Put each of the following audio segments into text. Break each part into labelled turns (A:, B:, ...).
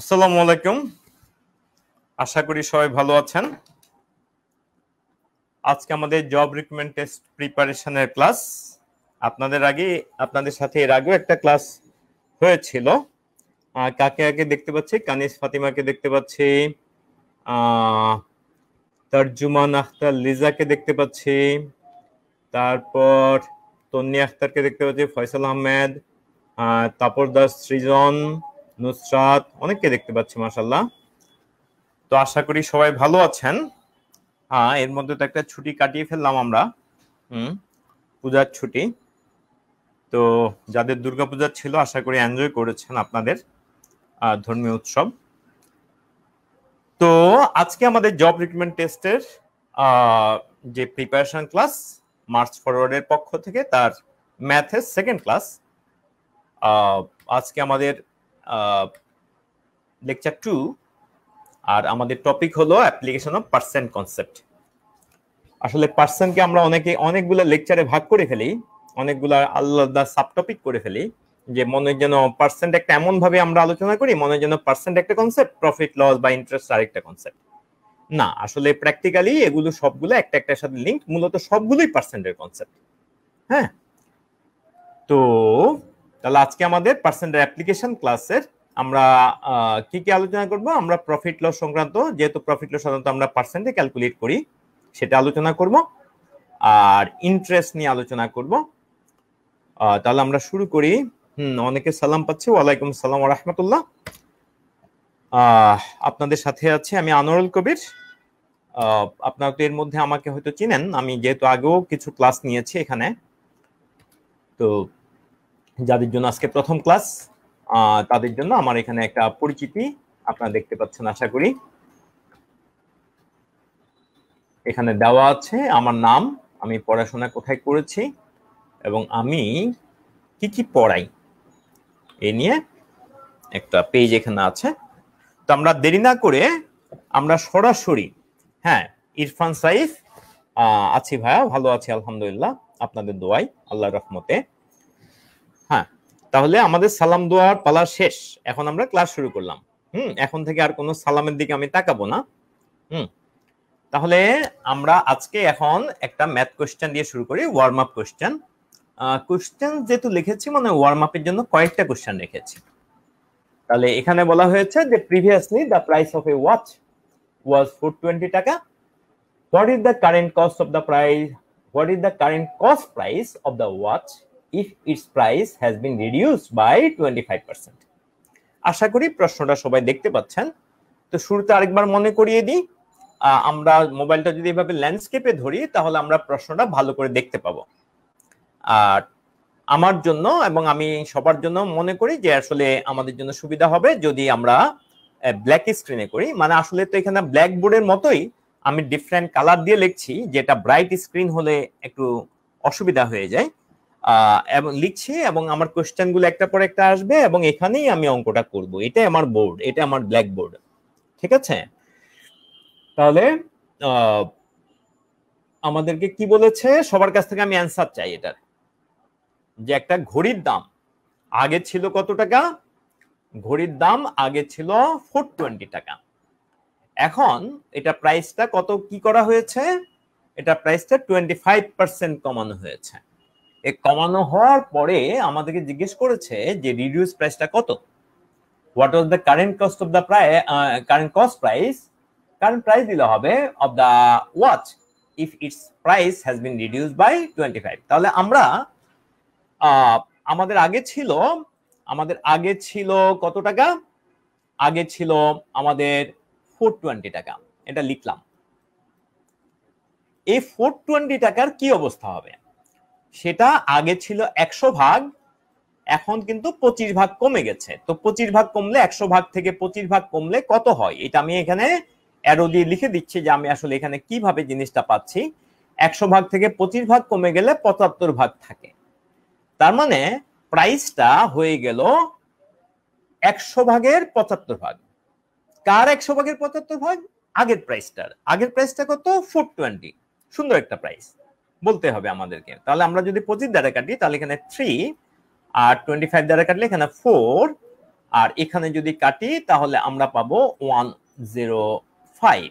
A: আসসালামু আলাইকুম আশা করি সবাই ভালো আছেন আজকে আমাদের জব রিক্রুটমেন্ট টেস্ট প্রিপারেশনের ক্লাস আপনাদের আগে আপনাদের সাথে এর আগেও একটা ক্লাস হয়েছিল কাকে আগে দেখতে পাচ্ছি কানিস ফাতিমাকে দেখতে পাচ্ছি তর্জুমান আখতার লিজাকে দেখতে পাচ্ছি তারপর তন্নি আখতারকে দেখতে পাচ্ছি ফয়সাল আহমেদ তাপর দাস সৃজন নুসরাত অনেককে দেখতে পাচ্ছি মাসাল্লাহ তো আশা করি সবাই ভালো আছেন হ্যাঁ এর মধ্যে তো একটা ছুটি কাটিয়ে ফেললাম আমরা হুম পূজার ছুটি তো যাদের দুর্গাপূজা ছিল আশা করি এনজয় করেছেন আপনাদের ধর্মীয় উৎসব তো আজকে আমাদের জব রিক্রুটমেন্ট টেস্টের যে প্রিপারেশন ক্লাস মার্চ ফরওয়ার্ডের পক্ষ থেকে তার ম্যাথের সেকেন্ড ক্লাস আজকে আমাদের লেকচার টু আর আমাদের টপিক হলো অ্যাপ্লিকেশন অফ পার্সেন্ট কনসেপ্ট আসলে পার্সেন্টকে আমরা অনেকে অনেকগুলো লেকচারে ভাগ করে ফেলি অনেকগুলা আলাদা টপিক করে ফেলি যে মনে যেন পার্সেন্ট একটা এমন ভাবে আমরা আলোচনা করি মনে যেন পার্সেন্ট একটা কনসেপ্ট প্রফিট লস বা ইন্টারেস্ট আরেকটা কনসেপ্ট না আসলে প্র্যাকটিক্যালি এগুলো সবগুলো একটা একটার সাথে লিঙ্ক মূলত সবগুলোই পার্সেন্টের কনসেপ্ট হ্যাঁ তো তাহলে আজকে আমাদের পার্সেন্টের অ্যাপ্লিকেশন ক্লাসের আমরা কি কি আলোচনা করব আমরা প্রফিট লস সংক্রান্ত যেহেতু প্রফিট লস সাধারণত আমরা পার্সেন্টে ক্যালকুলেট করি সেটা আলোচনা করব আর ইন্টারেস্ট নিয়ে আলোচনা করব তাহলে আমরা শুরু করি হুম অনেকে সালাম পাচ্ছি ওয়ালাইকুম সালাম রহমতুল্লাহ আপনাদের সাথে আছে আমি আনোয়ারুল কবির আপনারা তো এর মধ্যে আমাকে হয়তো চিনেন আমি যেহেতু আগেও কিছু ক্লাস নিয়েছি এখানে তো যাদের জন্য আজকে প্রথম ক্লাস তাদের জন্য আমার এখানে একটা পরিচিতি আপনারা দেখতে পাচ্ছেন আশা করি এখানে দেওয়া আছে আমার নাম আমি পড়াশোনা কোথায় করেছি এবং আমি কি কি পড়াই এ নিয়ে একটা পেজ এখানে আছে তো আমরা দেরি না করে আমরা সরাসরি হ্যাঁ ইরফান সাইফ আছি ভাইয়া ভালো আছি আলহামদুলিল্লাহ আপনাদের দোয়াই আল্লাহ রহমতে তাহলে আমাদের সালাম দোয়ার পালা শেষ এখন আমরা ক্লাস শুরু করলাম হুম এখন থেকে আর কোনো সালামের দিকে আমি তাকাবো না হুম তাহলে আমরা আজকে এখন একটা ম্যাথ কোয়েশ্চেন দিয়ে শুরু করি ওয়ার্ম আপ কোয়েশ্চেন কোয়েশ্চেন যেহেতু লিখেছি মানে ওয়ার্ম আপের জন্য কয়েকটা কোয়েশ্চেন রেখেছি তাহলে এখানে বলা হয়েছে যে previously the price of a watch was four twenty টাকা what is the current cost of the price what is the current cost price of the watch if its price has been reduced by twenty five percent আশা করি প্রশ্নটা সবাই দেখতে পাচ্ছেন তো শুরুতে আরেকবার মনে করিয়ে দিই আমরা মোবাইলটা যদি এভাবে ল্যান্ডস্কেপে ধরি তাহলে আমরা প্রশ্নটা ভালো করে দেখতে পাবো আর আমার জন্য এবং আমি সবার জন্য মনে করি যে আসলে আমাদের জন্য সুবিধা হবে যদি আমরা ব্ল্যাক স্ক্রিনে করি মানে আসলে তো এখানে ব্ল্যাক বোর্ডের মতোই আমি ডিফারেন্ট কালার দিয়ে লিখছি যেটা ব্রাইট স্ক্রিন হলে একটু অসুবিধা হয়ে যায় এবং লিখছি এবং আমার গুলো একটা পর একটা আসবে এবং এখানেই আমি অঙ্কটা করব এটা আমার বোর্ড এটা আমার ব্ল্যাক বোর্ড ঠিক আছে তাহলে আমাদেরকে কি বলেছে সবার কাছ থেকে আমি অ্যান্সার চাই এটার যে একটা ঘড়ির দাম আগে ছিল কত টাকা ঘড়ির দাম আগে ছিল ফোর টোয়েন্টি টাকা এখন এটা প্রাইসটা কত কি করা হয়েছে এটা প্রাইসটা টোয়েন্টি ফাইভ পার্সেন্ট কমানো হয়েছে এ কমানো হওয়ার পরে আমাদেরকে জিজ্ঞেস করেছে যে রিডিউস প্রাইসটা কত what was the current cost of the প্রায় current cost price current price দিলে হবে of the watch if its price has been reduce by twenty five তাহলে আমরা আমাদের আগে ছিল আমাদের আগে ছিল কত টাকা আগে ছিল আমাদের ফোর টোয়েন্টি টাকা এটা লিখলাম এই ফোর টোয়েন্টি টাকার কি অবস্থা হবে সেটা আগে ছিল একশো ভাগ এখন কিন্তু পঁচিশ ভাগ কমে গেছে তো পঁচিশ ভাগ কমলে একশো ভাগ থেকে পঁচিশ ভাগ কমলে কত হয় এটা আমি এখানে অ্যারো দিয়ে লিখে দিচ্ছি যে আমি আসলে এখানে কিভাবে জিনিসটা পাচ্ছি একশো ভাগ থেকে পঁচিশ ভাগ কমে গেলে পঁচাত্তর ভাগ থাকে তার মানে প্রাইসটা হয়ে গেল একশো ভাগের পঁচাত্তর ভাগ কার একশো ভাগের পঁচাত্তর ভাগ আগের প্রাইসটার আগের প্রাইসটা কত ফোর টোয়েন্টি সুন্দর একটা প্রাইস বলতে হবে আমাদেরকে তাহলে আমরা যদি পঁচিশ দ্বারা কাটি তাহলে এখানে থ্রি আর টোয়েন্টি ফাইভ দ্বারা কাটলে এখানে ফোর আর এখানে যদি কাটি তাহলে আমরা পাবো ওয়ান জিরো ফাইভ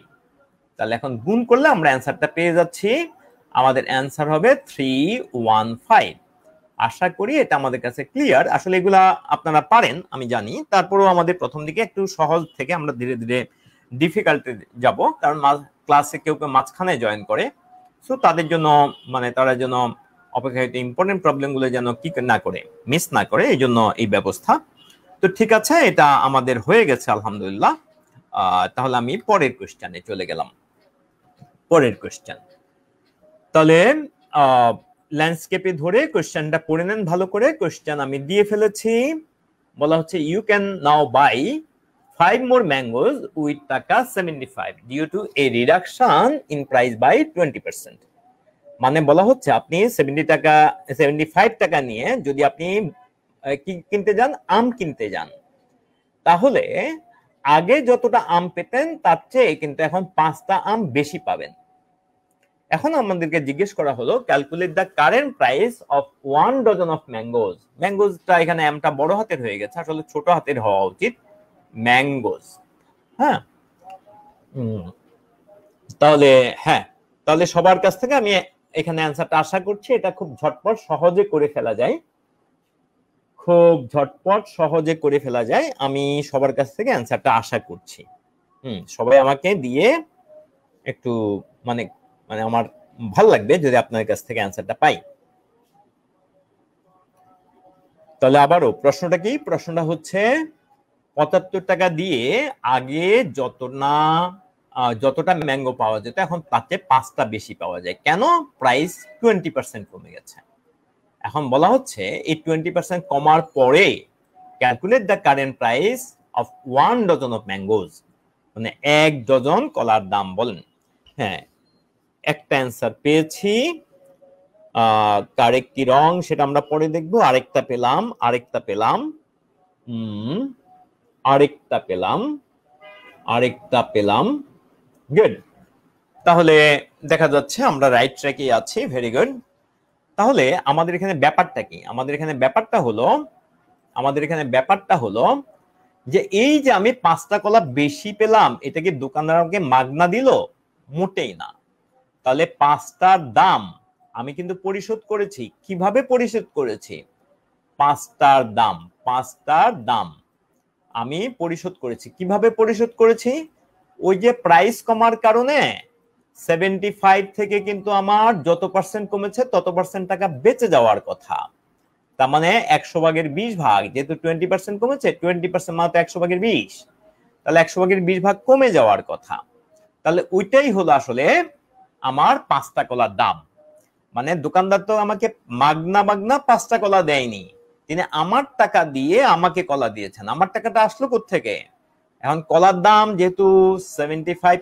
A: তাহলে এখন গুণ করলে আমরা অ্যান্সারটা পেয়ে যাচ্ছি আমাদের অ্যান্সার হবে থ্রি ওয়ান ফাইভ আশা করি এটা আমাদের কাছে ক্লিয়ার আসলে এগুলা আপনারা পারেন আমি জানি তারপরেও আমাদের প্রথম দিকে একটু সহজ থেকে আমরা ধীরে ধীরে ডিফিকাল্টে যাব কারণ ক্লাসে কেউ কেউ মাঝখানে জয়েন করে সো তাদের জন্য মানে তারা যেন অপেক্ষাকৃত ইম্পর্টেন্ট প্রবলেমগুলো যেন কি না করে মিস না করে এই জন্য এই ব্যবস্থা তো ঠিক আছে এটা আমাদের হয়ে গেছে আলহামদুলিল্লাহ তাহলে আমি পরের কোয়েশ্চানে চলে গেলাম পরের কোয়েশ্চান তাহলে ল্যান্ডস্কেপে ধরে কোয়েশ্চানটা পড়ে নেন ভালো করে কোয়েশ্চান আমি দিয়ে ফেলেছি বলা হচ্ছে you can now buy five more mangoes with taka 75 due to a reduction in price by 20%. মানে বলা হচ্ছে আপনি 70 টাকা 75 টাকা নিয়ে যদি আপনি কিনতে যান আম কিনতে যান তাহলে আগে যতটা আম পেতেন তার চেয়ে কিন্তু এখন পাঁচটা আম বেশি পাবেন এখন আমাদেরকে জিজ্ঞেস করা হলো calculate the current price of one dozen of mangoes ম্যাঙ্গোজটা এখানে আমটা বড় হাতের হয়ে গেছে আসলে ছোট হাতের হওয়া উচিত ম্যাঙ্গোস হ্যাঁ তাহলে হ্যাঁ তাহলে সবার কাছ থেকে আমি এখানে অ্যান্সারটা আশা করছি এটা খুব ঝটপট সহজে করে ফেলা যায় খুব ঝটপট সহজে করে ফেলা যায় আমি সবার কাছ থেকে অ্যান্সারটা আশা করছি হুম সবাই আমাকে দিয়ে একটু মানে মানে আমার ভাল লাগবে যদি আপনার কাছ থেকে অ্যান্সারটা পাই তাহলে আবারও প্রশ্নটা কি প্রশ্নটা হচ্ছে পঁচাত্তর টাকা দিয়ে আগে যত না যতটা ম্যাঙ্গো পাওয়া যেত এখন তাতে পাঁচটা বেশি পাওয়া যায় কেন প্রাইস টোয়েন্টি পার্সেন্ট কমে গেছে এখন বলা হচ্ছে এই টোয়েন্টি পার্সেন্ট কমার পরে calculate the current price of one dozen of mangoes মানে এক ডজন কলার দাম বলেন হ্যাঁ একটা অ্যান্সার পেয়েছি কারেক্ট কি রং সেটা আমরা পরে দেখবো আরেকটা পেলাম আরেকটা পেলাম হুম আরেকটা পেলাম আরেকটা পেলাম গুড তাহলে দেখা যাচ্ছে আমরা রাইট ট্র্যাকে আছি ভেরি গুড তাহলে আমাদের এখানে ব্যাপারটা কি আমাদের এখানে ব্যাপারটা হলো আমাদের এখানে ব্যাপারটা হলো যে এই যে আমি পাঁচটা কলা বেশি পেলাম এটা কি দোকানদার আমাকে মাগনা দিল মোটেই না তাহলে পাঁচটার দাম আমি কিন্তু পরিশোধ করেছি কিভাবে পরিশোধ করেছি পাঁচটার দাম পাঁচটার দাম আমি পরিশোধ করেছি কিভাবে পরিশোধ করেছি ওই যে প্রাইস কমার কারণে সেভেন্টি ফাইভ থেকে কিন্তু আমার যত পার্সেন্ট কমেছে তত পার্সেন্ট টাকা বেঁচে যাওয়ার কথা তার মানে একশো ভাগের বিশ ভাগ যেহেতু টোয়েন্টি পার্সেন্ট কমেছে টোয়েন্টি পার্সেন্ট মানে তো একশো ভাগের বিশ তাহলে একশো ভাগের বিশ ভাগ কমে যাওয়ার কথা তাহলে ওইটাই হলো আসলে আমার পাঁচটা কলার দাম মানে দোকানদার তো আমাকে মাগনা মাগনা পাঁচটা কলা দেয়নি তিনি আমার টাকা দিয়ে আমাকে কলা দিয়েছেন আমার টাকাটা আসলো থেকে এখন কলার দাম যেহেতু সেভেন্টি ফাইভ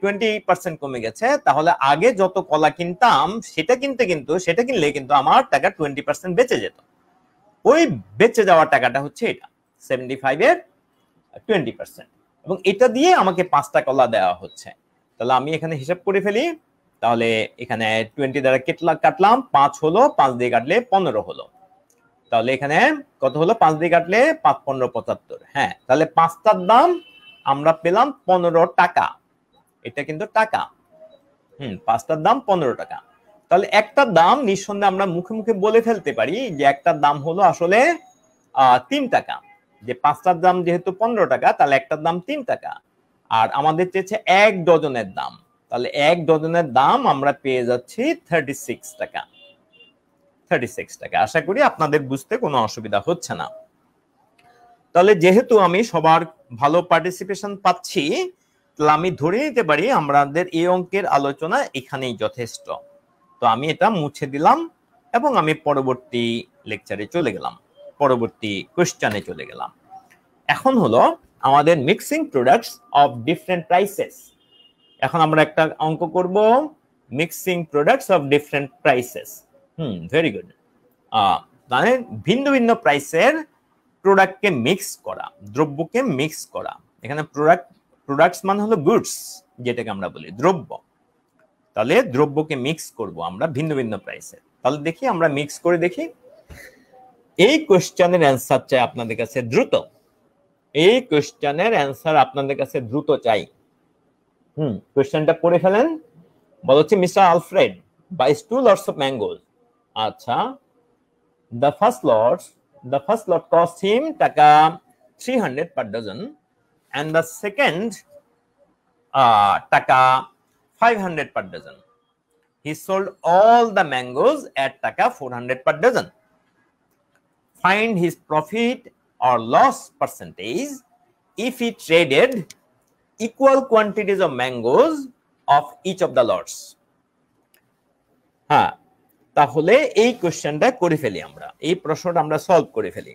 A: টোয়েন্টি পার্সেন্ট কমে গেছে তাহলে আগে যত কলা কিনতাম সেটা কিনতে কিন্তু সেটা কিনলে কিন্তু আমার টাকা টোয়েন্টি পার্সেন্ট বেঁচে যেত ওই বেঁচে যাওয়ার টাকাটা হচ্ছে এটা সেভেন্টি ফাইভের টোয়েন্টি পার্সেন্ট এবং এটা দিয়ে আমাকে পাঁচটা কলা দেওয়া হচ্ছে তাহলে আমি এখানে হিসাব করে ফেলি তাহলে এখানে টোয়েন্টি দ্বারা কেটলা কাটলাম পাঁচ হলো পাঁচ দিয়ে কাটলে পনেরো হলো তাহলে এখানে কত হলো পাঁচ দিয়ে কাটলে পাঁচ পনেরো পঁচাত্তর হ্যাঁ তাহলে পাঁচটার দাম আমরা পেলাম পনেরো টাকা এটা কিন্তু টাকা হুম পাঁচটার দাম পনেরো টাকা তাহলে একটা দাম নিঃসন্দেহে আমরা মুখে মুখে বলে ফেলতে পারি যে একটার দাম হলো আসলে তিন টাকা যে পাঁচটার দাম যেহেতু পনেরো টাকা তাহলে একটার দাম তিন টাকা আর আমাদের চেয়েছে এক ডজনের দাম তাহলে এক ডজনের দাম আমরা পেয়ে যাচ্ছি থার্টি সিক্স টাকা থার্টি সিক্স টাকা আশা করি আপনাদের বুঝতে কোনো অসুবিধা হচ্ছে না তাহলে যেহেতু আমি সবার ভালো পার্টিসিপেশন পাচ্ছি তাহলে আমি ধরে নিতে পারি আমাদের এই অঙ্কের আলোচনা এখানেই যথেষ্ট তো আমি এটা মুছে দিলাম এবং আমি পরবর্তী লেকচারে চলে গেলাম পরবর্তী কোয়েশ্চানে চলে গেলাম এখন হলো আমাদের mixing products of different prices এখন আমরা একটা অঙ্ক করব mixing products of different prices hmm very good মানে ভিন্ন ভিন্ন প্রাইসের প্রোডাক্টকে মিক্স করা দ্রব্যকে মিক্স করা এখানে প্রোডাক্ট প্রোডাক্টস মানে হলো গুডস যেটাকে আমরা বলি দ্রব্য তাহলে দ্রব্যকে মিক্স করব আমরা ভিন্ন ভিন্ন প্রাইসে তাহলে দেখি আমরা মিক্স করে দেখি এই কোয়েশ্চেনের অ্যান্সার চাই আপনাদের কাছে দ্রুত এই কোয়েশ্চেনের অ্যান্সার আপনাদের কাছে দ্রুত চাই হুম কোশ্চেনটা পড়ে ফেলেন বলা হচ্ছে mister Alfred buy two lots of mangoes আচ্ছা the first lot, the first lot cost him taka three hundred per dozen, and the second second five hundred per dozen. he sold all the mangoes at taka 400 per dozen find his profit or loss percentage if he traded equal quantities of mangoes of each of the lots huh তাহলে এই কোয়েশ্চেনটা করে ফেলি আমরা এই প্রশ্নটা আমরা solve করে ফেলি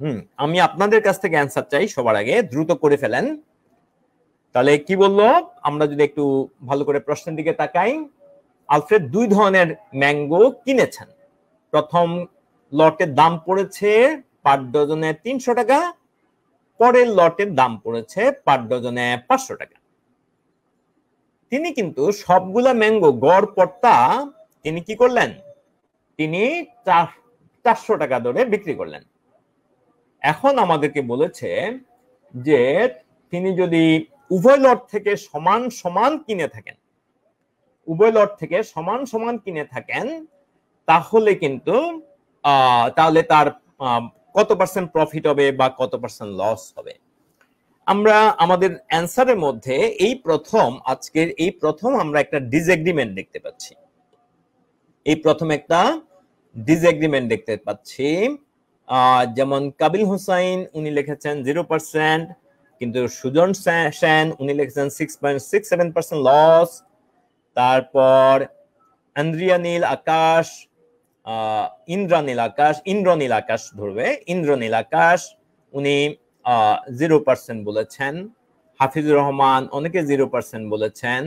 A: হুম আমি আপনাদের কাছ থেকে অ্যান্সার চাই সবার আগে দ্রুত করে ফেলেন তাহলে কি বললো আমরা যদি একটু ভালো করে প্রশ্নের দিকে তাকাই আলফ্রেড দুই ধরনের ম্যাঙ্গো কিনেছেন প্রথম লটের দাম পড়েছে পার ডজনে তিনশো টাকা পরের লটের দাম পড়েছে পার ডজনে পাঁচশো টাকা তিনি কিন্তু সবগুলা ম্যাঙ্গো গড় পর্তা তিনি কি করলেন তিনি চারশো টাকা দরে বিক্রি করলেন এখন আমাদেরকে বলেছে যে তিনি যদি উভয় লট থেকে সমান সমান কিনে থাকেন উভয় লট থেকে সমান সমান কিনে থাকেন তাহলে কিন্তু তাহলে তার কত পার্সেন্ট প্রফিট হবে বা কত পার্সেন্ট লস হবে আমরা আমাদের অ্যান্সারের মধ্যে এই প্রথম আজকের এই প্রথম আমরা একটা ডিসএগ্রিমেন্ট দেখতে পাচ্ছি এই প্রথম একটা ডিসএগ্রিমেন্ট দেখতে পাচ্ছি যেমন কাবিল হুসাইন উনি লিখেছেন জিরো পার্সেন্ট কিন্তু সুজন সেন উনি লিখেছেন six point six seven percent loss তারপর আন্দ্রিয়া নীল আকাশ ইন্দ্রানীল আকাশ ইন্দ্রনীল আকাশ ধরবে ইন্দ্রনীল আকাশ উনি জিরো পার্সেন্ট বলেছেন হাফিজুর রহমান অনেকে জিরো পার্সেন্ট বলেছেন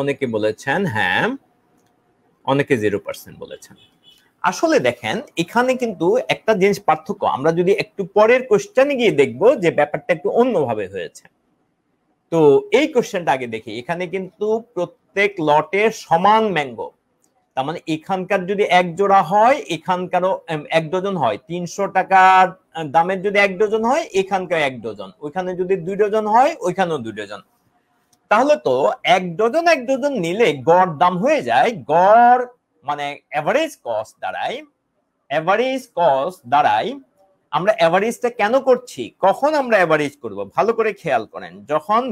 A: অনেকে বলেছেন হ্যাঁ অনেকে জিরো পার্সেন্ট বলেছেন আসলে দেখেন এখানে কিন্তু একটা জিনিস পার্থক্য আমরা যদি একটু পরের কোশ্চেনে গিয়ে দেখব যে ব্যাপারটা একটু অন্যভাবে হয়েছে তো এই কোশ্চেনটা আগে দেখি এখানে কিন্তু প্রত্যেক লটে সমান ম্যাঙ্গো তার মানে এখানকার যদি এক জোড়া হয় এখানকারও এক ডজন হয় তিনশো টাকা দামের যদি এক ডজন হয় এখানকার এক ডজন ওইখানে যদি দুই ডজন হয় ওইখানেও দুই ডজন তাহলে তো এক ডজন এক ডজন নিলে গড় দাম হয়ে যায় গড় মানে অ্যাভারেজ কস্ট দাঁড়ায় অ্যাভারেজ কস্ট দাঁড়ায় আমরা অ্যাভারেজটা কেন করছি কখন আমরা অ্যাভারেজ করব ভালো করে খেয়াল করেন যখন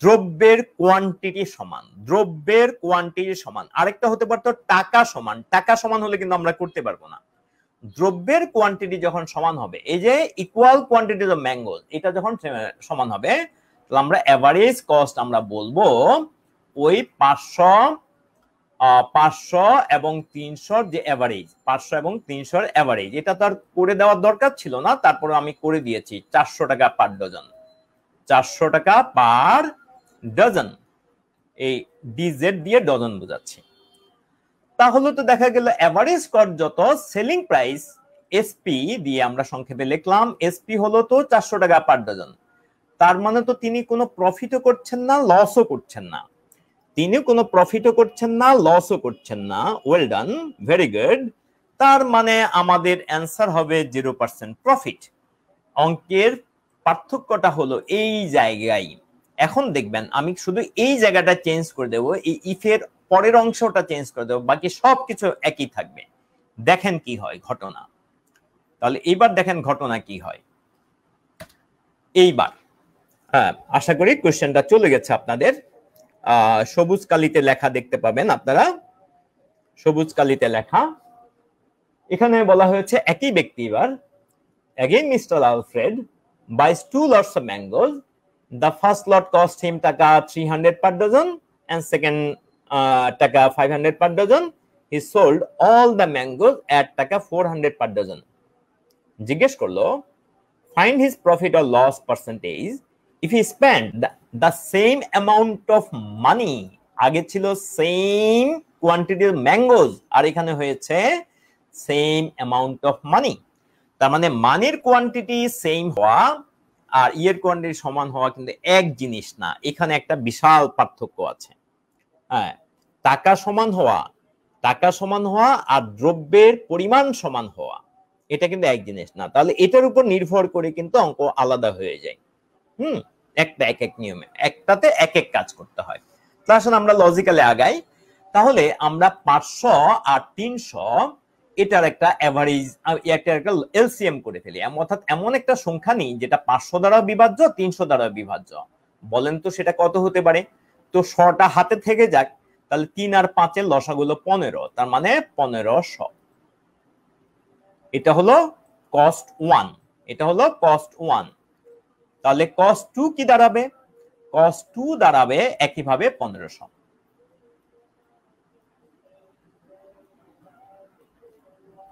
A: দ্রব্যের কোয়ান্টিটি সমান দ্রব্যের কোয়ান্টিটি সমান আরেকটা হতে পারতো টাকা সমান টাকা সমান হলে কিন্তু আমরা করতে পারবো না দ্রব্যের কোয়ান্টিটি যখন সমান হবে এই যে ইকুয়াল কোয়ান্টিটি অফ ম্যাঙ্গো এটা যখন সমান হবে তাহলে আমরা অ্যাভারেজ কস্ট আমরা বলবো ওই পাঁচশো পাঁচশো এবং তিনশোর যে অ্যাভারেজ পাঁচশো এবং তিনশোর অ্যাভারেজ এটা তো আর করে দেওয়ার দরকার ছিল না তারপরে আমি করে দিয়েছি চারশো টাকা পার ডজন চারশো টাকা পার ডজন এই ডিজেড দিয়ে ডজন বোঝাচ্ছি তাহলে তো দেখা গেল অ্যাভারেজ কর যত সেলিং প্রাইস এসপি দিয়ে আমরা সংক্ষেপে লিখলাম এসপি হলো তো চারশো টাকা পার ডজন তার মানে তো তিনি কোনো প্রফিটও করছেন না লসও করছেন না তিনি কোনো প্রফিটও করছেন না লসও করছেন না ওয়েল ডান ভেরি গুড তার মানে আমাদের অ্যান্সার হবে জিরো পার্সেন্ট প্রফিট অঙ্কের পার্থক্যটা হলো এই জায়গায় এখন দেখবেন আমি শুধু এই জায়গাটা চেঞ্জ করে দেবো এই ইফের পরের অংশটা চেঞ্জ করে দেবো বাকি সব কিছু একই থাকবে দেখেন কি হয় ঘটনা তাহলে এইবার দেখেন ঘটনা কি হয় এইবার হ্যাঁ আশা করি কোশ্চেনটা চলে গেছে আপনাদের সবুজ কালিতে লেখা দেখতে পাবেন আপনারা সবুজ কালিতে লেখা এখানে বলা হয়েছে একই ব্যক্তি এবার again mister Alfred buys two lots of mangoes the first lot cost him টাকা three hundred per dozen and second টাকা five hundred per dozen he sold all the mangoes at টাকা ফোর হান্ড্রেড পার ডজন জিজ্ঞেস করলো find his profit or loss percentage if you spend the, the same amount of money আগে ছিল same কোয়ান্টিটির mangoes আর এখানে হয়েছে same amount of money তার মানে মানির কোয়ান্টিটি সেম হওয়া আর ইয়ের কোয়ান্টিটি সমান হওয়া কিন্তু এক জিনিস না এখানে একটা বিশাল পার্থক্য আছে হ্যাঁ টাকা সমান হওয়া টাকা সমান হওয়া আর দ্রব্যের পরিমাণ সমান হওয়া এটা কিন্তু এক জিনিস না তাহলে এটার উপর নির্ভর করে কিন্তু অঙ্ক আলাদা হয়ে যায় হুম একটা এক এক নিয়মে একটাতে এক এক কাজ করতে হয় তো আসলে আমরা লজিক্যালে আগাই তাহলে আমরা পাঁচশো আর তিনশো এটার একটা অ্যাভারেজ একটা একটা এলসিএম করে ফেলি অর্থাৎ এমন একটা সংখ্যা নেই যেটা পাঁচশো দ্বারা বিভাজ্য তিনশো দ্বারা বিভাজ্য বলেন তো সেটা কত হতে পারে তো শটা হাতে থেকে যাক তাহলে তিন আর পাঁচের লসাগুলো পনেরো তার মানে পনেরো শ এটা হলো কস্ট ওয়ান এটা হলো কস্ট ওয়ান তাহলে কস টু কি দাঁড়াবে কস টু দাঁড়াবে একইভাবে পনেরোশো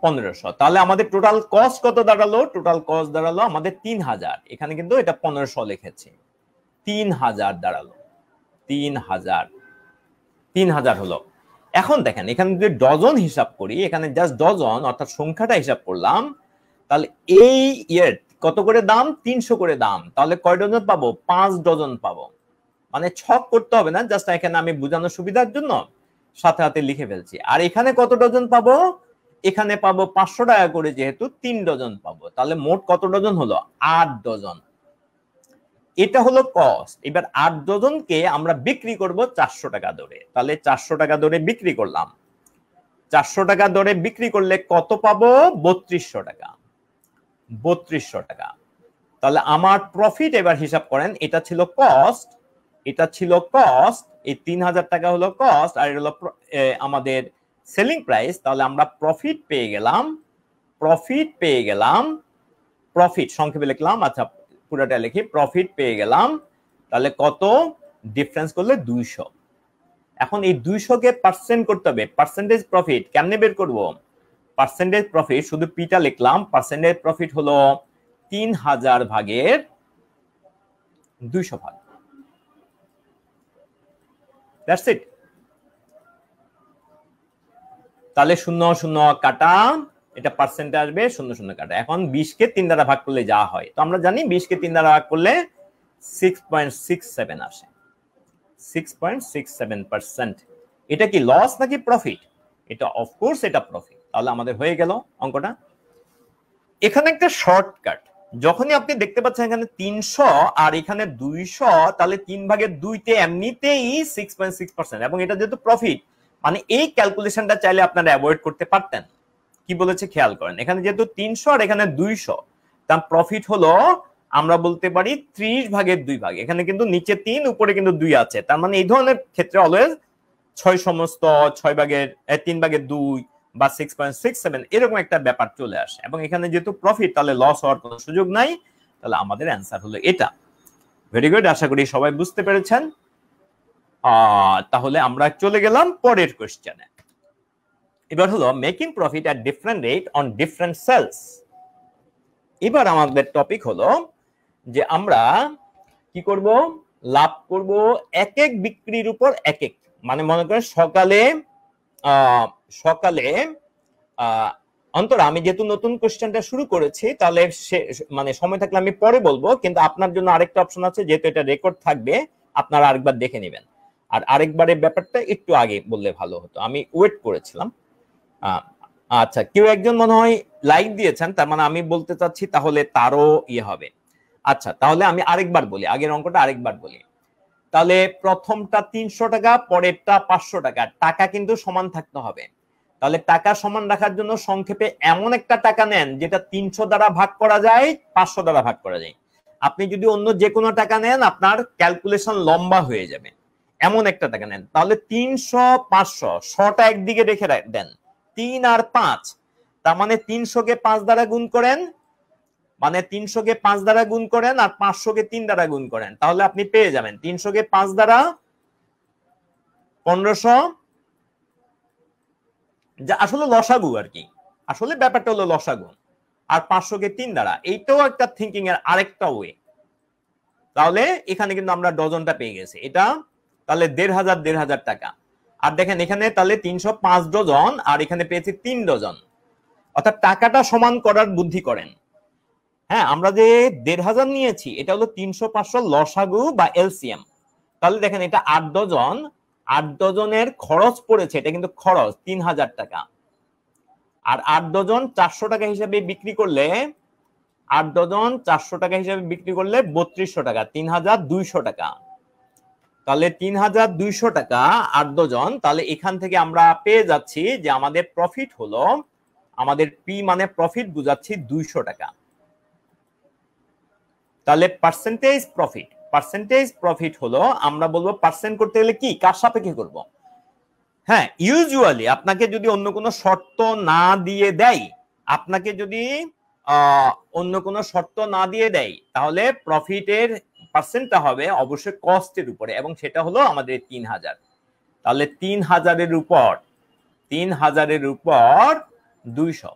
A: পনেরোশো তাহলে আমাদের টোটাল cos কত দাঁড়ালো টোটাল cos দাঁড়ালো আমাদের তিন হাজার এখানে কিন্তু এটা পনেরোশো লিখেছি তিন হাজার দাঁড়ালো তিন হাজার তিন হাজার হলো এখন দেখেন এখানে যদি ডজন হিসাব করি এখানে জাস্ট ডজন অর্থাৎ সংখ্যাটা হিসাব করলাম তাহলে এই ইয়ার কত করে দাম তিনশো করে দাম তাহলে কয় ডজন পাবো পাঁচ ডজন পাবো মানে ছক করতে হবে না জাস্ট এখানে আমি বোঝানোর সুবিধার জন্য সাথে সাথে লিখে ফেলছি আর এখানে কত ডজন পাবো এখানে পাবো পাঁচশো টাকা করে যেহেতু তিন ডজন পাবো তাহলে মোট কত ডজন হলো আট ডজন এটা হলো কস্ট এবার আট ডজনকে আমরা বিক্রি করব চারশো টাকা দরে তাহলে চারশো টাকা দরে বিক্রি করলাম চারশো টাকা দরে বিক্রি করলে কত পাবো বত্রিশশো টাকা বত্রিশশো টাকা তাহলে আমার প্রফিট এবার হিসাব করেন এটা ছিল কস্ট এটা ছিল কস্ট এই তিন হাজার টাকা হলো কস্ট আর এটা হলো আমাদের সেলিং প্রাইস তাহলে আমরা প্রফিট পেয়ে গেলাম প্রফিট পেয়ে গেলাম প্রফিট সংক্ষেপে লিখলাম আচ্ছা পুরোটা লিখি প্রফিট পেয়ে গেলাম তাহলে কত ডিফারেন্স করলে দুইশো এখন এই দুইশোকে পার্সেন্ট করতে হবে পার্সেন্টেজ প্রফিট কেমনে বের করবো পার্সেন্টেজ প্রফিট শুধু পিটা লিখলাম পার্সেন্টেজ প্রফিট হলো তিন হাজার ভাগের দুইশো ভাগ দ্যাটস ইট তাহলে শূন্য শূন্য কাটা এটা পার্সেন্টে আসবে শূন্য শূন্য কাটা এখন কে তিন দ্বারা ভাগ করলে যা হয় তো আমরা জানি কে তিন দ্বারা ভাগ করলে সিক্স পয়েন্ট সিক্স সেভেন আসে six point six seven percent এটা কি লস নাকি প্রফিট এটা অফকোর্স এটা প্রফিট তাহলে আমাদের হয়ে গেল অঙ্কটা এখানে একটা শর্টকাট যখনই আপনি দেখতে পাচ্ছেন এখানে তিনশো আর এখানে দুইশো তাহলে তিন ভাগের দুইতে এমনিতেই সিক্স পয়েন্ট সিক্স পার্সেন্ট এবং এটা যেহেতু প্রফিট মানে এই ক্যালকুলেশনটা চাইলে আপনারা অ্যাভয়েড করতে পারতেন কি বলেছে খেয়াল করেন এখানে যেহেতু তিনশো আর এখানে দুইশো তার প্রফিট হলো আমরা বলতে পারি ত্রিশ ভাগের দুই ভাগ এখানে কিন্তু নিচে তিন উপরে কিন্তু দুই আছে তার মানে এই ধরনের ক্ষেত্রে অলওয়েজ ছয় সমস্ত ছয় ভাগের তিন ভাগের দুই বা সিক্স পয়েন্ট সিক্স সেভেন এরকম একটা ব্যাপার চলে আসে এবং এখানে যেহেতু প্রফিট তাহলে লস হওয়ার কোনো সুযোগ নাই তাহলে আমাদের অ্যান্সার হলো এটা ভেরি গুড আশা করি সবাই বুঝতে পেরেছেন তাহলে আমরা চলে গেলাম পরের কোয়েশ্চেনে এবার হলো making profit at different rate on different sales এবার আমাদের টপিক হলো যে আমরা কি করব লাভ করব এক এক বিক্রির উপর এক এক মানে মনে করেন সকালে সকালে অন্তর আমি যেহেতু নতুন কোশ্চেনটা শুরু করেছি তাহলে মানে সময় থাকলে আমি পরে বলবো কিন্তু আপনার জন্য আরেকটা অপশন আছে যেহেতু এটা রেকর্ড থাকবে আপনারা আরেকবার দেখে নেবেন আর আরেকবারের ব্যাপারটা একটু আগে বললে ভালো হতো আমি ওয়েট করেছিলাম আচ্ছা কেউ একজন মনে হয় লাইক দিয়েছেন তার মানে আমি বলতে চাচ্ছি তাহলে তারও ইয়ে হবে আচ্ছা তাহলে আমি আরেকবার বলি আগের অঙ্কটা আরেকবার বলি তাহলে প্রথমটা তিনশো টাকা পরেরটা পাঁচশো টাকা টাকা কিন্তু সমান থাকতে হবে তাহলে টাকা সমান রাখার জন্য সংক্ষেপে এমন একটা টাকা নেন যেটা তিনশো দ্বারা ভাগ করা যায় পাঁচশো দ্বারা ভাগ করা যায় আপনি যদি অন্য যে কোনো টাকা নেন আপনার ক্যালকুলেশন লম্বা হয়ে যাবে এমন একটা টাকা নেন তাহলে তিনশো পাঁচশো শটা একদিকে রেখে দেন তিন আর পাঁচ তার মানে তিনশোকে পাঁচ দ্বারা গুণ করেন মানে তিনশোকে পাঁচ দ্বারা গুণ করেন আর পাঁচশোকে তিন দ্বারা গুণ করেন তাহলে আপনি পেয়ে যাবেন তিনশোকে পাঁচ দ্বারা পনেরোশো যা আসলে লসাগু আর কি আসলে ব্যাপারটা হলো লসাগু আর পাঁচশোকে তিন দ্বারা এইটাও একটা থিঙ্কিং এর আরেকটা ওয়ে তাহলে এখানে কিন্তু আমরা ডজনটা পেয়ে গেছি এটা তাহলে দেড় হাজার দেড় হাজার টাকা আর দেখেন এখানে তাহলে তিনশো পাঁচ ডজন আর এখানে পেয়েছি তিন ডজন অর্থাৎ টাকাটা সমান করার বুদ্ধি করেন হ্যাঁ আমরা যে দেড় হাজার নিয়েছি এটা হলো তিনশো পাঁচশো লসাগু বা এলসিএম তাহলে দেখেন এটা আট ডজন আট ডজনের খরচ পড়েছে এটা কিন্তু খরচ তিন হাজার টাকা আর আট ডজন চারশো টাকা হিসাবে বিক্রি করলে আট ডজন চারশো টাকা হিসাবে বিক্রি করলে বত্রিশশো টাকা তিন হাজার দুইশো টাকা তাহলে তিন হাজার দুইশো টাকা আট ডজন তাহলে এখান থেকে আমরা পেয়ে যাচ্ছি যে আমাদের প্রফিট হলো আমাদের পি মানে প্রফিট বুঝাচ্ছি দুইশো টাকা তাহলে পার্সেন্টেজ প্রফিট পার্সেন্টেজ প্রফিট হলো আমরা বলবো পার্সেন্ট করতে গেলে কি কার সাপেক্ষে করব হ্যাঁ ইউজুয়ালি আপনাকে যদি অন্য কোনো শর্ত না দিয়ে দেয় আপনাকে যদি অন্য কোনো শর্ত না দিয়ে দেয় তাহলে প্রফিটের পার্সেন্টটা হবে অবশ্যই কস্টের উপরে এবং সেটা হলো আমাদের তিন হাজার তাহলে তিন হাজারের উপর তিন হাজারের উপর দুইশো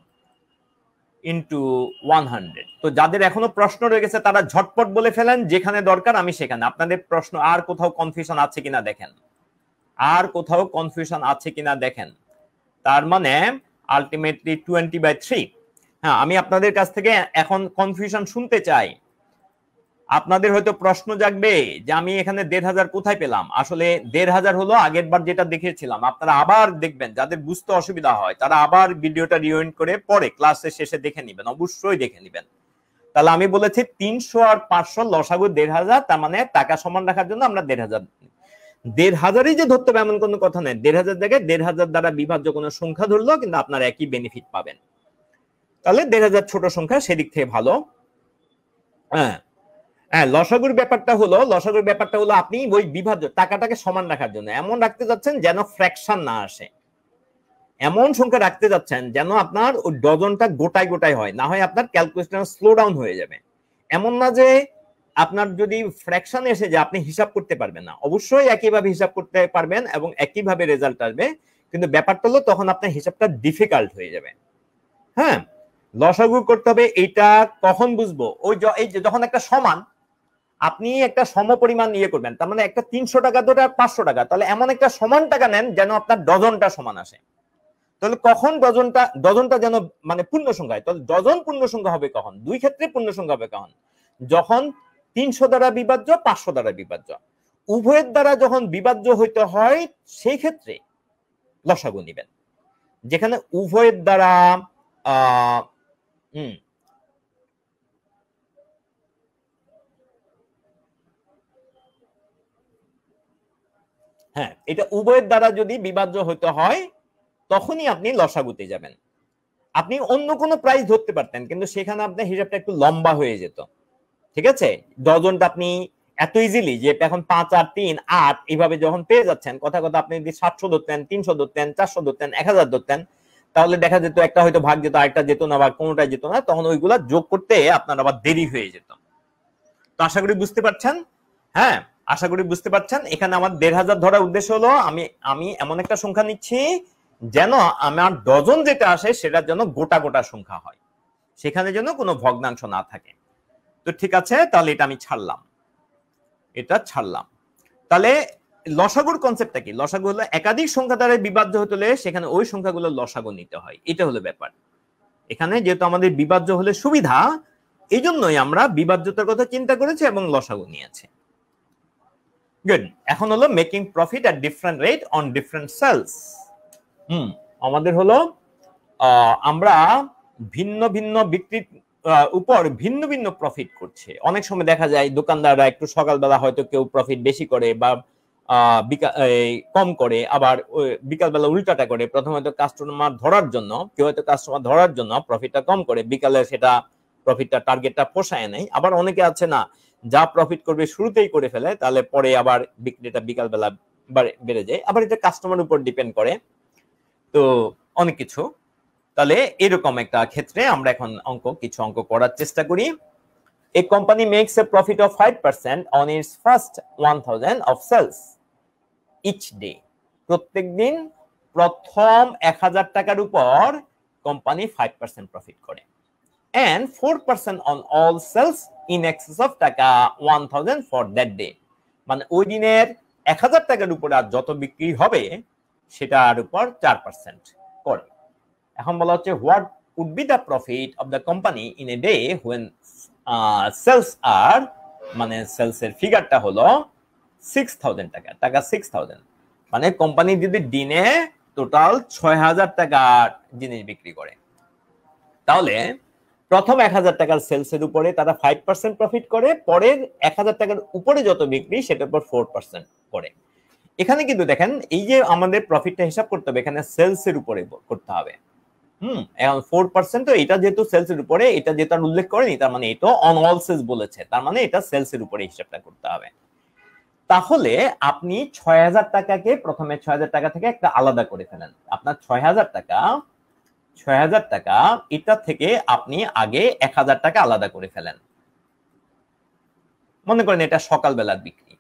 A: ইন্টু ওয়ান হান্ড্রেড তো যাদের এখনো প্রশ্ন রয়ে গেছে তারা ঝটপট বলে ফেলেন যেখানে দরকার আমি সেখানে আপনাদের প্রশ্ন আর কোথাও কনফিউশন আছে কিনা দেখেন আর কোথাও কনফিউশন আছে কিনা দেখেন তার মানে আলটিমেটলি টোয়েন্টি বাই থ্রি হ্যাঁ আমি আপনাদের কাছ থেকে এখন কনফিউশন শুনতে চাই আপনাদের হয়তো প্রশ্ন জাগবে যে আমি এখানে দেড় হাজার কোথায় পেলাম আসলে দেড় হাজার হলো আগের বার যেটা দেখেছিলাম আপনারা আবার দেখবেন যাদের বুঝতে অসুবিধা হয় তারা আবার ভিডিওটা রিওয়েন্ড করে পরে ক্লাসের শেষে দেখে নিবেন অবশ্যই দেখে নিবেন তাহলে আমি বলেছি তিনশো আর পাঁচশো লসাগু দেড় হাজার তার মানে টাকা সমান রাখার জন্য আমরা দেড় হাজার দেড় হাজারই যে ধরতে হবে এমন কোনো কথা নেই দেড় হাজার জায়গায় দেড় হাজার দ্বারা বিভাজ্য কোনো সংখ্যা ধরলো কিন্তু আপনার একই বেনিফিট পাবেন তাহলে দেড় হাজার ছোট সংখ্যা সেদিক থেকে ভালো হ্যাঁ হ্যাঁ লসাগুর ব্যাপারটা হলো লসাগুর ব্যাপারটা হলো আপনি ওই বিভাজ্য টাকাটাকে সমান রাখার জন্য এমন রাখতে যাচ্ছেন যেন ফ্র্যাকশন না আসে এমন সংখ্যা রাখতে যাচ্ছেন যেন আপনার ওই ডজনটা গোটায় গোটায় হয় না হয় আপনার ক্যালকুলেশন স্লো ডাউন হয়ে যাবে এমন না যে আপনার যদি ফ্র্যাকশন এসে যে আপনি হিসাব করতে পারবেন না অবশ্যই একইভাবে হিসাব করতে পারবেন এবং একইভাবে রেজাল্ট আসবে কিন্তু ব্যাপারটা হলো তখন আপনার হিসাবটা ডিফিকাল্ট হয়ে যাবে হ্যাঁ লসাগু করতে হবে এটা কখন বুঝবো ওই এই যখন একটা সমান আপনি একটা সম পরিমাণ ইয়ে করবেন তার মানে একটা তিনশো টাকা দুটো আর পাঁচশো টাকা তাহলে এমন একটা সমান টাকা নেন যেন আপনার ডজনটা সমান আসে তাহলে কখন ডজনটা ডজনটা যেন মানে পূর্ণ সংখ্যা হয় তাহলে ডজন পূর্ণ সংখ্যা হবে কখন দুই ক্ষেত্রে পূর্ণ সংখ্যা হবে কখন যখন তিনশো দ্বারা বিভাজ্য পাঁচশো দ্বারা বিভাজ্য উভয়ের দ্বারা যখন বিভাজ্য হইতে হয় সেই ক্ষেত্রে লসাগু নিবেন যেখানে উভয়ের দ্বারা আহ হম হ্যাঁ এটা উভয়ের দ্বারা যদি বিভাজ্য হতে হয় তখনই আপনি লসাগুতে যাবেন আপনি অন্য কোনো প্রাইস ধরতে পারতেন কিন্তু সেখানে আপনার হিসাবটা একটু লম্বা হয়ে যেত ঠিক আছে ডজনটা আপনি এত ইজিলি যে এখন পাঁচ আর তিন আট এইভাবে যখন পেয়ে যাচ্ছেন কথা কথা আপনি যদি সাতশো ধরতেন তিনশো ধরতেন চারশো ধরতেন এক হাজার ধরতেন তাহলে দেখা যেত একটা হয়তো ভাগ যেত আরেকটা যেত না বা কোনোটা যেত না তখন ওইগুলা যোগ করতে আপনার আবার দেরি হয়ে যেত তো আশা করি বুঝতে পারছেন হ্যাঁ আশা করি বুঝতে পারছেন এখানে আমার দেড় হাজার ধরার উদ্দেশ্য হলো আমি আমি এমন একটা সংখ্যা নিচ্ছি যেন আমার ডজন যেটা আসে সেটার জন্য গোটা গোটা সংখ্যা হয় সেখানে যেন কোনো ভগ্নাংশ না থাকে তো ঠিক আছে তাহলে এটা আমি ছাড়লাম এটা ছাড়লাম তাহলে লসাগুর কনসেপ্টটা কি লসাগু হলো একাধিক সংখ্যা দ্বারা বিবাদ্য হতে হলে সেখানে ওই সংখ্যাগুলো লসাগু নিতে হয় এটা হলো ব্যাপার এখানে যেহেতু আমাদের বিবাদ্য হলে সুবিধা এই জন্যই আমরা বিবাদ্যতার কথা চিন্তা করেছি এবং লসাগু নিয়েছি গুড এখন হলো making profit at different rate on different sales hmm আমাদের হলো আমরা ভিন্ন ভিন্ন বিক্রির উপর ভিন্ন ভিন্ন প্রফিট করছে অনেক সময় দেখা যায় দোকানদাররা একটু সকালবেলা হয়তো কেউ প্রফিট বেশি করে বা কম করে আবার বিকালবেলা উল্টাটা করে প্রথমে তো কাস্টমার ধরার জন্য কেউ হয়তো কাস্টমার ধরার জন্য প্রফিটটা কম করে বিকালে সেটা প্রফিটটা টার্গেটটা পোষায় নেই আবার অনেকে আছে না যা প্রফিট করবে শুরুতেই করে ফেলে তাহলে পরে আবার বিক্রিটা বিকালবেলা বেড়ে যায় আবার এটা কাস্টমার উপর ডিপেন্ড করে তো অনেক কিছু তাহলে এরকম একটা ক্ষেত্রে আমরা এখন অঙ্ক কিছু অঙ্ক করার চেষ্টা করি a company makes a profit of five percent on its first one thousand of sales each day প্রত্যেক দিন প্রথম এক হাজার টাকার উপর কোম্পানি ফাইভ পার্সেন্ট প্রফিট করে and 4% on all sales in excess of টাকা 1000 for that day মানে ওই দিনের 1000 টাকার উপর আর যত বিক্রি হবে সেটার উপর 4% করে এখন বলা হচ্ছে what would be the profit of the company in a day when sales are মানে সেলসের ফিগারটা হলো 6000 টাকা টাকা 6000 মানে কোম্পানি যদি দিনে টোটাল 6000 টাকা জিনিস বিক্রি করে তাহলে প্রথম এক হাজার টাকার সেলসের উপরে তারা ফাইভ পার্সেন্ট প্রফিট করে পরের এক হাজার টাকার উপরে যত বিক্রি সেটার উপর ফোর পার্সেন্ট করে এখানে কিন্তু দেখেন এই যে আমাদের প্রফিটটা হিসাব করতে হবে এখানে সেলসের উপরে করতে হবে হুম এখন ফোর পার্সেন্ট তো এটা যেহেতু সেলসের উপরে এটা যেহেতু উল্লেখ করেনি তার মানে এটা অন অল সেলস বলেছে তার মানে এটা সেলসের উপরে হিসাবটা করতে হবে তাহলে আপনি ছয় হাজার টাকাকে প্রথমে ছয় হাজার টাকা থেকে একটা আলাদা করে ফেলেন আপনার ছয় হাজার টাকা ছয় হাজার টাকা এটা থেকে আপনি আগে এক হাজার টাকা আলাদা করে ফেলেন মনে করেন এটা সকালবেলার বিক্রি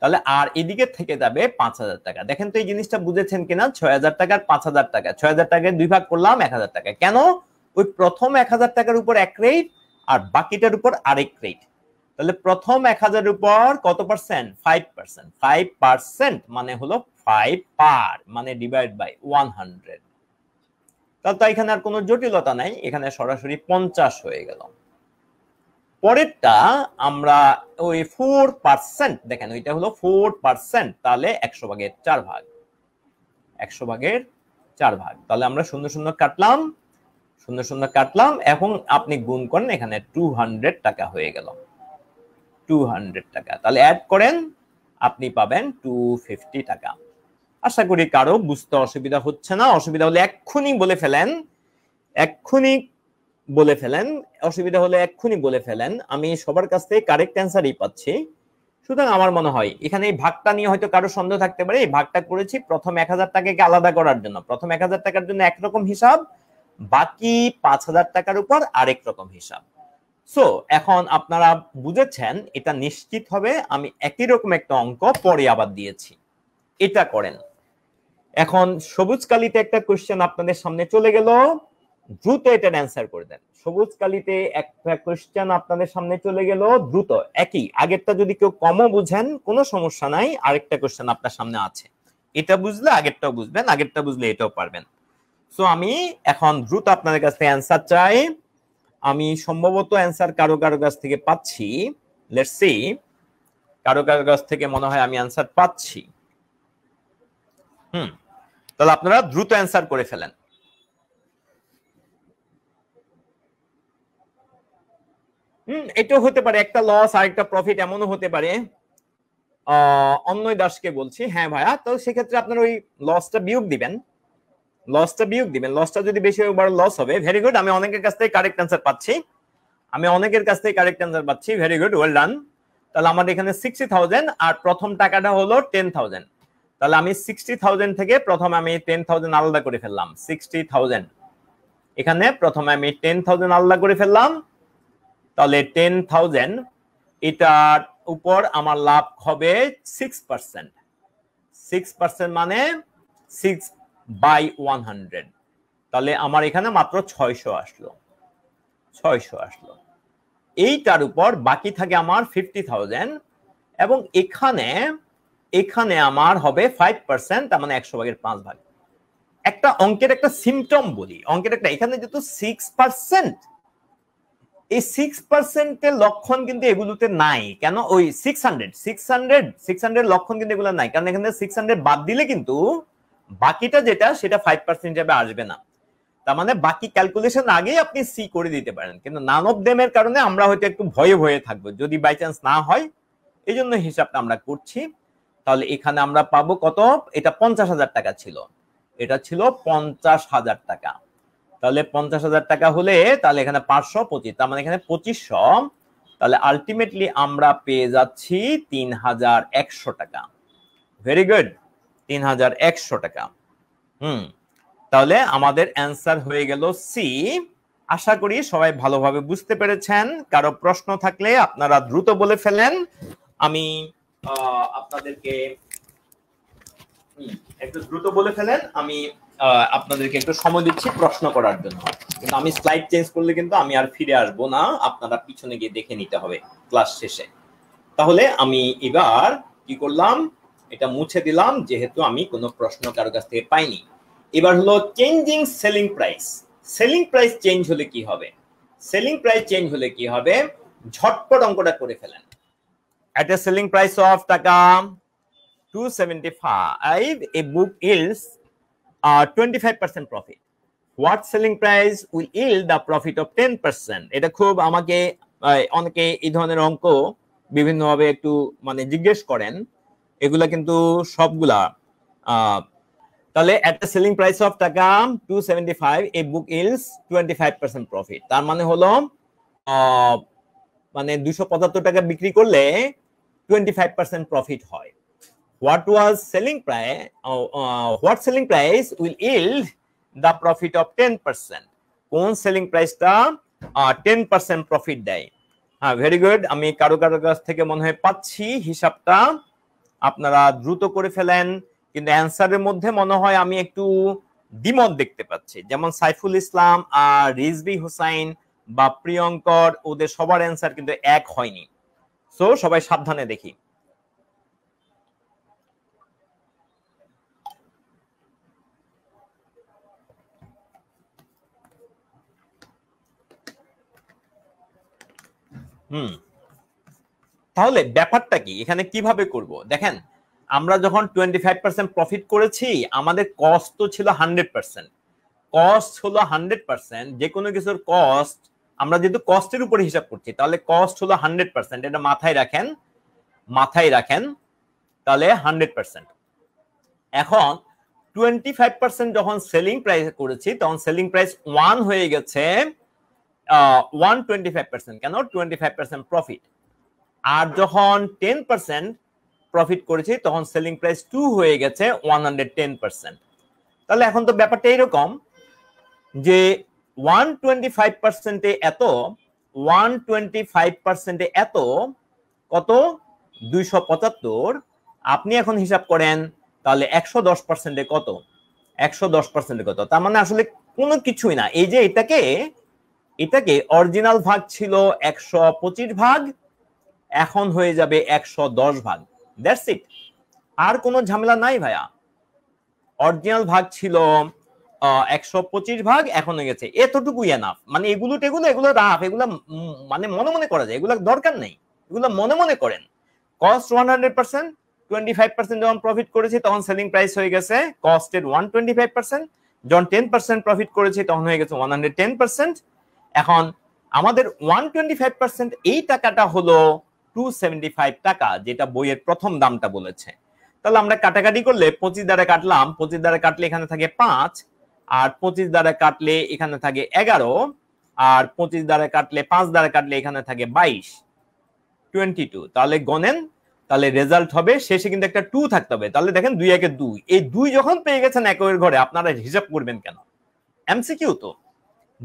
A: তাহলে আর এদিকে থেকে যাবে পাঁচ হাজার টাকা দেখেন তো এই জিনিসটা বুঝেছেন কিনা ছয় হাজার টাকার পাঁচ হাজার টাকা ছয় হাজার টাকায় দুই ভাগ করলাম এক হাজার টাকা কেন ওই প্রথম এক হাজার টাকার উপর এক রেট আর বাকিটার উপর আরেক রেট তাহলে প্রথম এক হাজার উপর কত percent five percent five percent মানে হলো ফাইভ পার মানে ডিভাইড বাই ওয়ান হান্ড্রেড তা এখানে আর কোনো জটিলতা নাই এখানে সরাসরি পঞ্চাশ হয়ে গেল পরেরটা আমরা ওই ফোর পার্সেন্ট দেখেন ওইটা হলো ফোর পার্সেন্ট তাহলে একশো ভাগের চার ভাগ একশো ভাগের চার ভাগ তাহলে আমরা শূন্য শূন্য কাটলাম শূন্য শূন্য কাটলাম এখন আপনি গুণ করেন এখানে টু হান্ড্রেড টাকা হয়ে গেল টু হান্ড্রেড টাকা তাহলে অ্যাড করেন আপনি পাবেন টু ফিফটি টাকা আশা করি কারো বুঝতে অসুবিধা হচ্ছে না অসুবিধা হলে এক্ষুনি বলে ফেলেন এক্ষুনি বলে ফেলেন অসুবিধা হলে এক্ষুনি বলে ফেলেন আমি সবার কাছ থেকে কারেক্ট অ্যান্সারই পাচ্ছি সুতরাং আমার মনে হয় এখানে এই ভাগটা নিয়ে হয়তো কারো সন্দেহ থাকতে পারে এই ভাগটা করেছি প্রথম এক হাজার টাকাকে আলাদা করার জন্য প্রথম এক হাজার টাকার জন্য একরকম হিসাব বাকি পাঁচ হাজার টাকার উপর আরেক রকম হিসাব সো এখন আপনারা বুঝেছেন এটা নিশ্চিত হবে আমি একই রকম একটা অঙ্ক পরে আবার দিয়েছি এটা করেন এখন সবুজ কালিতে একটা কোয়েশ্চেন আপনাদের সামনে চলে গেল দ্রুত এটার অ্যান্সার করে দেন সবুজ কালিতে একটা কোয়েশ্চেন আপনাদের সামনে চলে গেল দ্রুত একই আগেরটা যদি কেউ কমও বুঝেন কোনো সমস্যা নাই আরেকটা কোয়েশ্চেন আপনার সামনে আছে এটা বুঝলে আগেরটাও বুঝবেন আগেরটা বুঝলে এটাও পারবেন সো আমি এখন দ্রুত আপনাদের কাছ থেকে অ্যান্সার চাই আমি সম্ভবত অ্যান্সার কারো কারো কাছ থেকে পাচ্ছি লেটস সি কারো কারো কাছ থেকে মনে হয় আমি অ্যান্সার পাচ্ছি হুম তাহলে আপনারা দ্রুত অ্যান্সার করে ফেলেন হম এটাও হতে পারে একটা লস আর একটা প্রফিট এমনও হতে পারে অন্নয় দাসকে বলছি হ্যাঁ ভাইয়া তো সেক্ষেত্রে আপনার ওই লসটা বিয়োগ দিবেন লসটা বিয়োগ দিবেন লসটা যদি বেশি বড় লস হবে ভেরি গুড আমি অনেকের কাছ থেকে কারেক্ট অ্যান্সার পাচ্ছি আমি অনেকের কাছ থেকে কারেক্ট অ্যান্সার পাচ্ছি ভেরি গুড ওয়েল ডান তাহলে আমাদের এখানে সিক্সটি থাউজেন্ড আর প্রথম টাকাটা হলো টেন থাউজেন্ড তাহলে আমি সিক্সটি থাউজেন্ড থেকে প্রথমে আমি টেন থাউজেন্ড আলাদা করে ফেললাম সিক্সটি থাউজেন্ড এখানে প্রথমে আমি টেন থাউজেন্ড আলাদা করে ফেললাম তাহলে টেন থাউজেন্ড এটার উপর আমার লাভ হবে সিক্স পার্সেন্ট সিক্স পার্সেন্ট মানে সিক্স বাই ওয়ান হান্ড্রেড তাহলে আমার এখানে মাত্র ছয়শো আসলো ছয়শো আসলো এইটার উপর বাকি থাকে আমার ফিফটি থাউজেন্ড এবং এখানে এখানে আমার হবে ফাইভ পার্সেন্ট তার মানে একশো ভাগের পাঁচ ভাগ একটা অঙ্কের একটা সিমটম বলি অঙ্কের একটা এখানে যেহেতু সিক্স পার্সেন্ট এই সিক্স পার্সেন্টের লক্ষণ কিন্তু এগুলোতে নাই কেন ওই six hundred six hundred six hundred লক্ষণ কিন্তু এগুলো নাই কারণ এখানে সিক্স হান্ড্রেড বাদ দিলে কিন্তু বাকিটা যেটা সেটা ফাইভ পার্সেন্ট হিসাবে আসবে না তার মানে বাকি ক্যালকুলেশন আগেই আপনি সি করে দিতে পারেন কিন্তু নান অফ দেমের কারণে আমরা হয়তো একটু ভয়ে ভয়ে থাকবো যদি বাই চান্স না হয় এই জন্য হিসাবটা আমরা করছি তাহলে এখানে আমরা পাবো কত এটা পঞ্চাশ হাজার টাকা ছিল এটা ছিল পঞ্চাশ হাজার টাকা তাহলে পঞ্চাশ হাজার টাকা হলে তাহলে এখানে পাঁচশো পঁচিশ তার মানে এখানে পঁচিশশো তাহলে আলটিমেটলি আমরা পেয়ে যাচ্ছি তিন হাজার একশো টাকা ভেরি গুড তিন হাজার একশো টাকা হুম তাহলে আমাদের অ্যান্সার হয়ে গেল সি আশা করি সবাই ভালোভাবে বুঝতে পেরেছেন কারো প্রশ্ন থাকলে আপনারা দ্রুত বলে ফেলেন আমি আপনাদেরকে একটু দ্রুত বলে ফেলেন আমি আপনাদেরকে একটু সময় দিচ্ছি প্রশ্ন করার জন্য কিন্তু আমি স্লাইড চেঞ্জ করলে কিন্তু আমি আর ফিরে আসব না আপনারা পিছনে গিয়ে দেখে নিতে হবে ক্লাস শেষে তাহলে আমি এবার কি করলাম এটা মুছে দিলাম যেহেতু আমি কোনো প্রশ্ন কারো কাছ থেকে পাইনি এবার হলো changing selling price selling price change হলে কি হবে সেলিং প্রাইস চেঞ্জ হলে কি হবে ঝটপট অঙ্কটা করে ফেলেন at a selling price of taka 275 a book yields uh, 25% profit what selling price will yield the profit of 10% এটা খুব আমাকে অনেকে এই ধরনের অঙ্ক বিভিন্নভাবে একটু মানে জিজ্ঞেস করেন এগুলা কিন্তু সবগুলা তাহলে at the selling price of টাকা two seventy five a book yields twenty five percent profit তার মানে হলো মানে দুশো পঁচাত্তর টাকা বিক্রি করলে টোয়েন্টি ফাইভ পার্সেন্ট প্রফিট হয় হোয়াট ওয়াজ সেলিং প্রায় what selling price will price the profit of ten percent কোন সেলিং প্রাইসটা টেন পার্সেন্ট প্রফিট দেয় হ্যাঁ ভেরি গুড আমি কারো কারো কাছ থেকে মনে হয় পাচ্ছি হিসাবটা আপনারা দ্রুত করে ফেলেন কিন্তু অ্যান্সারের মধ্যে মনে হয় আমি একটু দ্বিমত দেখতে পাচ্ছি যেমন সাইফুল ইসলাম আর রিজবি হুসাইন বা প্রিয়ঙ্কর ওদের সবার অ্যান্সার কিন্তু এক হয়নি সো সবাই সাবধানে দেখি হুম তাহলে ব্যাপারটা কি এখানে কিভাবে করব দেখেন আমরা যখন টোয়েন্টি ফাইভ পার্সেন্ট প্রফিট করেছি আমাদের কস্ট তো ছিল হান্ড্রেড পার্সেন্ট কস্ট হলো হান্ড্রেড পার্সেন্ট যে কোনো কিছুর কস্ট আমরা যেহেতু কস্টের উপরে হিসাব করছি তাহলে কস্ট হলো হান্ড্রেড পার্সেন্ট এটা মাথায় রাখেন মাথায় রাখেন তাহলে হান্ড্রেড পার্সেন্ট এখন টোয়েন্টি ফাইভ পার্সেন্ট যখন সেলিং প্রাইস করেছি তখন সেলিং প্রাইস ওয়ান হয়ে গেছে ওয়ান টোয়েন্টি ফাইভ পার্সেন্ট কেন টোয়েন্টি ফাইভ পার্সেন্ট প্রফিট আর যখন টেন পার্সেন্ট প্রফিট করেছি তখন সেলিং প্রাইস টু হয়ে গেছে ওয়ান হান্ড্রেড টেন পার্সেন্ট তাহলে এখন তো ব্যাপারটা এরকম যে ওয়ান টোয়েন্টি ফাইভ পার্সেন্টে এত ওয়ান টোয়েন্টি ফাইভ পার্সেন্টে এত কত দুইশো পঁচাত্তর আপনি এখন হিসাব করেন তাহলে একশো দশ পার্সেন্টে কত একশো দশ পার্সেন্টে কত তার মানে আসলে কোনো কিছুই না এই যে এটাকে এটাকে অরিজিনাল ভাগ ছিল একশো পঁচিশ ভাগ এখন হয়ে যাবে একশো দশ ভাগ দ্যাটস ইট আর কোনো ঝামেলা নাই ভাইয়া অরিজিনাল ভাগ ছিল একশো পঁচিশ ভাগ এখন হয়ে গেছে এতটুকুই এনাফ মানে এগুলো টেগুলো এগুলো রাফ এগুলো মানে মনে মনে করা যায় এগুলো দরকার নেই এগুলো মনে মনে করেন cost one hundred percent twenty five percent যখন প্রফিট করেছি তখন সেলিং প্রাইস হয়ে গেছে কস্টের ওয়ান টোয়েন্টি ফাইভ পার্সেন্ট যখন টেন পার্সেন্ট প্রফিট করেছি তখন হয়ে গেছে ওয়ান হান্ড্রেড টেন পার্সেন্ট এখন আমাদের ওয়ান টোয়েন্টি ফাইভ পার্সেন্ট এই টাকাটা হলো টু সেভেন্টি ফাইভ টাকা যেটা বইয়ের প্রথম দামটা বলেছে তাহলে আমরা কাটাকাটি করলে পঁচিশ দ্বারা কাটলাম পঁচিশ দ্বারা কাটলে এখানে থাকে পাঁচ আর পঁচিশ দ্বারা কাটলে এখানে থাকে এগারো আর পঁচিশ দ্বারা কাটলে পাঁচ দ্বারা কাটলে এখানে থাকে বাইশ টোয়েন্টি টু তাহলে গনেন তাহলে রেজাল্ট হবে শেষে কিন্তু একটা টু থাকতে হবে তাহলে দেখেন দুই একে দুই এই দুই যখন পেয়ে গেছেন একের ঘরে আপনারা হিসাব করবেন কেন এমসিকিউ তো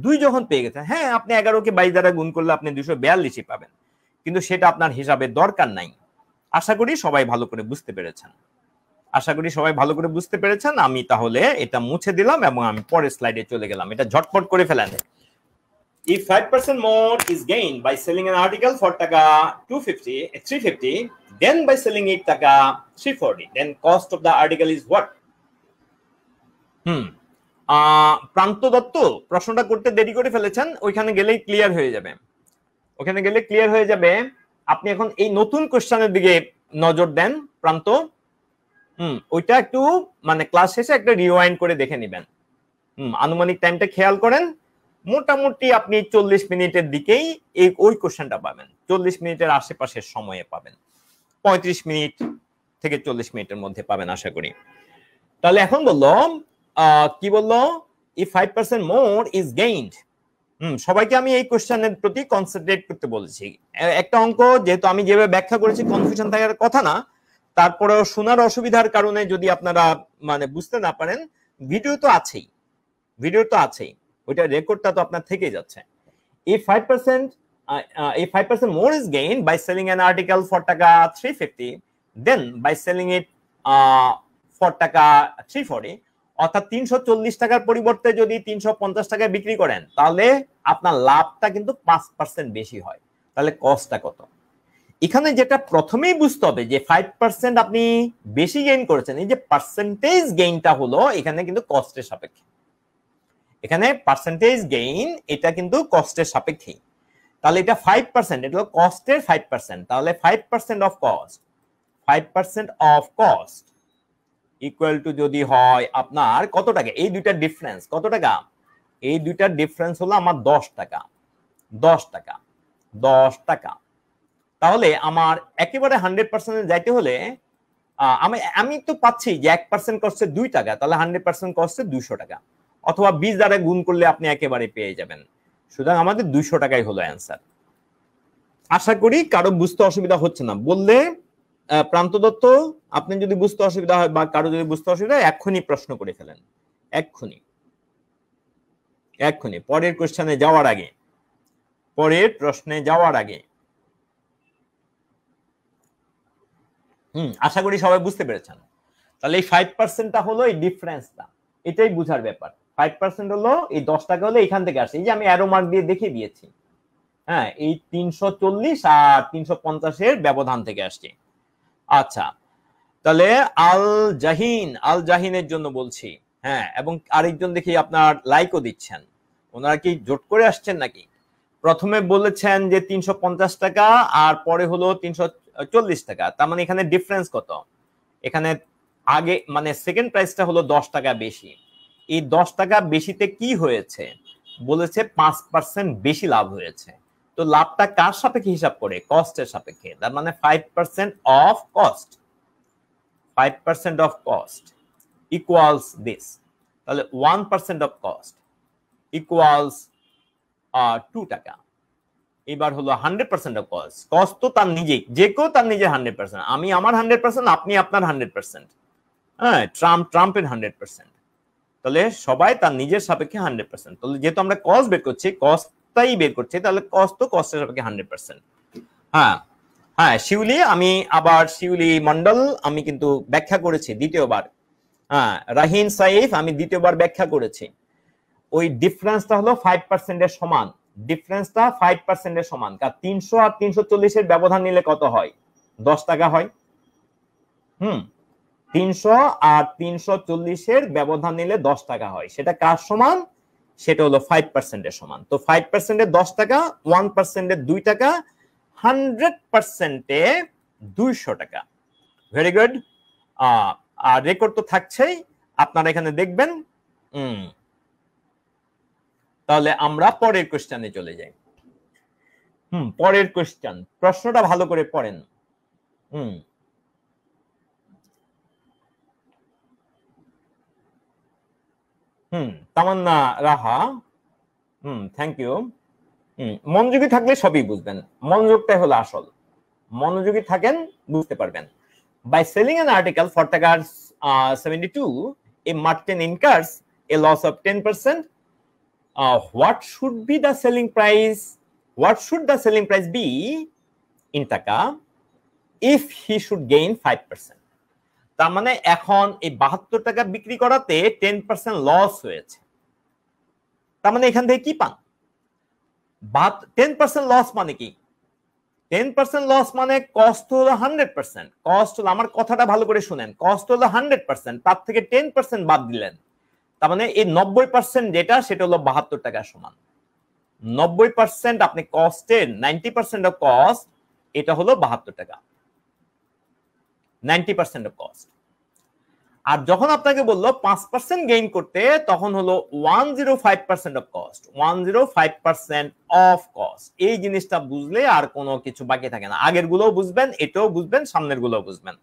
A: দুই যখন পেয়ে গেছেন হ্যাঁ আপনি এগারোকে বাইশ দ্বারা গুণ করলে আপনি দুশো বিয়াল্লিশই পাবেন কিন্তু সেটা আপনার হিসাবে দরকার নাই আশা করি সবাই ভালো করে বুঝতে পেরেছেন আশা করি সবাই ভালো করে বুঝতে পেরেছেন আমি তাহলে এটা মুছে দিলাম এবং আমি পরের স্লাইডে চলে গেলাম এটা ঝটপট করে ফেলেন If 5% more is gained by selling an article for taka 250, 350, then by selling it taka 340, then cost of the article is what? Hmm hmm. প্রান্ত দত্ত প্রশ্নটা করতে দেরি করে ফেলেছেন ওইখানে গেলেই ক্লিয়ার হয়ে যাবে ওখানে গেলে ক্লিয়ার হয়ে যাবে আপনি এখন এই নতুন কোশ্চেনের দিকে নজর দেন প্রান্ত হুম ওইটা একটু মানে ক্লাস শেষে একটা রিওয়াইন্ড করে দেখে নেবেন হুম আনুমানিক টাইমটা খেয়াল করেন মোটামুটি আপনি চল্লিশ মিনিটের দিকেই এই ওই কোশ্চেনটা পাবেন চল্লিশ মিনিটের আশেপাশে সময়ে পাবেন পঁয়ত্রিশ মিনিট থেকে চল্লিশ মিনিটের মধ্যে পাবেন আশা করি তাহলে এখন বললো কি বললো if five percent more is gained hmm সবাইকে আমি এই কোশ্চেনের প্রতি কনসেন্ট্রেট করতে বলেছি একটা অঙ্ক যেহেতু আমি যেভাবে ব্যাখ্যা করেছি কনফিউশন থাকার কথা না তারপরেও শোনার অসুবিধার কারণে যদি আপনারা মানে বুঝতে না পারেন ভিডিও তো আছেই ভিডিও তো আছেই ওইটা রেকর্ডটা তো আপনার থেকেই যাচ্ছে এই ফাইভ পার্সেন্ট এই five percent more is gain by selling an article for টাকা three fifty then by selling it for টাকা থ্রি ফোরে অর্থাৎ তিনশো চল্লিশ টাকার পরিবর্তে যদি তিনশো পঞ্চাশ টাকায় বিক্রি করেন তাহলে আপনার লাভটা কিন্তু পাঁচ পার্সেন্ট বেশি হয় তাহলে কস্টটা কত এখানে যেটা প্রথমেই বুঝতে হবে যে ফাইভ পার্সেন্ট আপনি বেশি গেইন করেছেন এই যে পার্সেন্টেজ গেইনটা হলো এখানে কিন্তু কস্টের সাপেক্ষে এখানে পার্সেন্টেজ গেইন এটা কিন্তু কস্টের সাপেক্ষে তাহলে এটা ফাইভ পার্সেন্ট এটা হলো কস্টের ফাইভ পার্সেন্ট তাহলে five percent of cost five percent of cost equal to যদি হয় আপনার কত টাকা এই দুইটা ডিফারেন্স কত টাকা এই দুইটার ডিফারেন্স হলো আমার দশ টাকা দশ টাকা দশ টাকা তাহলে আমার একেবারে হান্ড্রেড পার্সেন্ট যাইতে হলে আমি আমি তো পাচ্ছি যে এক পার্সেন্ট কস্টে দুই টাকা তাহলে হান্ড্রেড পার্সেন্ট কস্টে দুশো টাকা অথবা বিশ দ্বারা গুণ করলে আপনি একেবারে পেয়ে যাবেন সুতরাং আমাদের দুইশো টাকাই হলো অ্যান্সার আশা করি কারো বুঝতে অসুবিধা হচ্ছে না বললে প্রান্ত দত্ত আপনি যদি বুঝতে অসুবিধা হয় বা কারো যদি বুঝতে অসুবিধা হয় এক্ষুনি প্রশ্ন করে ফেলেন এক্ষুনি এক্ষুনি পরের কোশ্চেনে যাওয়ার আগে পরের প্রশ্নে যাওয়ার আগে হুম আশা করি সবাই বুঝতে পেরেছেন তাহলে এই ফাইভ পার্সেন্টটা হলো এই ডিফারেন্সটা এটাই বুঝার ব্যাপার ফাইভ পার্সেন্ট হলো এই দশ টাকা হলো এখান থেকে আসে এই যে আমি অ্যারো মার্ক দিয়ে দেখিয়ে দিয়েছি হ্যাঁ এই তিনশো চল্লিশ আর তিনশো পঞ্চাশের ব্যবধান থেকে আসছে আচ্ছা তাহলে আল জাহিন আল জাহিনের জন্য বলছি হ্যাঁ এবং আরেকজন দেখি আপনার লাইকও দিচ্ছেন ওনারা কি জোট করে আসছেন নাকি প্রথমে বলেছেন যে তিনশো টাকা আর পরে হলো তিনশো চল্লিশ টাকা তার মানে এখানে ডিফারেন্স কত এখানে আগে মানে সেকেন্ড প্রাইসটা হলো দশ টাকা বেশি এই দশ টাকা বেশিতে কি হয়েছে বলেছে পাঁচ পার্সেন্ট বেশি লাভ হয়েছে তো লাভটা কার সাপেক্ষে হিসাব করে কস্টের সাপেক্ষে তার মানে five percent of cost five percent of cost equals this তাহলে one percent of cost equals to টাকা এবার হলো hundred percent of cause cost তো তার নিজেই যে কেউ তার নিজের হান্ড্রেড পার্সেন্ট আমি আমার হান্ড্রেড পার্সেন্ট আপনি আপনার হান্ড্রেড পার্সেন্ট হ্যাঁ ট্রাম্প ট্রাম্পের হান্ড্রেড পার্সেন্ট তাহলে সবাই তার নিজের সাপেক্ষে হান্ড্রেড পার্সেন্ট তাহলে যেহেতু আমরা কস বের করছি কজটাই বের করছি তাহলে কস তো কস্টের সাপেক্ষে হান্ড্রেড পার্সেন্ট হ্যাঁ হ্যাঁ শিউলি আমি আবার শিউলি মন্ডল আমি কিন্তু ব্যাখ্যা করেছি দ্বিতীয়বার হ্যাঁ রাহিন সাইফ আমি দ্বিতীয়বার ব্যাখ্যা করেছি ওই ডিফারেন্সটা হলো ফাইভ পার্সেন্টের সমান ডিফারেন্সটা ফাইভ পার্সেন্টের সমান কারণ তিনশো আর তিনশো চল্লিশের ব্যবধান নিলে কত হয় দশ টাকা হয় হুম তিনশো আর তিনশো চল্লিশের ব্যবধান নিলে দশ টাকা হয় সেটা কার সমান সেটা হলো ফাইভ পার্সেন্টের সমান তো ফাইভ পার্সেন্টে দশ টাকা ওয়ান এর দুই টাকা হান্ড্রেড পার্সেন্টে দুইশো টাকা ভেরি গুড আর রেকর্ড তো থাকছেই আপনারা এখানে দেখবেন হুম তাহলে আমরা পরের কোয়েশ্চানে চলে যাই হুম পরের কোয়েশ্চান প্রশ্নটা ভালো করে পড়েন হুম হুম তামান্না রাহা হুম থ্যাংক ইউ হুম মনোযোগী থাকলে সবই বুঝবেন মনোযোগটাই হলো আসল মনোযোগী থাকেন বুঝতে পারবেন by selling an article for টাকার seventy two a merchant incurs a loss of ten percent uh, what should be the selling price what should the selling price be in taka if he should gain 5% তার মানে এখন এই বাহাত্তর টাকা বিক্রি করাতে ten percent loss হয়েছে তার মানে এখান থেকে কি পান টেন পার্সেন্ট লস মানে কি টেন পার্সেন্ট লস মানে কস্ট হলো হান্ড্রেড পার্সেন্ট কস্ট হলো আমার কথাটা ভালো করে শুনেন কস্ট হলো হান্ড্রেড পার্সেন্ট তার থেকে টেন পার্সেন্ট বাদ দিলেন তার মানে এই নব্বই পার্সেন্ট যেটা সেটা হলো বাহাত্তর টাকার সমান নব্বই পার্সেন্ট আপনি কস্টের নাইনটি পার্সেন্ট অফ কস্ট এটা হলো বাহাত্তর টাকা নাইনটি পার্সেন্ট অফ কস্ট আর যখন আপনাকে বললো পাঁচ পার্সেন্ট গেইন করতে তখন হলো one zero five percent of cost one zero five percent of cost এই জিনিসটা বুঝলে আর কোনো কিছু বাকি থাকে না আগের গুলোও বুঝবেন এটাও বুঝবেন সামনের গুলোও বুঝবেন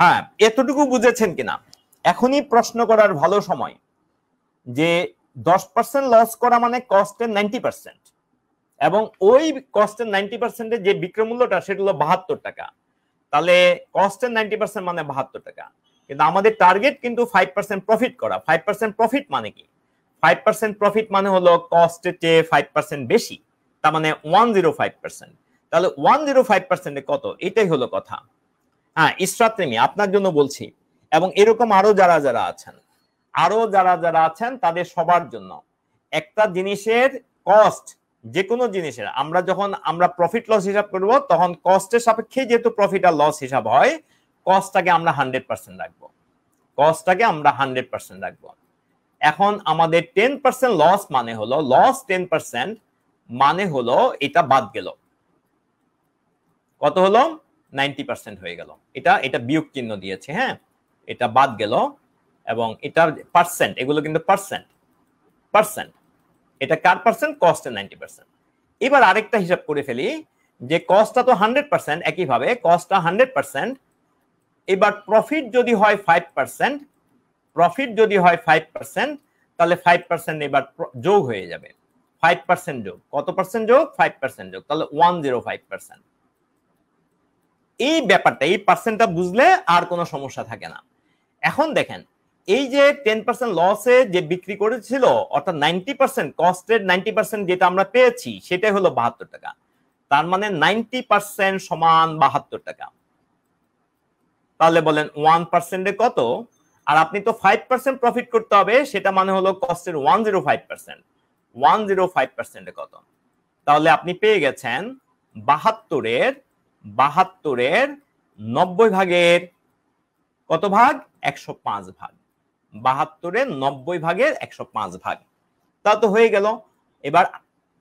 A: হ্যাঁ এতটুকু বুঝেছেন কিনা এখনই প্রশ্ন করার ভালো সময় যে দশ পার্সেন্ট লস করা মানে কস্টের নাইনটি পার্সেন্ট এবং ওই কস্টের নাইনটি পার্সেন্টের যে বিক্রয় মূল্যটা সেটা হলো বাহাত্তর টাকা তাহলে কস্টের নাইনটি পার্সেন্ট মানে বাহাত্তর টাকা কিন্তু আমাদের টার্গেট কিন্তু ফাইভ পার্সেন্ট প্রফিট করা ফাইভ পার্সেন্ট প্রফিট মানে কি ফাইভ পার্সেন্ট প্রফিট মানে হলো কস্টের চেয়ে ফাইভ পার্সেন্ট বেশি তার মানে ওয়ান জিরো ফাইভ পার্সেন্ট তাহলে ওয়ান জিরো ফাইভ পার্সেন্টে কত এটাই হলো কথা হ্যাঁ ইসরাত্রেমি আপনার জন্য বলছি এবং এরকম আরো যারা যারা আছেন আরো যারা যারা আছেন তাদের সবার জন্য একটা জিনিসের কস্ট যে কোনো জিনিসের আমরা যখন আমরা প্রফিট লস হিসাব করব তখন কস্টের সাপেক্ষে যেহেতু প্রফিট আর লস হিসাব হয় কস্টটাকে আমরা হান্ড্রেড পার্সেন্ট রাখবো কস্টটাকে আমরা হান্ড্রেড পার্সেন্ট রাখবো এখন আমাদের টেন পার্সেন্ট লস মানে হলো লস টেন পার্সেন্ট মানে হলো এটা বাদ গেল কত হলো নাইনটি পার্সেন্ট হয়ে গেল এটা এটা বিয়োগ চিহ্ন দিয়েছে হ্যাঁ এটা বাদ গেল এবং এটা পার্সেন্ট এগুলো কিন্তু পার্সেন্ট পার্সেন্ট এটা কার পার্সেন্ট কস্ট নাইনটি পার্সেন্ট এবার আরেকটা হিসাব করে ফেলি যে কস্টটা তো হান্ড্রেড পার্সেন্ট একইভাবে কস্টটা হান্ড্রেড পার্সেন্ট এবার প্রফিট যদি হয় ফাইভ পার্সেন্ট প্রফিট যদি হয় ফাইভ পার্সেন্ট তাহলে ফাইভ পার্সেন্ট এবার যোগ হয়ে যাবে ফাইভ পার্সেন্ট যোগ কত পার্সেন্ট যোগ ফাইভ পার্সেন্ট যোগ তাহলে ওয়ান জিরো ফাইভ পার্সেন্ট এই ব্যাপারটা এই পার্সেন্টটা বুঝলে আর কোনো সমস্যা থাকে না এখন দেখেন এই যে টেন পার্সেন্ট লসে যে বিক্রি করেছিল অর্থাৎ নাইনটি পার্সেন্ট কস্টের নাইনটি পার্সেন্ট যেটা আমরা পেয়েছি সেটাই হলো বাহাত্তর টাকা তার মানে নাইনটি পার্সেন্ট সমান বাহাত্তর টাকা তাহলে বলেন ওয়ান পার্সেন্টে কত আর আপনি তো ফাইভ পার্সেন্ট প্রফিট করতে হবে সেটা মানে হলো কস্টের one zero five percent one zero five পার্সেন্টে কত তাহলে আপনি পেয়ে গেছেন বাহাত্তরের বাহাত্তরের নব্বই ভাগের কত ভাগ একশো পাঁচ ভাগ বাহাত্তরের নব্বই ভাগের একশো পাঁচ ভাগ তা তো হয়ে গেল এবার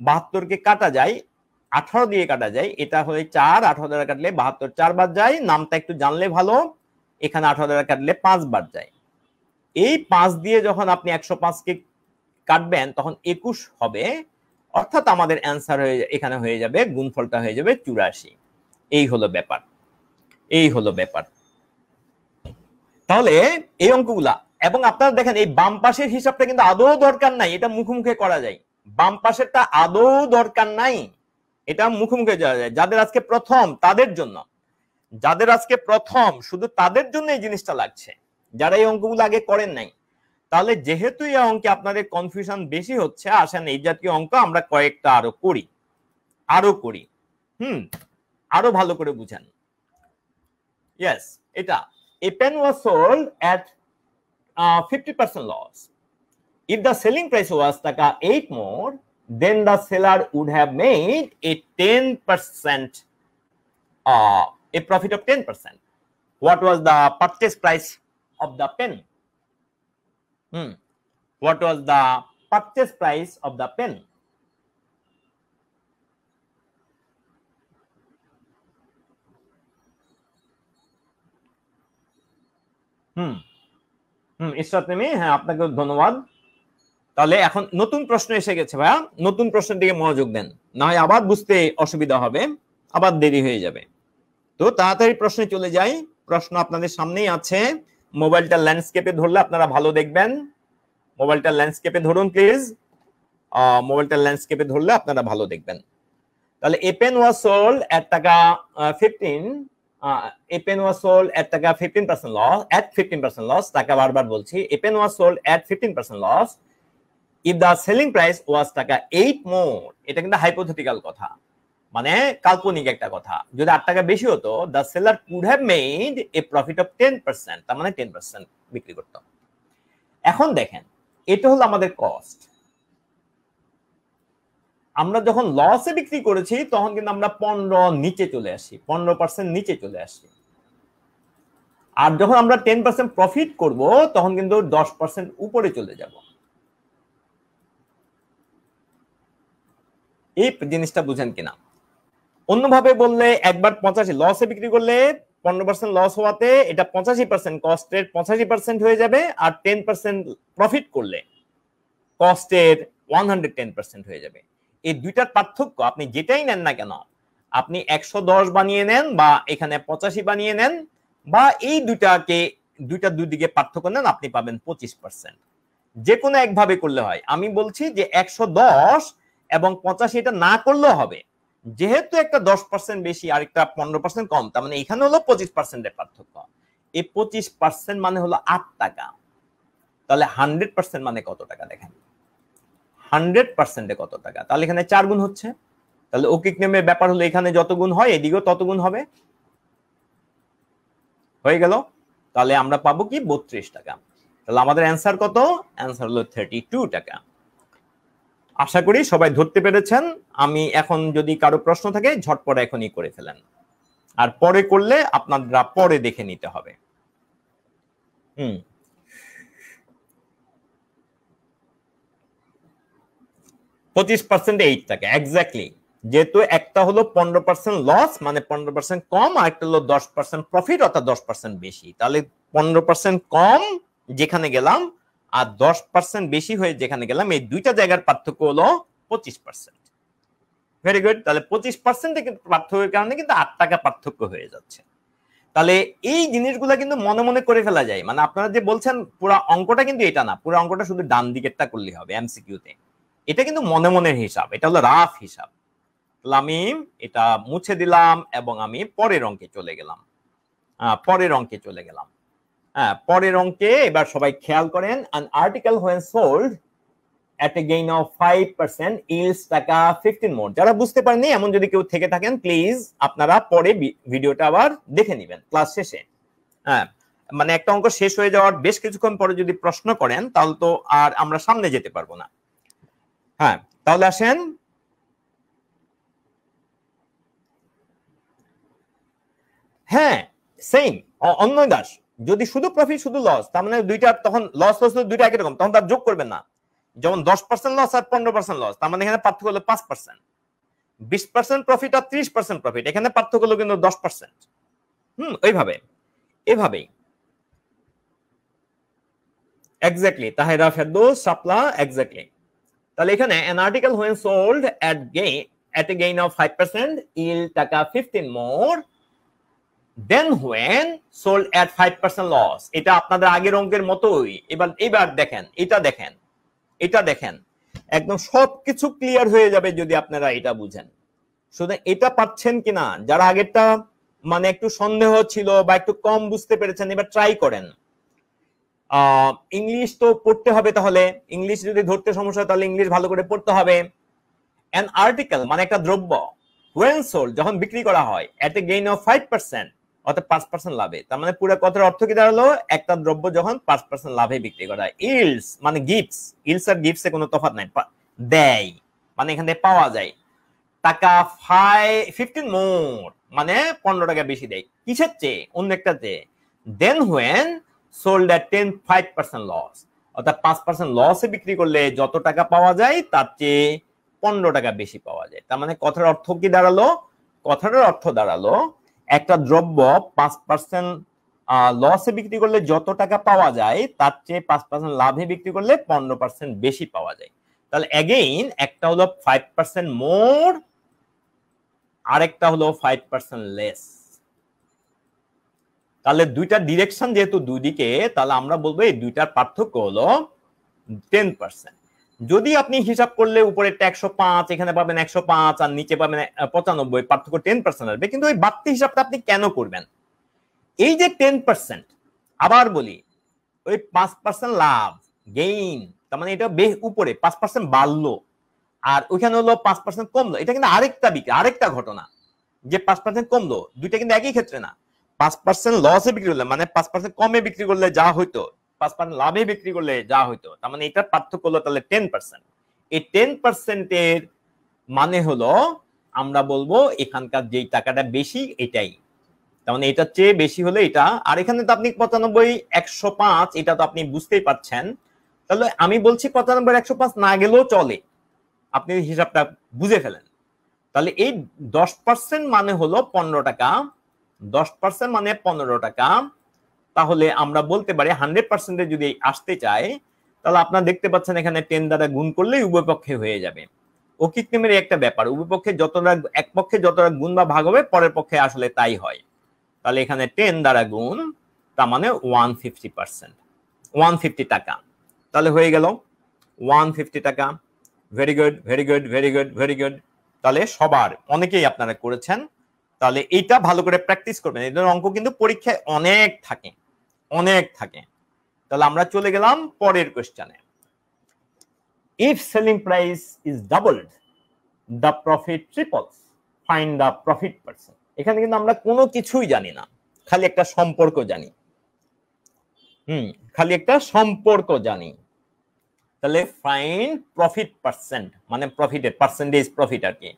A: বাহাত্তরকে কাটা যায় আঠারো দিয়ে কাটা যায় এটা হয়ে চার আঠারো দ্বারা কাটলে বাহাত্তর চারবার যায় নামটা একটু জানলে ভালো এখানে আঠারো দ্বারা কাটলে পাঁচবার যায় এই পাঁচ দিয়ে যখন আপনি একশো পাঁচকে কাটবেন তখন একুশ হবে অর্থাৎ আমাদের অ্যান্সার হয়ে এখানে হয়ে যাবে গুণফলটা হয়ে যাবে চুরাশি এই হলো ব্যাপার এই হলো ব্যাপার তাহলে এই অঙ্কগুলা এবং আপনারা দেখেন এই বাম পাশের হিসাবটা কিন্তু আদৌ দরকার নাই এটা মুখোমুখি করা যায় বাম পাশেরটা আদৌ দরকার নাই এটা মুখোমুখি যাওয়া যায় যাদের আজকে প্রথম তাদের জন্য যাদের আজকে প্রথম শুধু তাদের জন্য এই জিনিসটা লাগছে যারা এই অঙ্কগুলো আগে করেন নাই তাহলে যেহেতু এই অঙ্কে আপনাদের কনফিউশন বেশি হচ্ছে আসেন এই জাতীয় অঙ্ক আমরা কয়েকটা আরো করি আরো করি হুম আরো ভালো করে বুঝেন ইয়েস এটা a pen was sold at 50% uh, loss. If the selling price was taka uh, 8 more, then the seller would have made a 10%, uh, a profit of 10%. What was the purchase price of the pen? Hmm. What was the purchase price of the pen? হুম হুম ইসরাত নেমি হ্যাঁ আপনাকে ধন্যবাদ তাহলে এখন নতুন প্রশ্ন এসে গেছে ভাইয়া নতুন প্রশ্নের দিকে মনোযোগ দেন না হয় আবার বুঝতে অসুবিধা হবে আবার দেরি হয়ে যাবে তো তাড়াতাড়ি প্রশ্নে চলে যাই প্রশ্ন আপনাদের সামনেই আছে মোবাইলটা ল্যান্ডস্কেপে ধরলে আপনারা ভালো দেখবেন মোবাইলটা ল্যান্ডস্কেপে ধরুন প্লিজ মোবাইলটা ল্যান্ডস্কেপে ধরলে আপনারা ভালো দেখবেন তাহলে এপেন ওয়াজ সোল্ড এক টাকা ফিফটিন এপেন ওয়াজ সোল্ড এট টাকা fifteen percent loss at fifteen percent loss টাকা বারবার বলছি a pen was sold at fifteen percent loss if the selling price was টাকা এইট মোর এটা কিন্তু হাইপোথেটিক্যাল কথা মানে কাল্পনিক একটা কথা যদি আট টাকা বেশি হতো the seller could have made a profit of ten percent তার মানে টেন পার্সেন্ট বিক্রি করতো এখন দেখেন এটা হলো আমাদের কস্ট আমরা যখন লসে বিক্রি করেছি তখন কিন্তু আমরা পনেরো নিচে চলে আসি পনেরো পার্সেন্ট নিচে চলে আসি আর যখন আমরা টেন পার্সেন্ট প্রফিট করব তখন কিন্তু দশ পার্সেন্ট উপরে চলে যাব এই জিনিসটা বুঝেন কিনা অন্যভাবে বললে একবার পঁচাশি লসে বিক্রি করলে পনেরো পার্সেন্ট লস হওয়াতে এটা পঁচাশি পার্সেন্ট কস্টের পঁচাশি পার্সেন্ট হয়ে যাবে আর টেন পার্সেন্ট প্রফিট করলে কস্টের ওয়ান হান্ড্রেড টেন পার্সেন্ট হয়ে যাবে এই দুইটার পার্থক্য আপনি যেটাই নেন না কেন আপনি একশো দশ বানিয়ে নেন বা এখানে পঁচাশি বানিয়ে নেন বা এই দুইটাকে দুইটা দুই দিকে পার্থক্য নেন আপনি পাবেন পঁচিশ পার্সেন্ট যে কোনো একভাবে করলে হয় আমি বলছি যে একশো দশ এবং পঁচাশি এটা না করলেও হবে যেহেতু একটা দশ পার্সেন্ট বেশি আর একটা পনেরো পার্সেন্ট কম তার মানে এখানে হলো পঁচিশ পার্সেন্টের পার্থক্য এই পঁচিশ পার্সেন্ট মানে হলো আট টাকা তাহলে হান্ড্রেড পার্সেন্ট মানে কত টাকা দেখেন হান্ড্রেড পার্সেন্টে কত টাকা তাহলে এখানে চার গুণ হচ্ছে তাহলে অকিক নেমের ব্যাপার হলো এখানে যত গুণ হয় এদিকেও তত গুণ হবে হয়ে গেল তাহলে আমরা পাবো কি বত্রিশ টাকা তাহলে আমাদের অ্যান্সার কত অ্যান্সার হলো থার্টি টু টাকা আশা করি সবাই ধরতে পেরেছেন আমি এখন যদি কারো প্রশ্ন থাকে ঝটপট এখনই করে ফেলেন আর পরে করলে আপনারা পরে দেখে নিতে হবে হুম পঁচিশ পার্সেন্ট এইট থাকে এক্স্যাক্টলি যেহেতু একটা হলো পনেরো পার্সেন্ট লস মানে পনেরো পার্সেন্ট কম আর একটা হলো দশ পার্সেন্ট প্রফিট অর্থাৎ দশ পার্সেন্ট বেশি তাহলে পনেরো পার্সেন্ট কম যেখানে গেলাম আর দশ পার্সেন্ট বেশি হয়ে যেখানে গেলাম এই দুইটা জায়গার পার্থক্য হলো পঁচিশ পার্সেন্ট ভেরি গুড তাহলে পঁচিশ পার্সেন্ট পার্থক্যের কারণে কিন্তু আট টাকা পার্থক্য হয়ে যাচ্ছে তাহলে এই জিনিসগুলো কিন্তু মনে মনে করে ফেলা যায় মানে আপনারা যে বলছেন পুরো অঙ্কটা কিন্তু এটা না পুরো অঙ্কটা শুধু ডান দিকেরটা করলে হবে এমসিকিউতে এটা কিন্তু মনে মনের হিসাব এটা হলো রাফ হিসাব আমি এটা মুছে দিলাম এবং আমি পরের অঙ্কে চলে গেলাম হ্যাঁ, পরের অঙ্কে চলে গেলাম হ্যাঁ পরের অঙ্কে এবার সবাই খেয়াল করেন an article when sold at a gain of 5% yields টাকা 15 মোট যারা বুঝতে পারেননি এমন যদি কেউ থেকে থাকেন প্লিজ আপনারা পরে ভিডিওটা আবার দেখে নেবেন ক্লাস শেষে হ্যাঁ মানে একটা অঙ্ক শেষ হয়ে যাওয়ার বেশ কিছুক্ষণ পরে যদি প্রশ্ন করেন তাহলে তো আর আমরা সামনে যেতে পারবো না হ্যাঁ তাহলে আসেন হ্যাঁ সেম অন্যয় দাস যদি শুধু প্রফিট শুধু লস তার মানে দুইটা তখন লস লস দুইটা একই রকম তখন তার যোগ করবেন না যেমন দশ পার্সেন্ট লস আর পনেরো পার্সেন্ট লস তার মানে এখানে পার্থক্য হলো পাঁচ পার্সেন্ট বিশ পার্সেন্ট প্রফিট আর ত্রিশ পার্সেন্ট প্রফিট এখানে পার্থক্য হলো কিন্তু দশ পার্সেন্ট হুম ওইভাবে এভাবেই এক্স্যাক্টলি তাহেরা ফেরদৌস সাপলা এক্স্যাক্টলি তাহলে এখানে an article when sold at gain at a gain of 5% yield টাকা 15 more then when sold at 5% loss এটা আপনাদের আগের অঙ্কের মতোই এবার এবার দেখেন এটা দেখেন এটা দেখেন একদম সব কিছু ক্লিয়ার হয়ে যাবে যদি আপনারা এটা বুঝেন শুধু এটা পাচ্ছেন কিনা যারা আগেরটা মানে একটু সন্দেহ ছিল বা একটু কম বুঝতে পেরেছেন এবার ট্রাই করেন ইংলিশ তো পড়তে হবে তাহলে ইংলিশ যদি ধরতে সমস্যা তাহলে ইংলিশ ভালো করে পড়তে হবে অ্যান আর্টিকেল মানে একটা দ্রব্য ওয়েন সোল্ড যখন বিক্রি করা হয় at a gain of five percent অর্থাৎ পাঁচ পার্সেন্ট লাভে তার মানে পুরো কথার অর্থ কি দাঁড়ালো একটা দ্রব্য যখন পাঁচ পার্সেন্ট লাভে বিক্রি করা হয় ইলস মানে গিফটস ইলস আর গিফটস কোনো তফাৎ নাই দেয় মানে এখান থেকে পাওয়া যায় টাকা ফাই ফিফটিন মোর মানে পনেরো টাকা বেশি দেয় কিসের চেয়ে অন্য একটা চেয়ে then when sold at ten five percent loss অর্থাৎ পাঁচ পার্সেন্ট লসে বিক্রি করলে যত টাকা পাওয়া যায় তার চেয়ে পনেরো টাকা বেশি পাওয়া যায় তার মানে কথার অর্থ কি দাঁড়ালো কথাটার অর্থ দাঁড়ালো একটা দ্রব্য পাঁচ পার্সেন্ট লসে বিক্রি করলে যত টাকা পাওয়া যায় তার চেয়ে পাঁচ পার্সেন্ট লাভে বিক্রি করলে পনেরো পার্সেন্ট বেশি পাওয়া যায় তাহলে অ্যাগেইন একটা হলো ফাইভ পার্সেন্ট মোর আরেকটা হলো ফাইভ পার্সেন্ট লেস তাহলে দুইটা ডিরেকশন যেহেতু দুদিকে তাহলে আমরা বলবো এই দুইটার পার্থক্য হলো টেন পার্সেন্ট যদি আপনি হিসাব করলে উপরে একশো পাঁচ এখানে পাবেন একশো পাঁচ আর নিচে পাবেন পঁচানব্বই পার্থক্য টেন পার্সেন্ট আসবে কিন্তু ওই বাড়তি হিসাবটা আপনি কেন করবেন এই যে টেন পার্সেন্ট আবার বলি ওই পাঁচ পার্সেন্ট লাভ গেইন তার মানে এটা বেশ উপরে পাঁচ পার্সেন্ট বাড়লো আর ওইখানে হলো পাঁচ পার্সেন্ট কমলো এটা কিন্তু আরেকটা বিক্রি আরেকটা ঘটনা যে পাঁচ পার্সেন্ট কমলো দুইটা কিন্তু একই ক্ষেত্রে না পাঁচ পার্সেন্ট লসে বিক্রি করলে মানে পাঁচ পার্সেন্ট কমে বিক্রি করলে যা হইতো পাঁচ পার্সেন্ট লাভে বিক্রি করলে যা হইতো তার মানে এটার পার্থক্য হলো তাহলে টেন পার্সেন্ট এই টেন পার্সেন্টের মানে হলো আমরা বলবো এখানকার যেই টাকাটা বেশি এটাই তার মানে এটার চেয়ে বেশি হলে এটা আর এখানে তো আপনি পঁচানব্বই একশো পাঁচ এটা তো আপনি বুঝতেই পারছেন তাহলে আমি বলছি পঁচানব্বই একশো পাঁচ না গেলেও চলে আপনি হিসাবটা বুঝে ফেলেন তাহলে এই দশ পার্সেন্ট মানে হলো পনেরো টাকা দশ পার্সেন্ট মানে পনেরো টাকা তাহলে আমরা বলতে পারি হান্ড্রেড পার্সেন্টে যদি আসতে চাই তাহলে আপনারা দেখতে পাচ্ছেন এখানে টেন দ্বারা গুণ করলেই উভয়পক্ষে হয়ে যাবে অকিক একটা ব্যাপার উভয়পক্ষে যতটা এক পক্ষে যতটা গুণ বা ভাগ হবে পরের পক্ষে আসলে তাই হয় তাহলে এখানে টেন দ্বারা গুণ তা মানে one fifty percent one fifty টাকা তাহলে হয়ে গেল ওয়ান ফিফটি টাকা very good very good very good very good তাহলে সবার অনেকেই আপনারা করেছেন তাহলে এটা ভালো করে প্র্যাকটিস করবেন এই অঙ্ক কিন্তু পরীক্ষায় অনেক থাকে অনেক থাকে তাহলে আমরা চলে গেলাম পরের কোশ্চেনে if selling price is doubled the profit triples find the profit percent এখানে কিন্তু আমরা কোনো কিছুই জানি না খালি একটা সম্পর্ক জানি হুম খালি একটা সম্পর্ক জানি তাহলে ফাইন্ড প্রফিট পার্সেন্ট মানে প্রফিটের পার্সেন্টেজ প্রফিট আর কি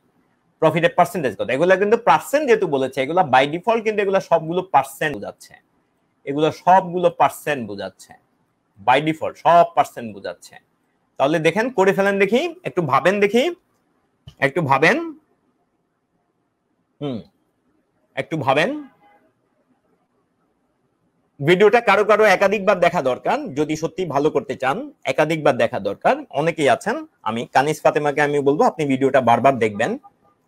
A: প্রফিটের পার্সেন্টেজ কত এগুলো কিন্তু পার্সেন্ট যেহেতু বলেছে এগুলো বাই ডিফল্ট কিন্তু এগুলো সবগুলো পার্সেন্ট বোঝাচ্ছে এগুলো সবগুলো পার্সেন্ট বোঝাচ্ছে বাই ডিফল্ট সব পার্সেন্ট বোঝাচ্ছে তাহলে দেখেন করে ফেলেন দেখি একটু ভাবেন দেখি একটু ভাবেন হুম একটু ভাবেন ভিডিওটা কারো কারো একাধিকবার দেখা দরকার যদি সত্যি ভালো করতে চান একাধিকবার দেখা দরকার অনেকেই আছেন আমি কানিস ফাতেমাকে আমি বলবো আপনি ভিডিওটা বারবার দেখবেন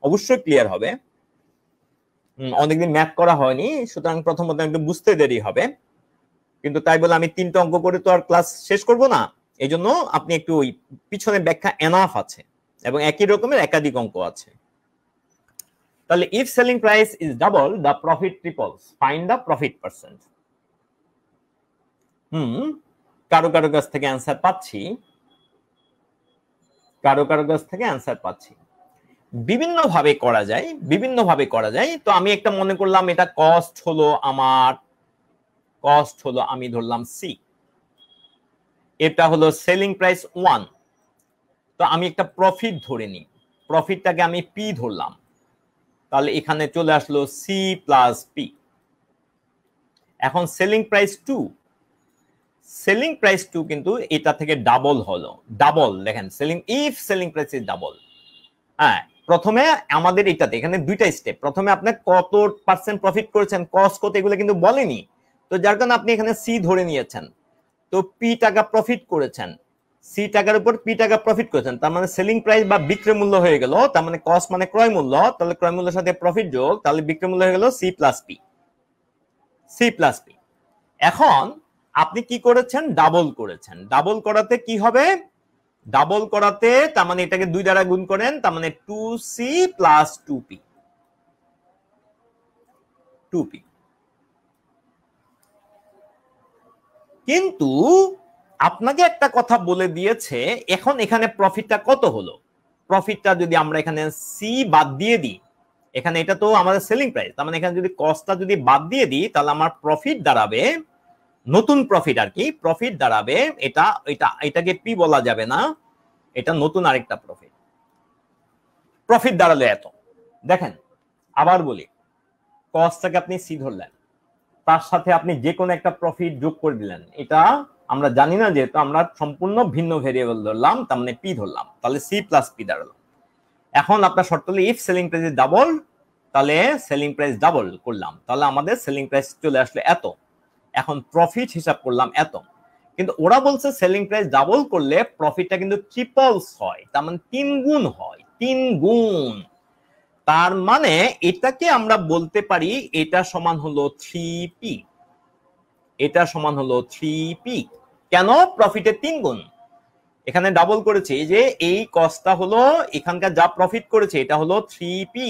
A: অবশ্যই ক্লিয়ার হবে অনেকদিন ম্যাপ করা হয়নি সুতরাং প্রথমত একটু বুঝতে দেরি হবে কিন্তু তাই বলে আমি তিনটা অঙ্ক করে তো আর ক্লাস শেষ করব না এই জন্য আপনি একটু ওই পিছনে ব্যাখ্যা এনাফ আছে এবং একই রকমের একাধিক অঙ্ক আছে তাহলে if selling price is double the profit triples find the profit percent hmm কারো কারো কাছ থেকে অ্যান্সার পাচ্ছি কারো কারো কাছ থেকে অ্যান্সার পাচ্ছি বিভিন্নভাবে করা যায় বিভিন্নভাবে করা যায় তো আমি একটা মনে করলাম এটা কস্ট হলো আমার কস্ট হলো আমি ধরলাম সি এটা হলো সেলিং প্রাইস ওয়ান তো আমি একটা প্রফিট ধরে নিই প্রফিটটাকে আমি পি ধরলাম তাহলে এখানে চলে আসলো সি প্লাস পি এখন selling price two selling price two কিন্তু এটা থেকে ডাবল হলো ডাবল দেখেন selling if selling price is double হ্যাঁ প্রথমে আমাদের এটাতে এখানে দুইটা স্টেপ প্রথমে আপনি কত পার্সেন্ট প্রফিট করেছেন কস্ট কত এগুলো কিন্তু বলেনি তো যার কারণে আপনি এখানে সি ধরে নিয়েছেন তো পি টাকা প্রফিট করেছেন সি টাকার উপর পি টাকা প্রফিট করেছেন তার মানে সেলিং প্রাইস বা বিক্রয় মূল্য হয়ে গেল তার মানে কস্ট মানে ক্রয় মূল্য তাহলে ক্রয় মূল্যের সাথে প্রফিট যোগ তাহলে বিক্রয় মূল্য হয়ে গেল C plus P C plus P এখন আপনি কি করেছেন ডাবল করেছেন ডাবল করাতে কি হবে ডাবল করাতে তার মানে এটাকে দুই দ্বারা গুণ করেন তার মানে two C plus two P two P কিন্তু আপনাকে একটা কথা বলে দিয়েছে এখন এখানে প্রফিটটা কত হলো প্রফিটটা যদি আমরা এখানে সি বাদ দিয়ে দিই এখানে এটা তো আমাদের সেলিং প্রাইস তার মানে এখানে যদি কস্টটা যদি বাদ দিয়ে দিই তাহলে আমার প্রফিট দাঁড়াবে নতুন প্রফিট আর কি প্রফিট দাঁড়াবে এটা এটা এটাকে পি বলা যাবে না এটা নতুন আরেকটা প্রফিট প্রফিট দাঁড়ালো এত দেখেন আবার বলি কস্টটাকে আপনি সি ধরলেন তার সাথে আপনি যে কোনো একটা প্রফিট যোগ করে দিলেন এটা আমরা জানি না যেহেতু আমরা সম্পূর্ণ ভিন্ন ভেরিয়েবল ধরলাম তার মানে পি ধরলাম তাহলে সি প্লাস পি দাঁড়ালো এখন আপনার শর্ত হলো ইফ সেলিং প্রাইস ডাবল তাহলে সেলিং প্রাইস ডাবল করলাম তাহলে আমাদের সেলিং প্রাইস চলে আসলো এত এখন প্রফিট হিসাব করলাম এত কিন্তু ওরা বলছে সেলিং প্রাইস ডাবল করলে প্রফিটটা কিন্তু ট্রিপলস হয় তার মানে তিন গুণ হয় তিন গুণ তার মানে এটাকে আমরা বলতে পারি এটা সমান হলো থ্রি পি এটা সমান হলো থ্রি পি কেন প্রফিটের তিন গুণ এখানে ডাবল করেছে যে এই কস্টটা হলো এখানকার যা প্রফিট করেছে এটা হলো থ্রি পি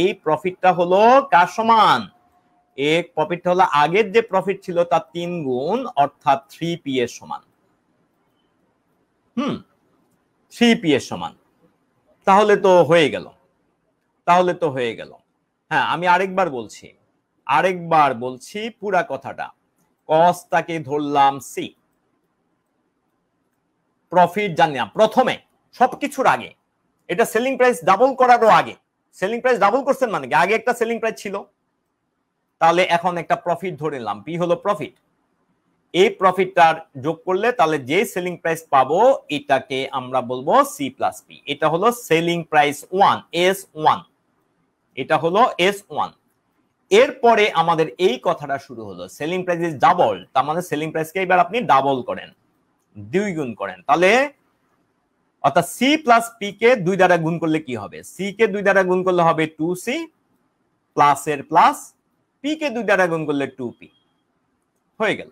A: এই প্রফিটটা হলো কার সমান এক প্রফিটটা হলো আগের যে প্রফিট ছিল তার তিন গুণ অর্থাৎ থ্রি পি এর সমান হুম থ্রি পি এর সমান তাহলে তো হয়ে গেল তাহলে তো হয়ে গেল হ্যাঁ আমি আরেকবার বলছি আরেকবার বলছি পুরা কথাটা কসটাকে ধরলাম সি প্রফিট জানি না প্রথমে সবকিছুর আগে এটা সেলিং প্রাইস ডাবল করারও আগে সেলিং প্রাইস ডাবল করছেন মানে আগে একটা সেলিং প্রাইস ছিল তাহলে এখন একটা প্রফিট ধরে নিলাম পি হলো প্রফিট এই প্রফিটটার যোগ করলে তাহলে যে সেলিং প্রাইস পাবো এটাকে আমরা বলবো সি প্লাস পি এটা হলো selling price one S one এটা হলো এস ওয়ান এরপরে আমাদের এই কথাটা শুরু হলো সেলিং প্রাইস ইজ ডাবল তার মানে সেলিং প্রাইসকে এবার আপনি ডাবল করেন দুই গুণ করেন তাহলে অর্থাৎ সি প্লাস পি কে দুই দ্বারা গুণ করলে কি হবে সি কে দুই দ্বারা গুণ করলে হবে টু সি প্লাস এর প্লাস পি কে দুই দ্বারা গুণ করলে টু পি হয়ে গেল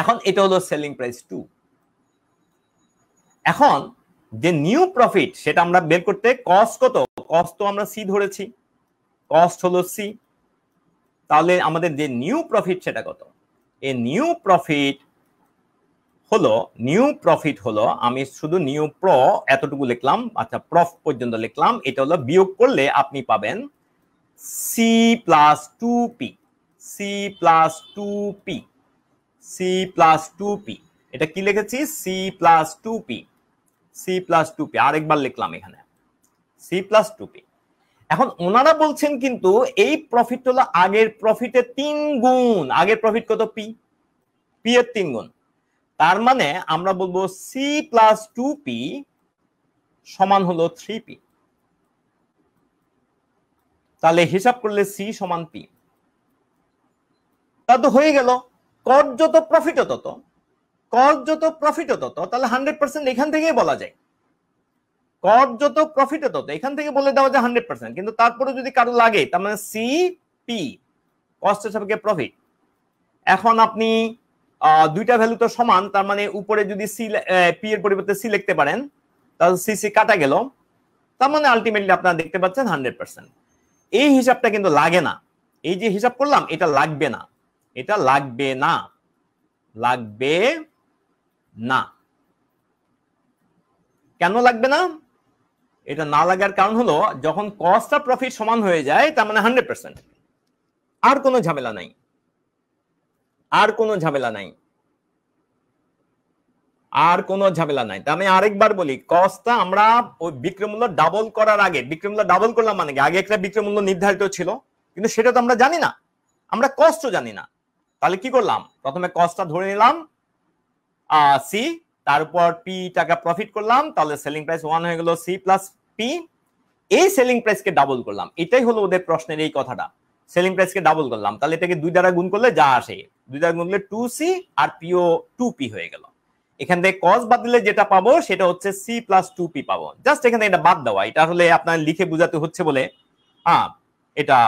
A: এখন এটা হলো সেলিং প্রাইস টু এখন যে নিউ প্রফিট সেটা আমরা বের করতে কস্ট কত কস্ট তো আমরা সি ধরেছি কস্ট হলো সি তাহলে আমাদের যে নিউ প্রফিট সেটা কত এ নিউ প্রফিট হলো নিউ প্রফিট হলো আমি শুধু নিউ প্র এতটুকু লিখলাম আচ্ছা প্রফ পর্যন্ত লিখলাম এটা হলো বিয়োগ করলে আপনি পাবেন C plus 2p C plus 2p C plus 2p এটা কি লিখেছি C plus 2p C plus 2p আরেকবার লিখলাম এখানে C plus 2p এখন ওনারা বলছেন কিন্তু এই প্রফিট হলো আগের প্রফিটের তিন গুণ আগের প্রফিট কত পি পি এর তিন গুণ তার মানে আমরা বলবো সি প্লাস টু পি সমান হলো থ্রি পি তাহলে হিসাব করলে সি সমান পি তা তো হয়ে গেল কর যত প্রফিট তত কর যত প্রফিট তত তাহলে হান্ড্রেড পার্সেন্ট এখান থেকেই বলা যায় কর যত প্রফিট তত এখান থেকে বলে দেওয়া যায় হান্ড্রেড পার্সেন্ট কিন্তু তারপরে যদি কারো লাগে তার মানে সি পি কস্ট কে প্রফিট এখন আপনি দুইটা ভ্যালু তো সমান তার মানে উপরে যদি সি পি এর পরিবর্তে সি লিখতে পারেন তাহলে সি সি কাটা গেল তার মানে আলটিমেটলি আপনারা দেখতে পাচ্ছেন হান্ড্রেড পার্সেন্ট এই হিসাবটা কিন্তু লাগে না এই যে হিসাব করলাম এটা লাগবে না এটা লাগবে না লাগবে না কেন লাগবে না এটা না লাগার কারণ হলো যখন কস্ট আর প্রফিট সমান হয়ে যায় তার মানে হান্ড্রেড পার্সেন্ট আর কোনো ঝামেলা নাই আর কোনো ঝামেলা নাই আর কোনো ঝামেলা নাই আমি আরেকবার বলি কস্টটা আমরা ওই বিক্রমূল্য ডাবল করার আগে বিক্রমূল্য ডাবল করলাম মানে আগে একটা বিক্রমূল্য নির্ধারিত ছিল কিন্তু সেটা তো আমরা জানি না আমরা কস্ট জানি না তাহলে কি করলাম প্রথমে কস্টটা ধরে নিলাম সি তারপর পি টাকা প্রফিট করলাম তাহলে সেলিং প্রাইস ওয়ান হয়ে গেল সি প্লাস পি এই সেলিং প্রাইসকে ডাবল করলাম এটাই হলো ওদের প্রশ্নের এই কথাটা সেলিং প্রাইসকে ডাবল করলাম তাহলে এটাকে দুই দ্বারা গুণ করলে যা আসে দুই দ্বারা গুণ করলে টু সি আর পিও টু পি হয়ে গেল এখান থেকে কস বাদ দিলে যেটা পাবো সেটা হচ্ছে সি প্লাস টু পি পাবো জাস্ট এখানে এটা বাদ দেওয়া এটা হলে আপনার লিখে বোঝাতে হচ্ছে বলে হ্যাঁ এটা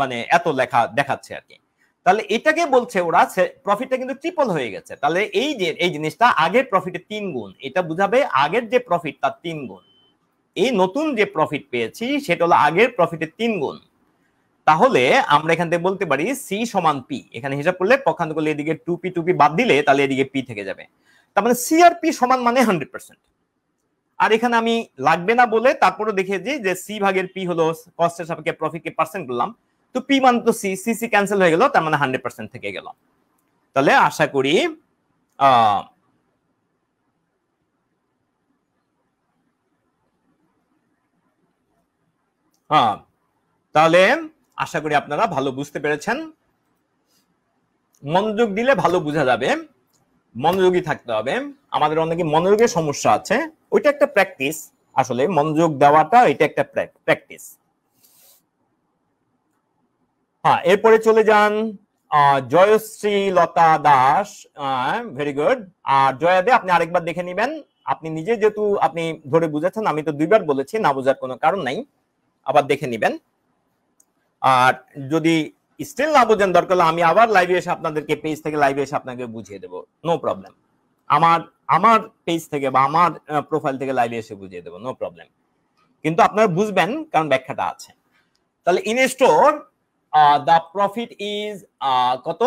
A: মানে এত লেখা দেখাচ্ছে আর কি তাহলে এটাকে বলছে ওরা প্রফিটটা কিন্তু ট্রিপল হয়ে গেছে তাহলে এই যে এই জিনিসটা আগের প্রফিটের তিন গুণ এটা বুঝাবে আগের যে প্রফিট তার তিন গুণ এই নতুন যে প্রফিট পেয়েছি সেটা হলো আগের প্রফিটের তিন গুণ তাহলে আমরা এখান থেকে বলতে পারি সি সমান পি এখানে হিসাব করলে পক্ষান্তর করলে এদিকে টু পি টু পি বাদ দিলে তাহলে এদিকে পি থেকে যাবে তার মানে সিআরপি সমান মানে হান্ড্রেড পার্সেন্ট আর এখানে আমি লাগবে না বলে তারপরে দেখেছি যে সি ভাগের পি হলো কস্টের সাপেক্ষে প্রফিটকে পার্সেন্ট বললাম তো পি মান তো সি সি সি ক্যান্সেল হয়ে গেল তার মানে হান্ড্রেড পার্সেন্ট থেকে গেল তাহলে আশা করি হ্যাঁ তাহলে আশা করি আপনারা ভালো বুঝতে পেরেছেন মনোযোগ দিলে ভালো বোঝা যাবে মনোযোগী থাকতে হবে আমাদের অনেকে মনোযোগের সমস্যা আছে ওইটা একটা প্র্যাকটিস আসলে মনোযোগ দেওয়াটা এটা একটা প্র্যাকটিস হ্যাঁ এরপরে চলে যান জয়শ্রী লতা দাস ভেরি গুড আর জয়াদে আপনি আরেকবার দেখে নেবেন আপনি নিজে যেহেতু আপনি ধরে বুঝেছেন আমি তো দুইবার বলেছি না বোঝার কোনো কারণ নাই আবার দেখে নেবেন আর যদি স্টিল না বোঝেন দরকার হলে আমি আবার লাইভে এসে আপনাদেরকে পেজ থেকে লাইভে এসে আপনাকে বুঝিয়ে দেবো নো প্রবলেম আমার আমার পেজ থেকে বা আমার প্রোফাইল থেকে লাইভে এসে বুঝিয়ে দেবো নো প্রবলেম কিন্তু আপনারা বুঝবেন কারণ ব্যাখ্যাটা আছে তাহলে in store the profit is কত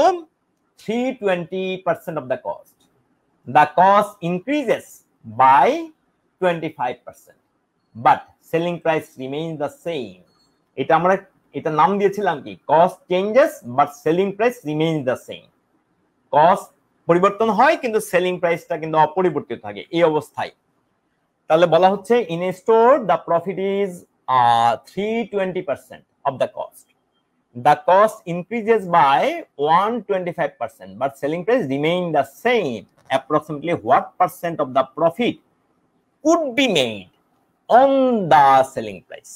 A: three twenty percent of the cost the cost increases by twenty five percent but selling price remain the same এটা আমরা এটা নাম দিয়েছিলাম কি cost changes but selling price remain the same cost পরিবর্তন হয় কিন্তু সেলিং প্রাইসটা কিন্তু অপরিবর্তিত থাকে এই অবস্থায় তাহলে বলা হচ্ছে in a store the profit is three twenty percent of the cost the cost increases by one twenty five percent but selling price remain the same approximately what percent of the profit could be made on the selling price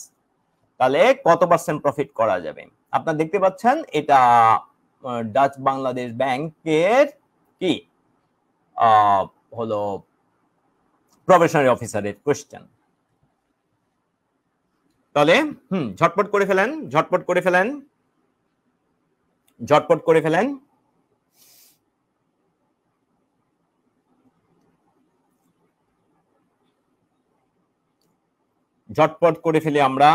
A: তাহলে কত percent profit করা যাবে আপনারা দেখতে পাচ্ছেন এটা Dutch Bangladesh ব্যাংকের কি হলো প্রফেশনারি অফিসারের কোয়েশ্চেন তাহলে হুম ঝটপট করে ফেলেন ঝটপট করে ফেলেন ঝটপট করে ফেলেন ঝটপট করে ফেলি আমরা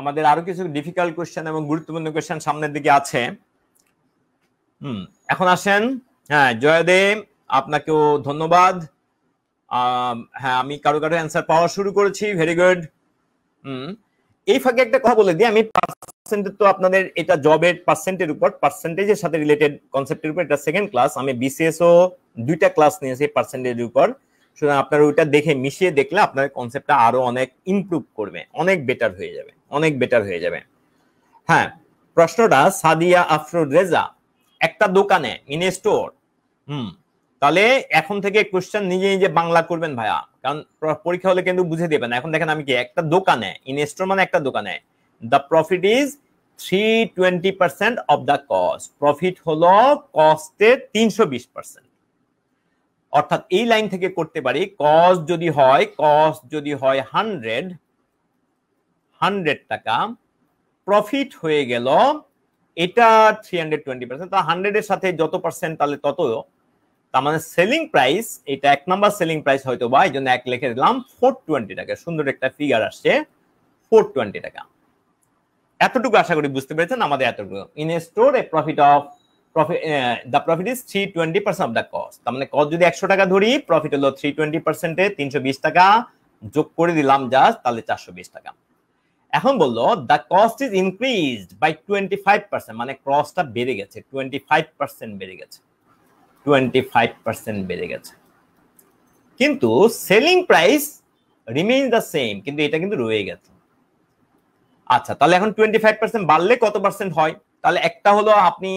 A: আমাদের আরো কিছু ডিফিকাল্ট কোয়েশ্চেন এবং গুরুত্বপূর্ণ কোয়েশ্চেন সামনের দিকে আছে হুম এখন আসেন হ্যাঁ জয়দেব আপনাকেও ধন্যবাদ হ্যাঁ আমি কারো কারো অ্যান্সার পাওয়া শুরু করেছি ভেরি গুড হুম এই ফাঁকে একটা কথা বলে দিই আমি পার্সেন্টেজ তো আপনাদের এটা জবের পার্সেন্টের উপর পার্সেন্টেজের সাথে রিলেটেড কনসেপ্টের উপর এটা সেকেন্ড ক্লাস আমি ও দুইটা ক্লাস নিয়েছি পার্সেন্টেজের উপর সুতরাং আপনারা ওইটা দেখে মিশিয়ে দেখলে আপনার কনসেপ্টটা আরো অনেক ইমপ্রুভ করবে অনেক বেটার হয়ে যাবে অনেক বেটার হয়ে যাবে হ্যাঁ প্রশ্নটা সাদিয়া আফরুর রেজা একটা দোকানে ইন স্টোর হুম তাহলে এখন থেকে কোশ্চেন নিজে নিজে বাংলা করবেন ভাইয়া কারণ পরীক্ষা হলে কিন্তু বুঝে দেবেন এখন দেখেন আমি কি একটা দোকানে ইন স্টোর মানে একটা দোকানে the profit is three twenty percent of the cost profit হলো কস্টের তিনশো বিশ পার্সেন্ট অর্থাৎ এই লাইন থেকে করতে পারি কস্ট যদি হয় কস্ট যদি হয় হান্ড্রেড হান্ড্রেড টাকা প্রফিট হয়ে গেল এটা থ্রি হান্ড্রেড টোয়েন্টি পার্সেন্ট তা হান্ড্রেডের সাথে যত পার্সেন্ট তাহলে তত তার মানে সেলিং প্রাইস এটা এক নাম্বার সেলিং প্রাইস হয়তো বা এই জন্য এক লিখে দিলাম ফোর টোয়েন্টি টাকা সুন্দর একটা ফিগার আসছে ফোর টোয়েন্টি টাকা এতটুকু আশা করি বুঝতে পেরেছেন আমাদের এতটুকু in a store a profit of profit the profit is three twenty percent of the cost তার মানে কস্ট যদি একশো টাকা ধরি প্রফিট হলো থ্রি টোয়েন্টি পার্সেন্টে তিনশো বিশ টাকা যোগ করে দিলাম জাস্ট তাহলে চারশো বিশ টাকা এখন বললো the cost is increase by twenty five percent মানে ক্রসটা বেড়ে গেছে টোয়েন্টি ফাইভ পার্সেন্ট বেড়ে গেছে টোয়েন্টি ফাইভ পার্সেন্ট বেড়ে গেছে কিন্তু selling price remain the same কিন্তু এটা কিন্তু রয়ে গেছে আচ্ছা তাহলে এখন টোয়েন্টি ফাইভ পার্সেন্ট বাড়লে কত পার্সেন্ট হয় তাহলে একটা হলো আপনি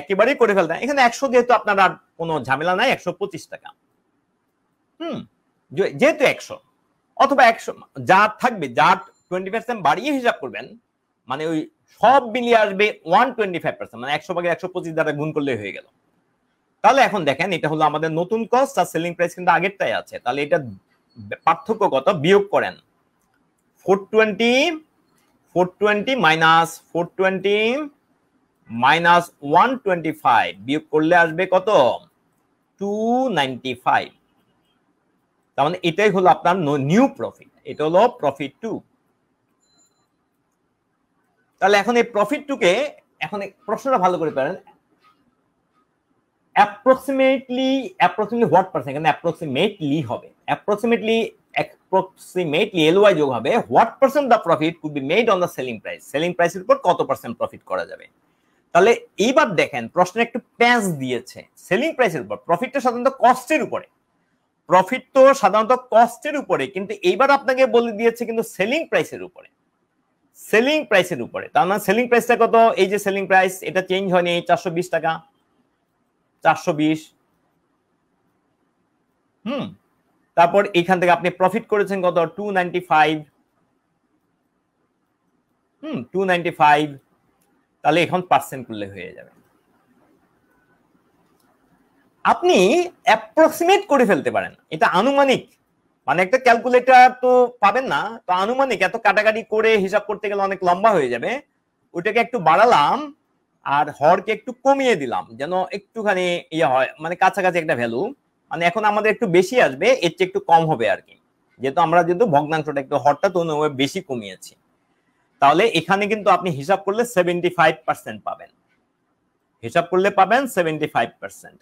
A: একেবারেই করে ফেলতেন এখানে একশো যেহেতু আপনার আর কোনো ঝামেলা নাই একশো পঁচিশ টাকা হুম যেহেতু একশো অথবা একশো যা থাকবে যার টোয়েন্টি পার্সেন্ট বাড়িয়ে হিসাব করবেন মানে ওই সব মিলিয়ে আসবে ওয়ান টোয়েন্টি ফাইভ পার্সেন্ট মানে একশো ভাগের একশো পঁচিশ দ্বারা গুণ করলে হয়ে গেল তাহলে এখন দেখেন এটা হলো আমাদের নতুন কস্ট আর সেলিং প্রাইস কিন্তু আগেরটাই আছে তাহলে এটা পার্থক্য কত বিয়োগ করেন four twenty four twenty minus four twenty minus one twenty five বিয়োগ করলে আসবে কত টু নাইনটি ফাইভ তার মানে এটাই হলো আপনার নিউ প্রফিট এটা হলো প্রফিট টু তাহলে এখন এই প্রফিটটুকে এখন প্রশ্নটা ভালো করে পারেন অ্যাপ্রক্সিমেটলি অ্যাপ্রক্সিমেটলি হোয়াট পার্সেন্ট এখানে অ্যাপ্রক্সিমেটলি হবে অ্যাপ্রক্সিমেটলি অ্যাপ্রক্সিমেটলি এলওয়াই যোগ হবে what percent the profit could be made on the selling price selling প্রাইসের উপর কত পার্সেন্ট প্রফিট করা যাবে তাহলে এইবার দেখেন প্রশ্ন একটু প্যাঁচ দিয়েছে সেলিং প্রাইসের উপর প্রফিটটা সাধারণত কস্টের উপরে প্রফিট তো সাধারণত কস্টের উপরে কিন্তু এইবার আপনাকে বলে দিয়েছে কিন্তু সেলিং প্রাইসের উপরে সেলিং প্রাইসের উপরে তার মানে সেলিং প্রাইসটা কত এই যে সেলিং প্রাইস এটা চেঞ্জ হয়নি চারশো বিশ টাকা চারশো বিশ হুম তারপর এখান থেকে আপনি প্রফিট করেছেন কত two ninety five hmm two ninety five তাহলে এখন পার্সেন্ট করলে হয়ে যাবে আপনি অ্যাপ্রক্সিমেট করে ফেলতে পারেন এটা আনুমানিক মানে একটা ক্যালকুলেটার তো পাবেন না তো আনুমানিক এত কাটাকাটি করে হিসাব করতে গেলে অনেক লম্বা হয়ে যাবে ওইটাকে একটু বাড়ালাম আর হরকে একটু কমিয়ে দিলাম যেন একটুখানি ইয়ে হয় মানে কাছাকাছি একটা ভ্যালু মানে এখন আমাদের একটু বেশি আসবে এর চেয়ে একটু কম হবে আর কি যেহেতু আমরা যেহেতু ভগ্নাংশটা একটু হরটা তো বেশি কমিয়েছি তাহলে এখানে কিন্তু আপনি হিসাব করলে সেভেন্টি ফাইভ পার্সেন্ট পাবেন হিসাব করলে পাবেন সেভেন্টি ফাইভ পার্সেন্ট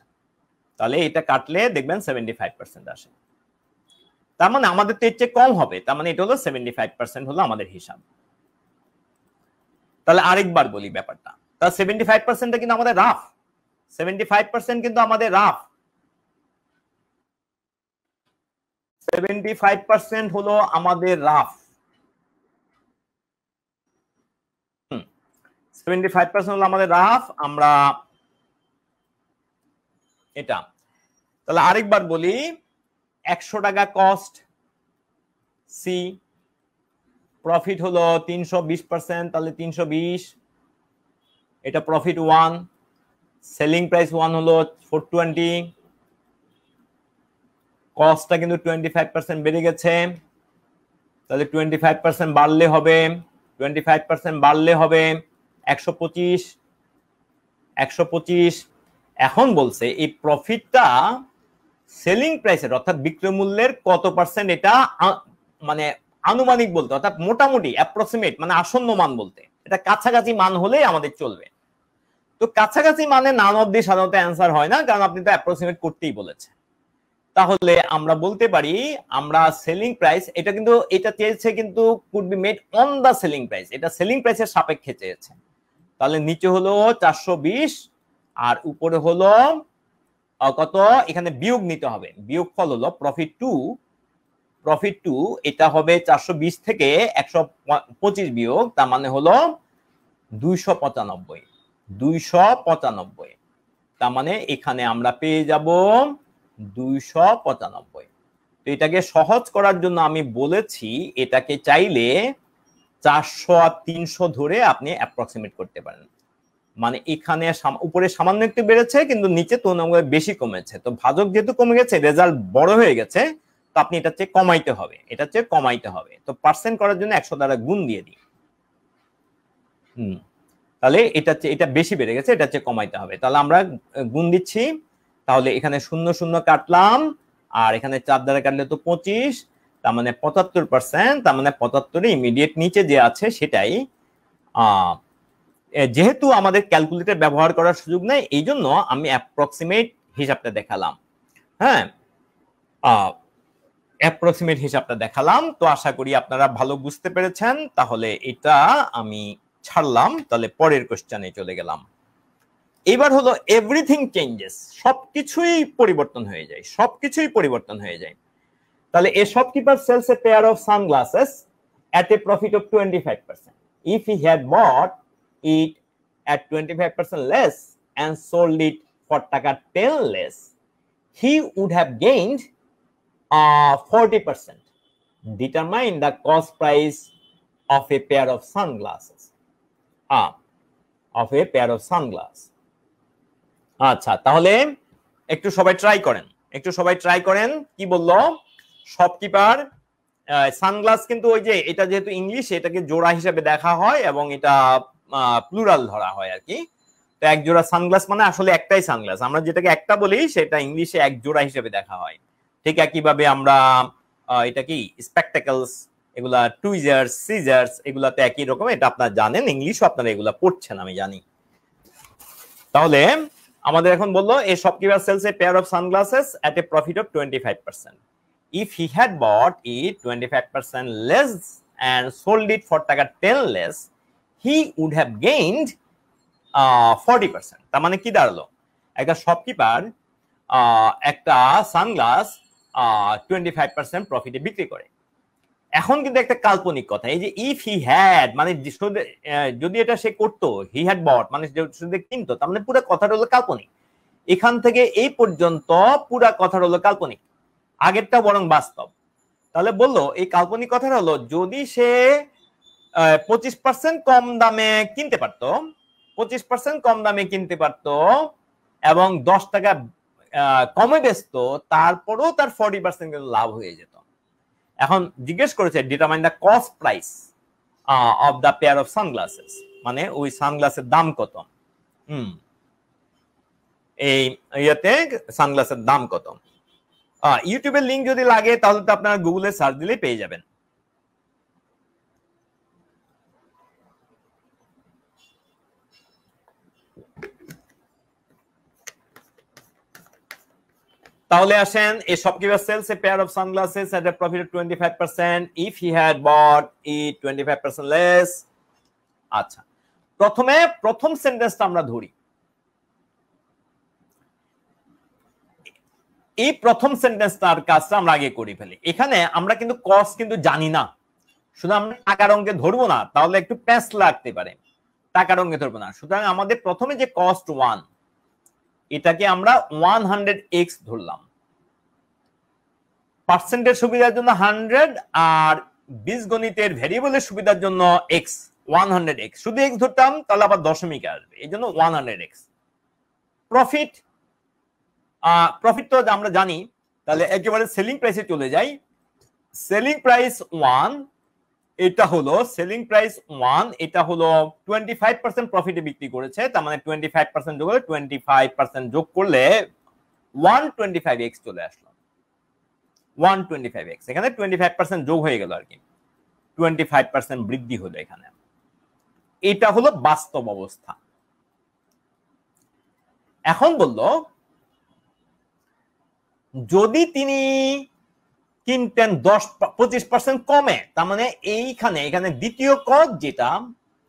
A: তাহলে এটা কাটলে দেখবেন সেভেন্টি ফাইভ পার্সেন্ট আসে তার মানে আমাদের তো এর চেয়ে কম হবে তার মানে এটা হলো সেভেন্টি ফাইভ পার্সেন্ট হলো আমাদের হিসাব তাহলে আরেকবার বলি ব্যাপারটা তাহলে সেভেন্টি ফাইভ পার্সেন্টটা কিন্তু আমাদের রাফ সেভেন্টি ফাইভ পার্সেন্ট কিন্তু আমাদের রাফ সেভেন্টি ফাইভ পার্সেন্ট হলো আমাদের রাফ সেভেন্টি ফাইভ পার্সেন্ট হলো আমাদের রাফ আমরা এটা তাহলে আরেকবার বলি একশো টাকা কস্ট সি প্রফিট হলো তিনশো বিশ পার্সেন্ট তাহলে তিনশো বিশ এটা profit one selling price one হলো ফোর টোয়েন্টি কস্টটা কিন্তু টোয়েন্টি ফাইভ পার্সেন্ট বেড়ে গেছে তাহলে টোয়েন্টি ফাইভ পার্সেন্ট বাড়লে হবে টোয়েন্টি ফাইভ পার্সেন্ট বাড়লে হবে একশো পঁচিশ একশো পঁচিশ এখন বলছে এই প্রফিটটা সেলিং প্রাইসের অর্থাৎ বিক্রয় মূল্যের কত পার্সেন্ট এটা মানে আনুমানিক বলতে অর্থাৎ মোটামুটি অ্যাপ্রক্সিমেট মানে আসন্ন মান বলতে এটা কাছাকাছি মান হলে আমাদের চলবে তো কাছাকাছি মানে নান অব্দি সাধারণত অ্যান্সার হয় না কারণ আপনি তো অ্যাপ্রক্সিমেট করতেই বলেছেন তাহলে আমরা বলতে পারি আমরা সেলিং প্রাইস এটা কিন্তু এটা চেয়েছে কিন্তু could be made on the selling price এটা সেলিং প্রাইসের সাপেক্ষে চেয়েছে তাহলে নিচে হলো চারশো বিশ আর উপরে হলো কত এখানে বিয়োগ নিতে হবে বিয়োগ ফল হলো প্রফিট টু প্রফিট টু এটা হবে চারশো বিশ থেকে একশো পঁচিশ বিয়োগ তার মানে হলো দুইশো পঁচানব্বই দুইশো পঁচানব্বই তার মানে এখানে আমরা পেয়ে যাব দুইশো পঁচানব্বই তো এটাকে সহজ করার জন্য আমি বলেছি এটাকে চাইলে চারশো আর তিনশো ধরে আপনি অ্যাপ্রক্সিমেট করতে পারেন মানে এখানে উপরে সামান্য একটু বেড়েছে কিন্তু নিচে তুলনামূলক বেশি কমেছে তো ভাজক যেহেতু কমে গেছে রেজাল্ট বড় হয়ে গেছে তো আপনি এটা চেয়ে কমাইতে হবে এটা চেয়ে কমাইতে হবে তো পার্সেন্ট করার জন্য একশো দ্বারা গুণ দিয়ে দিই হুম তাহলে এটা এটা বেশি বেড়ে গেছে এটা চেয়ে কমাইতে হবে তাহলে আমরা গুণ দিচ্ছি তাহলে এখানে শূন্য শূন্য কাটলাম আর এখানে চার দ্বারা কাটলে তো পঁচিশ তার মানে পঁচাত্তর পার্সেন্ট তার মানে পঁচাত্তরে ইমিডিয়েট নিচে যে আছে সেটাই আহ যেহেতু আমাদের ক্যালকুলেটর ব্যবহার করার সুযোগ নেই এই জন্য আমি অ্যাপ্রক্সিমেট হিসাবটা দেখালাম হ্যাঁ অ্যাপ্রক্সিমেট হিসাবটা দেখালাম তো আশা করি আপনারা ভালো বুঝতে পেরেছেন তাহলে এটা আমি ছাড়লাম তাহলে পরের কোশ্চেনে চলে গেলাম এবার হলো এভরিথিং চেঞ্জেস সবকিছুই পরিবর্তন হয়ে যায় সবকিছুই পরিবর্তন হয়ে যায় তাহলে a shopkeeper sells a pair of sunglasses at a profit of twenty five percent if he had bought it at 25% less and sold it for taka 10 less, he would have gained uh, 40%. Determine the cost price of a pair of sunglasses. Ah, of a pair of sunglasses. আচ্ছা তাহলে একটু সবাই try করেন একটু সবাই try করেন কি বললো শপকিপার সানগ্লাস কিন্তু ওই যে এটা যেহেতু ইংলিশ এটাকে জোড়া হিসেবে দেখা হয় এবং এটা প্লুরাল ধরা হয় আর কি তো এক জোড়া সানগ্লাস মানে আসলে একটাই সানগ্লাস আমরা যেটাকে একটা বলি সেটা ইংলিশে এক জোড়া হিসেবে দেখা হয় ঠিক একইভাবে আমরা এটা কি স্পেকটাকলস এগুলা টুইজার্স সিজার্স এগুলাতে একই রকম এটা আপনারা জানেন ইংলিশও আপনারা এগুলা পড়ছেন আমি জানি তাহলে আমাদের এখন বললো a shopkeeper sells a pair of sunglasses at a profit of twenty five percent if he had bought it twenty five percent less and sold it for টাকা ten less he would have gained forty percent তার মানে কি দাঁড়ালো একটা shopkeeper uh, একটা sunglass twenty five percent প্রফিটে বিক্রি করে এখন কিন্তু একটা কাল্পনিক কথা এই যে ইফ হি হ্যাড মানে যদি এটা সে করতো হি হ্যাড বট মানে কিনতো তার মানে পুরো কথাটা হলো কাল্পনিক এখান থেকে এই পর্যন্ত পুরা কথাটা হলো কাল্পনিক আগেরটা বরং বাস্তব তাহলে বললো এই কাল্পনিক কথাটা হলো যদি সে পঁচিশ পার্সেন্ট কম দামে কিনতে পারতো পঁচিশ পার্সেন্ট কম দামে কিনতে পারতো এবং দশ টাকা কমে বেচত তারপরেও তার ফর্টি পার্সেন্ট কিন্তু লাভ হয়ে যেত এখন জিজ্ঞেস করেছে determine the cost price of the pair of sunglasses মানে ওই সানগ্লাসের দাম কত হুম এই ইয়েতে সানগ্লাসের দাম কত ইউটিউবের লিঙ্ক যদি লাগে তাহলে তো আপনারা গুগলে সার্চ দিলেই পেয়ে যাবেন তাহলে আসেন এই shopkeeper sells a pair of sunglasses at a profit 25% if he had bought five 25% less আচ্ছা প্রথমে প্রথম সেন্টেন্সটা আমরা ধরি এই প্রথম সেন্টেন্সটার কাজটা আমরা আগে করে ফেলি এখানে আমরা কিন্তু কস্ট কিন্তু জানি না শুধু আমরা টাকার অঙ্কে ধরবো না তাহলে একটু প্যাস লাগতে পারে টাকার অঙ্কে ধরবো না সুতরাং আমাদের প্রথমে যে কস্ট ওয়ান এটাকে আমরা ওয়ান হান্ড্রেড এক্স ধরলাম পার্সেন্টের সুবিধার জন্য হান্ড্রেড আর বীজ গণিতের ভেরিয়েবলের সুবিধার জন্য এক্স ওয়ান হান্ড্রেড এক্স শুধু এক্স ধরতাম তাহলে আবার দশমিক আসবে এই জন্য one hundred x profit profit তো আমরা জানি তাহলে একেবারে সেলিং প্রাইসে চলে যাই সেলিং প্রাইস ওয়ান এটা হলো সেলিং প্রাইস ওয়ান এটা হলো টোয়েন্টি ফাইভ পার্সেন্ট প্রফিটে বিক্রি করেছে তার মানে টোয়েন্টি ফাইভ পার্সেন্ট যোগ হলে টোয়েন্টি ফাইভ পার্সেন্ট যোগ করলে ওয়ান টোয়েন্টি ফাইভ এক্স চলে আসলো ওয়ান টোয়েন্টি ফাইভ এক্স এখানে টোয়েন্টি ফাইভ পার্সেন্ট যোগ হয়ে গেল আর কি টোয়েন্টি ফাইভ পার্সেন্ট বৃদ্ধি হলো এখানে এটা হলো বাস্তব অবস্থা এখন বলল যদি তিনি কিনতেন দশ পঁচিশ পার্সেন্ট কমে তার মানে এইখানে এখানে দ্বিতীয় কজ যেটা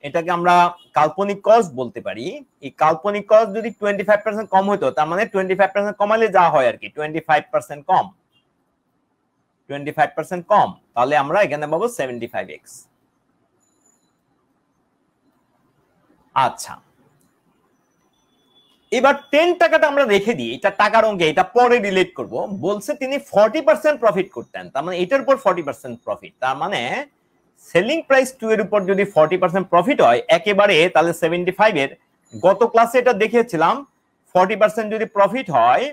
A: এটাকে আমরা কাল্পনিক কজ বলতে পারি এই কাল্পনিক কজ যদি টোয়েন্টি ফাইভ পার্সেন্ট কম হইতো তার মানে টোয়েন্টি ফাইভ পার্সেন্ট কমালে যা হয় আর কি টোয়েন্টি ফাইভ পার্সেন্ট কম 25% কম তাহলে আমরা এখানে পাবো 75x আচ্ছা এবার 10 টাকাটা আমরা রেখে দিই এটা টাকার অঙ্কে এটা পরে রিলেট করব বলছে তিনি 40% পার্সেন্ট প্রফিট করতেন তার মানে এটার উপর 40% পার্সেন্ট প্রফিট তার মানে সেলিং প্রাইস 2 এর উপর যদি 40% পার্সেন্ট প্রফিট হয় একেবারে তাহলে 75 এর গত ক্লাসে এটা দেখিয়েছিলাম 40% যদি প্রফিট হয়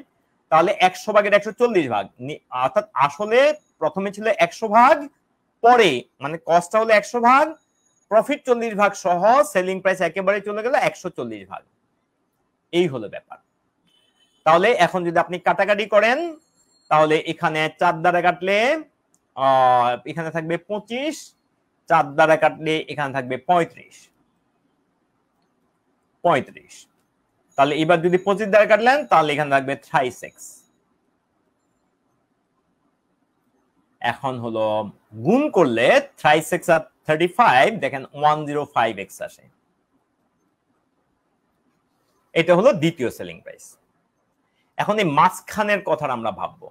A: তাহলে একশো ভাগের একশো চল্লিশ ভাগ অর্থাৎ আসলে প্রথমে ছিল একশো ভাগ পরে মানে কস্টটা হলো একশো ভাগ প্রফিট চল্লিশ ভাগ সহ সেলিং প্রাইস একেবারে চলে গেল একশো চল্লিশ ভাগ এই হলো ব্যাপার তাহলে এখন যদি আপনি কাটাকাটি করেন তাহলে এখানে চার দ্বারা কাটলে এখানে থাকবে পঁচিশ চার দ্বারা কাটলে এখানে থাকবে পঁয়ত্রিশ পঁয়ত্রিশ তাহলে এবার যদি পঁচিশ দ্বারা কাটলেন তাহলে এখানে লাগবে থ্রাই সেক্স এখন হলো গুণ করলে থ্রাই সেক্স আর থার্টি ফাইভ দেখেন ওয়ান জিরো ফাইভ এক্স আসে এটা হলো দ্বিতীয় সেলিং প্রাইস এখন এই মাঝখানের কথা আমরা ভাববো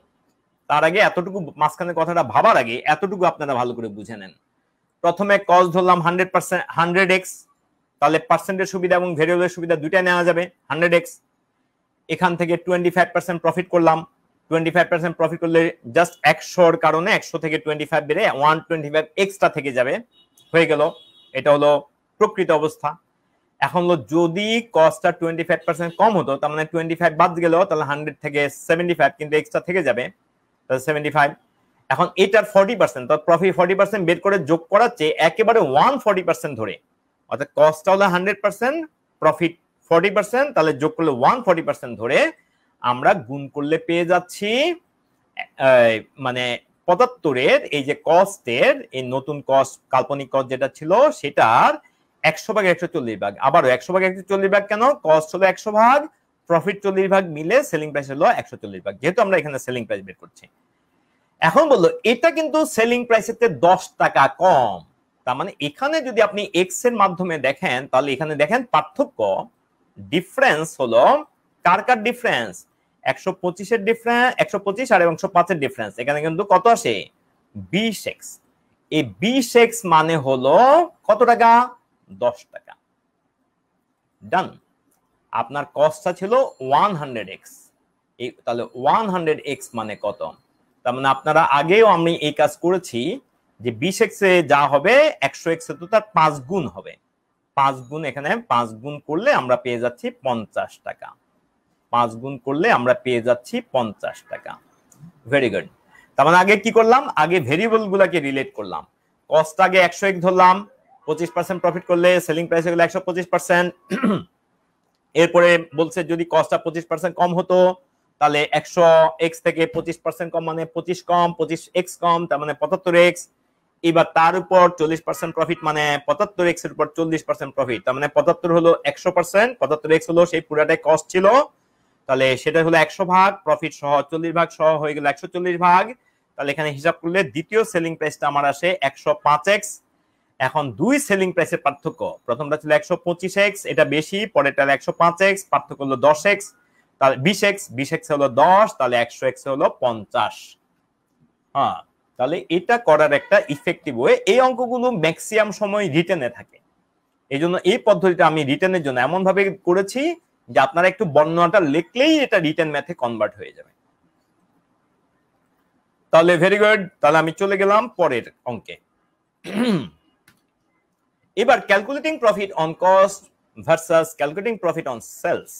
A: তার আগে এতটুকু মাঝখানের কথাটা ভাবার আগে এতটুকু আপনারা ভালো করে বুঝে নেন প্রথমে কস ধরলাম হান্ড্রেড পার্সেন্ট হান্ড্রেড এক্স তাহলে পার্সেন্টের সুবিধা এবং ভেরিয়েবলের সুবিধা দুইটা নেওয়া যাবে হান্ড্রেড এক্স এখান থেকে টোয়েন্টি ফাইভ পার্সেন্ট প্রফিট করলাম টোয়েন্টি ফাইভ পার্সেন্ট প্রফিট করলে জাস্ট একশোর কারণে একশো থেকে টোয়েন্টি ফাইভ বেড়ে ওয়ান টোয়েন্টি ফাইভ এক্সট্রা থেকে যাবে হয়ে গেল এটা হলো প্রকৃত অবস্থা এখন হলো যদি কস্টটা টোয়েন্টি ফাইভ পার্সেন্ট কম হতো তার মানে টোয়েন্টি ফাইভ বাদ গেল তাহলে হান্ড্রেড থেকে সেভেন্টি ফাইভ কিন্তু এক্সট্রা থেকে যাবে তাহলে সেভেন্টি ফাইভ এখন এটার ফর্টি পার্সেন্ট তার প্রফিট ফর্টি পার্সেন্ট বের করে যোগ করার চেয়ে একেবারে ওয়ান ফর্টি পার্সেন্ট ধরে অর্থাৎ কস্টটা হলো hundred percent profit forty percent তাহলে যোগ করলে ওয়ান ফর্টি পার্সেন্ট ধরে আমরা গুণ করলে পেয়ে যাচ্ছি মানে পঁচাত্তরের এই যে কস্টের এই নতুন কস্ট কাল্পনিক কস্ট যেটা ছিল সেটার একশো ভাগ একশো চল্লিশ ভাগ আবারও একশো ভাগ একশো চল্লিশ ভাগ কেন কস্ট হলো একশো ভাগ প্রফিট চল্লিশ ভাগ মিলে সেলিং প্রাইস হলো একশো চল্লিশ ভাগ যেহেতু আমরা এখানে সেলিং প্রাইস বের করছি এখন বললো এটা কিন্তু সেলিং প্রাইসের দশ টাকা কম তার মানে এখানে যদি আপনি এক্স এর মাধ্যমে দেখেন তাহলে এখানে দেখেন পার্থক্য ডিফারেন্স হলো কার কার ডিফারেন্স একশো পঁচিশের ডিফারেন্স একশো পঁচিশ আর একশো পাঁচের ডিফারেন্স এখানে কিন্তু কত আসে বিশ এক্স এই বিশ এক্স মানে হলো কত টাকা দশ টাকা ডান আপনার কস্টটা ছিল ওয়ান হান্ড্রেড এক্স এই তাহলে ওয়ান হান্ড্রেড এক্স মানে কত তার মানে আপনারা আগেও আমি এই কাজ করেছি যে বিশ এক্সে যা হবে একশো এক্সে তো তার পাঁচ গুণ হবে পাঁচ গুণ এখানে পাঁচ গুণ করলে আমরা পেয়ে যাচ্ছি পঞ্চাশ টাকা পাঁচ গুণ করলে আমরা পেয়ে যাচ্ছি পঞ্চাশ টাকা ভেরি গুড তার মানে আগে কি করলাম আগে ভেরিয়েবল গুলাকে রিলেট করলাম কস্ট আগে একশো এক ধরলাম পঁচিশ পার্সেন্ট প্রফিট করলে সেলিং প্রাইস হয়ে গেলে একশো পঁচিশ পার্সেন্ট এরপরে বলছে যদি কস্টটা পঁচিশ পার্সেন্ট কম হতো তাহলে একশো এক্স থেকে পঁচিশ পার্সেন্ট কম মানে পঁচিশ কম পঁচিশ এক্স কম তার মানে পঁচাত্তর এক্স এবার তার উপর চল্লিশ পার্সেন্ট প্রফিট মানে পঁচাত্তর এক্স এর উপর চল্লিশ পার্সেন্ট প্রফিট তার মানে পঁচাত্তর হলো একশো পার্সেন্ট পঁচাত্তর এক্স হলো সেই পুরাটাই কস্ট ছিল তাহলে সেটা হলো একশো ভাগ প্রফিট সহ চল্লিশ ভাগ সহ হয়ে গেল একশো চল্লিশ ভাগ তাহলে এখানে হিসাব করলে দ্বিতীয় সেলিং প্রাইসটা আমার আসে একশো পাঁচ এক্স এখন দুই সেলিং প্রাইসের পার্থক্য প্রথমটা ছিল একশো পঁচিশ এক্স এটা বেশি পরেরটা একশো পাঁচ এক্স পার্থক্য হলো দশ এক্স তাহলে বিশ এক্স বিশ এক্স হলো দশ তাহলে একশো এক্স হলো পঞ্চাশ হ্যাঁ তাহলে এটা করার একটা ইফেক্টিভ ওয়ে এই অঙ্কগুলো ম্যাক্সিমাম সময় রিটেনে থাকে এই জন্য এই পদ্ধতিটা আমি রিটেনের জন্য এমন ভাবে করেছি যে আপনারা একটু বর্ণনাটা লিখলেই এটা রিটেন ম্যাথে কনভার্ট হয়ে যাবে তাহলে ভেরি গুড তাহলে আমি চলে গেলাম পরের অঙ্কে এবার calculating profit on cost versus calculating profit on sales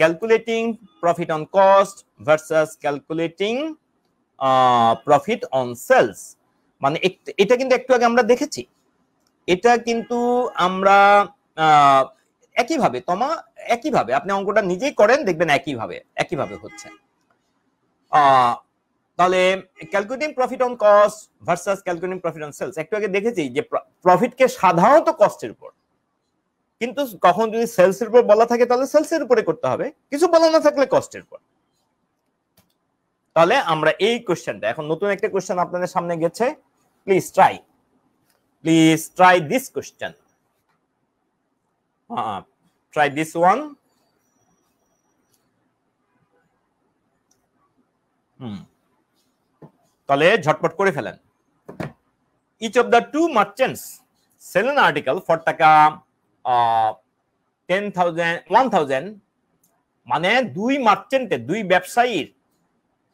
A: calculating profit on cost versus calculating profit on sales মানে এটা কিন্তু একটু আগে আমরা দেখেছি এটা কিন্তু আমরা একইভাবে তোমা একইভাবে আপনি অঙ্কটা নিজেই করেন দেখবেন একইভাবে একইভাবে হচ্ছে তাহলে calculating profit on cost versus calculating profit on sales একটু আগে দেখেছি যে প্রফিটকে সাধারণত কস্টের উপর কিন্তু কখন যদি সেলসের উপর বলা থাকে তাহলে সেলসের উপরে করতে হবে কিছু বলা না থাকলে কস্টের উপর তাহলে আমরা এই কোশ্চেনটা এখন নতুন একটা কোশ্চেন আপনাদের সামনে গেছে please try please try this question try this one তাহলে ঝটপট করে ফেলেন of the two merchants sell an article for টাকা টেন থাউজেন্ড ওয়ান থাউজেন্ড মানে দুই মার্চেন্টে দুই ব্যবসায়ীর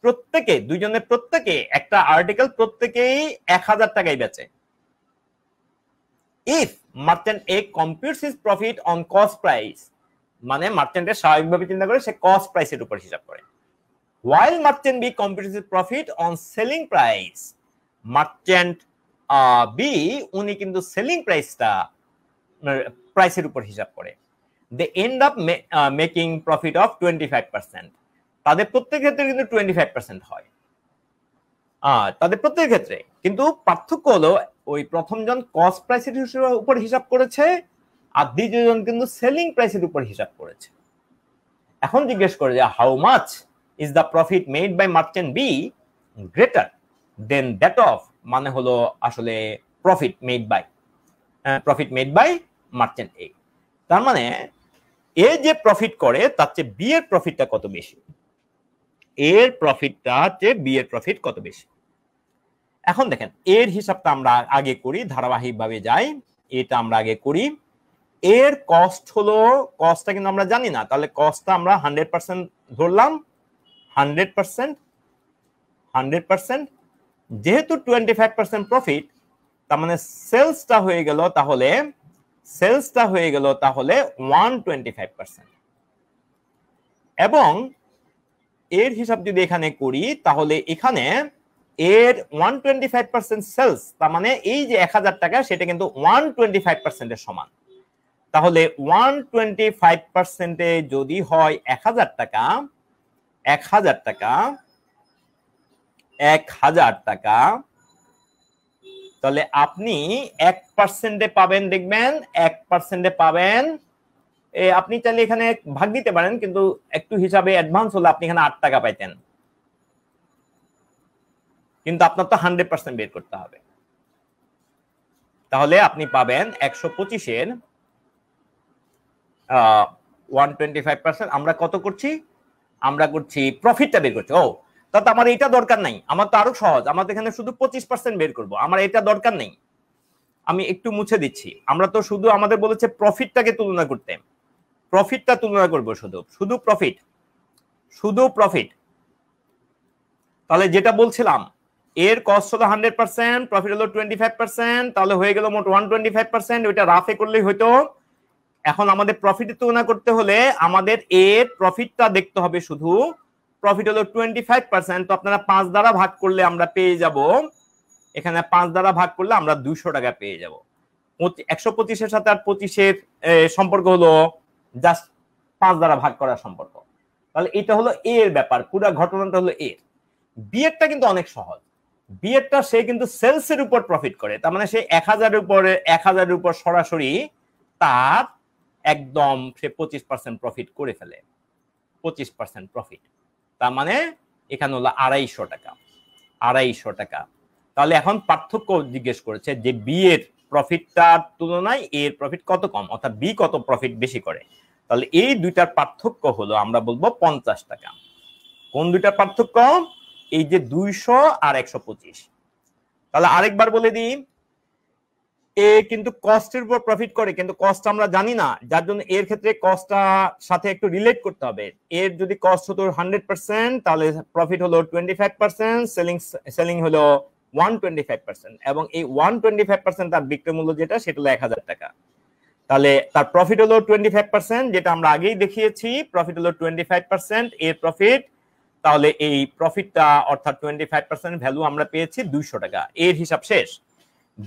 A: প্রত্যেকে দুইজনের প্রত্যেকে একটা আর্টিকেল প্রত্যেকেই এক হাজার টাকায় বেচে if merchant a computes his profit on cost price মানে মার্চেন্টের স্বাভাবিকভাবে চিন্তা করে সে কস্ট প্রাইসের উপর হিসাব করে while merchant b computes his profit on selling price merchant b উনি কিন্তু সেলিং প্রাইসটা প্রাইসের উপর হিসাব করে they end up making profit of twenty five percent তাদের প্রত্যেক ক্ষেত্রে কিন্তু টোয়েন্টি ফাইভ পার্সেন্ট হয় আর তাদের প্রত্যেক ক্ষেত্রে কিন্তু পার্থক্য হলো ওই প্রথমজন কস্ট প্রাইসের উপর হিসাব করেছে আর দ্বিতীয়জন কিন্তু সেলিং প্রাইসের উপর হিসাব করেছে এখন জিজ্ঞেস করে যে how much is the profit made by merchant b greater than that of মানে হলো আসলে profit made by profit made by merchant a তার মানে এ যে প্রফিট করে তার চেয়ে বি এর প্রফিটটা কত বেশি এর প্রফিটটা চেয়ে বি এর প্রফিট কত বেশি এখন দেখেন এর হিসাবটা আমরা আগে করি ধারাবাহিকভাবে যাই এটা আমরা আগে করি এর কস্ট হলো কস্টটা কিন্তু আমরা জানি না তাহলে কস্টটা আমরা হান্ড্রেড পার্সেন্ট ধরলাম হান্ড্রেড পার্সেন্ট হান্ড্রেড পার্সেন্ট যেহেতু টোয়েন্টি ফাইভ পার্সেন্ট প্রফিট তার মানে সেলসটা হয়ে গেল তাহলে সেলসটা হয়ে গেল তাহলে ওয়ান টোয়েন্টি ফাইভ পার্সেন্ট এবং এর হিসাব যদি এখানে করি তাহলে এখানে এর one twenty five percent sales তার মানে এই যে এক হাজার টাকা সেটা কিন্তু ওয়ান টোয়েন্টি ফাইভ পার্সেন্টের সমান তাহলে ওয়ান টোয়েন্টি ফাইভ পার্সেন্টে যদি হয় এক হাজার টাকা এক হাজার টাকা এক হাজার টাকা তাহলে আপনি এক পার্সেন্টে পাবেন দেখবেন এক পার্সেন্টে পাবেন আপনি চাইলে এখানে ভাগ দিতে পারেন কিন্তু একটু হিসাবে অ্যাডভান্স হলে আপনি এখানে আট টাকা পাইতেন কিন্তু আপনার তো হান্ড্রেড পার্সেন্ট বের করতে হবে তাহলে আপনি পাবেন একশো পঁচিশের ওয়ান টোয়েন্টি ফাইভ পার্সেন্ট আমরা কত করছি আমরা করছি প্রফিটটা বের করছি ও তাতে আমার এটা দরকার নাই আমার তো আরো সহজ আমার এখানে শুধু পঁচিশ পার্সেন্ট বের করবো আমার এটা দরকার নেই আমি একটু মুছে দিচ্ছি আমরা তো শুধু আমাদের বলেছে প্রফিটটাকে তুলনা করতে প্রফিটটা তুলনা করব শুধু শুধু প্রফিট শুধু প্রফিট তাহলে যেটা বলছিলাম এর কস্ট হলো হান্ড্রেড পার্সেন্ট প্রফিট হলো টোয়েন্টি ফাইভ পার্সেন্ট তাহলে হয়ে গেল মোট ওয়ান টোয়েন্টি ফাইভ পার্সেন্ট ওইটা রাফে করলেই হয়তো এখন আমাদের প্রফিটের তুলনা করতে হলে আমাদের এর প্রফিটটা দেখতে হবে শুধু প্রফিট হলো টোয়েন্টি ফাইভ পার্সেন্ট তো আপনারা পাঁচ দ্বারা ভাগ করলে আমরা পেয়ে যাব এখানে পাঁচ দ্বারা ভাগ করলে আমরা দুশো টাকা পেয়ে যাব একশো পঁচিশের সাথে আর পঁচিশের সম্পর্ক হলো জাস্ট পাঁচ দ্বারা ভাগ করার সম্পর্ক তাহলে এটা হলো এ এর ব্যাপার পুরো ঘটনাটা হলো এ বিয়েরটা কিন্তু অনেক সহজ বিয়েরটা সে কিন্তু সেলসের উপর প্রফিট করে তার মানে সে এক হাজারের উপরে এক হাজারের উপর সরাসরি তার একদম সে পঁচিশ পার্সেন্ট প্রফিট করে ফেলে পঁচিশ পার্সেন্ট প্রফিট তার মানে এখানে হলো আড়াইশো টাকা আড়াইশো টাকা তাহলে এখন পার্থক্য জিজ্ঞেস করেছে যে বিয়ের প্রফিটটার তুলনায় এ এর প্রফিট কত কম অর্থাৎ বি কত প্রফিট বেশি করে তাহলে এই দুইটার পার্থক্য হলো আমরা বলবো পঞ্চাশ টাকা কোন দুইটার পার্থক্য এই যে দুইশো আর একশো পঁচিশ তাহলে আরেকবার বলে দিই এ কিন্তু কস্টের উপর প্রফিট করে কিন্তু কস্ট আমরা জানি না যার জন্য এর ক্ষেত্রে কস্টটা সাথে একটু রিলেট করতে হবে এর যদি কস্ট হতো হান্ড্রেড পার্সেন্ট তাহলে প্রফিট হলো twenty five percent selling selling হলো ওয়ান টোয়েন্টি ফাইভ পার্সেন্ট এবং এই ওয়ান টোয়েন্টি ফাইভ পার্সেন্ট তার বিক্রয় মূল্য যেটা সেটা হলো এক হাজার টাকা তাহলে তার প্রফিট হলো টোয়েন্টি ফাইভ পার্সেন্ট যেটা আমরা আগেই দেখিয়েছি প্রফিট হলো টোয়েন্টি ফাইভ পার্সেন্ট এর প্রফিট তাহলে এই প্রফিটটা অর্থাৎ টোয়েন্টি ফাইভ পার্সেন্ট ভ্যালু আমরা পেয়েছি দুইশো টাকা এর হিসাব শেষ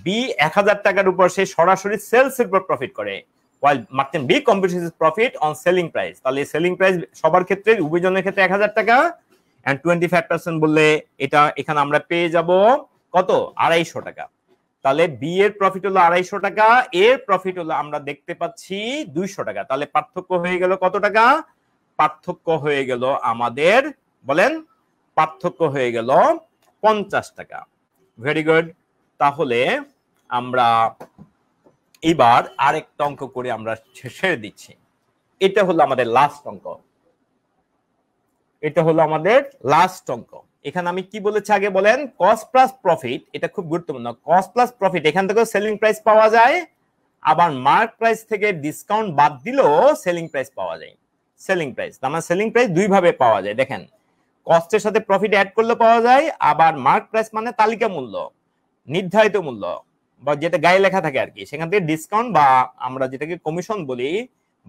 A: বি এক হাজার টাকার উপর সে সরাসরি সেলস এর উপর প্রফিট করে while merchant b competition profit on selling price তাহলে সেলিং প্রাইস সবার ক্ষেত্রে উভয়জনের ক্ষেত্রে এক হাজার টাকা অ্যান্ড টোয়েন্টি ফাইভ পার্সেন্ট বললে এটা এখানে আমরা পেয়ে যাবো কত আড়াইশো টাকা তাহলে বি এর প্রফিট হলো আড়াইশো টাকা এর প্রফিট হলো আমরা দেখতে পাচ্ছি দুইশো টাকা তাহলে পার্থক্য হয়ে গেল কত টাকা পার্থক্য হয়ে গেল আমাদের বলেন পার্থক্য হয়ে গেল পঞ্চাশ টাকা ভেরি গুড তাহলে আমরা এবার আরেকটা অঙ্ক করে আমরা ছেড়ে দিচ্ছি এটা হলো আমাদের লাস্ট অঙ্ক এটা হলো আমাদের লাস্ট অঙ্ক এখানে আমি কি বলেছি আগে বলেন কস্ট প্লাস প্রফিট এটা খুব গুরুত্বপূর্ণ কস্ট প্লাস প্রফিট এখান থেকেও সেলিং প্রাইস পাওয়া যায় আবার মার্ক প্রাইস থেকে ডিসকাউন্ট বাদ দিলেও সেলিং প্রাইস পাওয়া যায় সেলিং প্রাইস তার মানে সেলিং প্রাইস দুইভাবে পাওয়া যায় দেখেন কস্টের সাথে প্রফিট অ্যাড করলে পাওয়া যায় আবার মার্ক প্রাইস মানে তালিকা মূল্য নির্ধারিত মূল্য বা যেটা গায়ে লেখা থাকে আর কি সেখান থেকে ডিসকাউন্ট বা আমরা যেটাকে কমিশন বলি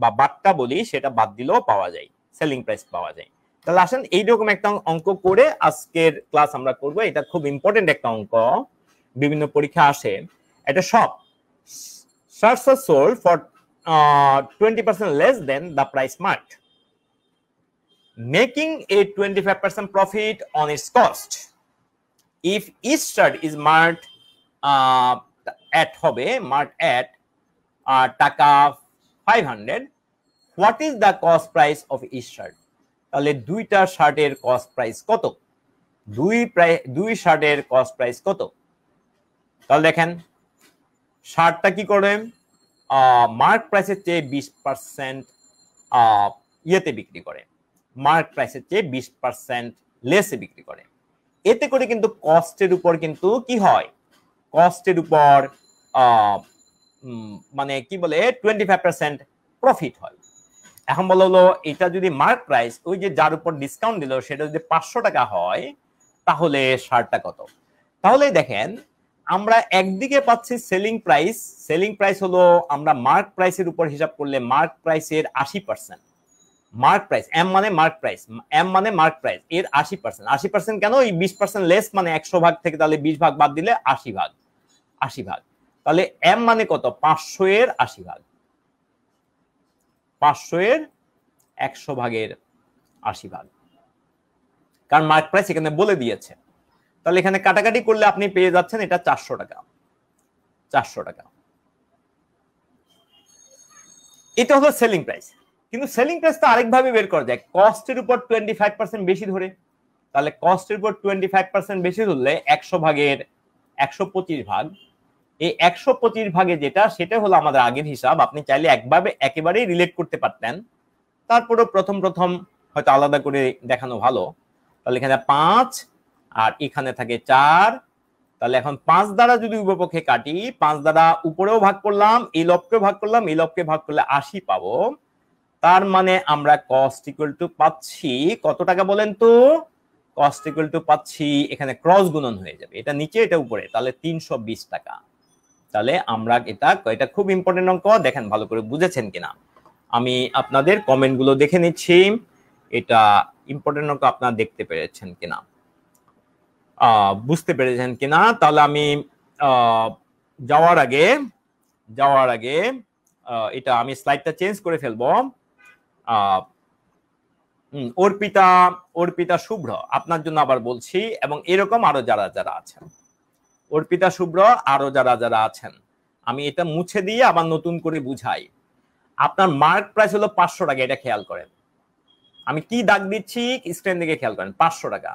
A: বা বার্তা বলি সেটা বাদ দিলেও পাওয়া যায় সেলিং প্রাইস পাওয়া যায় তাহলে আসেন এইরকম একটা অঙ্ক করে আজকের ক্লাস আমরা করব এটা খুব ইম্পর্টেন্ট একটা অঙ্ক বিভিন্ন পরীক্ষা আসে এটা সব shirts are sold for twenty percent less than the price marked making a twenty five percent profit on its cost if each shirt is marked at হবে মার্ট অ্যাট টাকা five hundred what is the cost price of each shirt তাহলে দুইটা শার্টের cost price কত দুই প্রায় দুই শার্টের কস্ট প্রাইস কত তাহলে দেখেন শার্টটা কি করবেন মার্ক প্রাইসের চেয়ে বিশ পার্সেন্ট ইয়েতে বিক্রি করে মার্ক প্রাইসের চেয়ে বিশ পার্সেন্ট লেসে বিক্রি করে এতে করে কিন্তু কস্টের উপর কিন্তু কি হয় কস্টের উপর মানে কি বলে টোয়েন্টি ফাইভ পার্সেন্ট প্রফিট হয় এখন বলা হলো এটা যদি মার্ক প্রাইস ওই যে যার উপর ডিসকাউন্ট দিল সেটা যদি পাঁচশো টাকা হয় তাহলে শার্টটা কত তাহলে দেখেন আমরা একদিকে পাচ্ছি সেলিং প্রাইস সেলিং প্রাইস হলো আমরা মার্ক প্রাইসের উপর হিসাব করলে মার্ক প্রাইসের আশি পার্সেন্ট মার্ক প্রাইস এম মানে মার্ক প্রাইস এম মানে মার্ক প্রাইস এর আশি পার্সেন্ট মানে মানে আশি পার্সেন্ট কেন এই বিশ পার্সেন্ট লেস মানে একশো ভাগ থেকে তাহলে বিশ ভাগ বাদ দিলে আশি ভাগ আশি ভাগ তাহলে এম মানে কত পাঁচশো এর আশি ভাগ পাঁচশো এর একশো ভাগের আশি ভাগ কারণ মার্ক প্রাইস এখানে বলে দিয়েছে তাহলে এখানে কাটাকাটি করলে আপনি পেয়ে যাচ্ছেন এটা চারশো টাকা চারশো টাকা এটা হলো সেলিং প্রাইস কিন্তু সেলিং প্রাইস তো আরেকভাবে বের করা যায় কস্টের উপর টোয়েন্টি ফাইভ পার্সেন্ট বেশি ধরে তাহলে কস্টের উপর টোয়েন্টি ফাইভ পার্সেন্ট বেশি ধরলে একশো ভাগের একশো পঁচিশ ভাগ এই একশো পঁচিশ ভাগে যেটা সেটা হলো আমাদের আগের হিসাব আপনি চাইলে একভাবে একেবারেই রিলেট করতে পারতেন তারপরে প্রথম প্রথম হয়তো আলাদা করে দেখানো ভালো তাহলে এখানে পাঁচ আর এখানে থাকে চার তাহলে এখন পাঁচ দ্বারা যদি উপপক্ষে কাটি পাঁচ দ্বারা উপরেও ভাগ করলাম এই লবকে ভাগ করলাম এই লবকে ভাগ করলে আশি পাবো তার মানে আমরা কস্ট ইকুয়াল টু পাচ্ছি কত টাকা বলেন তো কস্ট ইকুয়াল টু পাচ্ছি এখানে ক্রস গুণন হয়ে যাবে এটা নিচে এটা উপরে তাহলে তিনশো বিশ টাকা তাহলে আমরা এটা এটা খুব ইম্পর্টেন্ট অঙ্ক দেখেন ভালো করে বুঝেছেন কিনা আমি আপনাদের কমেন্টগুলো দেখে নিচ্ছি এটা ইম্পর্টেন্ট অঙ্ক আপনারা দেখতে পেরেছেন কিনা বুঝতে পেরেছেন কিনা তাহলে আমি যাওয়ার আগে যাওয়ার আগে এটা আমি স্লাইডটা চেঞ্জ করে ফেলবো অর্পিতা অর্পিতা শুভ্র আপনার জন্য আবার বলছি এবং এরকম আরো যারা যারা আছেন অর্পিতা শুভ্র আরো যারা যারা আছেন আমি এটা মুছে দিয়ে আবার নতুন করে বুঝাই আপনার মার্ক প্রাইস হলো পাঁচশো টাকা এটা খেয়াল করেন আমি কি দাগ দিচ্ছি স্ক্রিন দিকে খেয়াল করেন পাঁচশো টাকা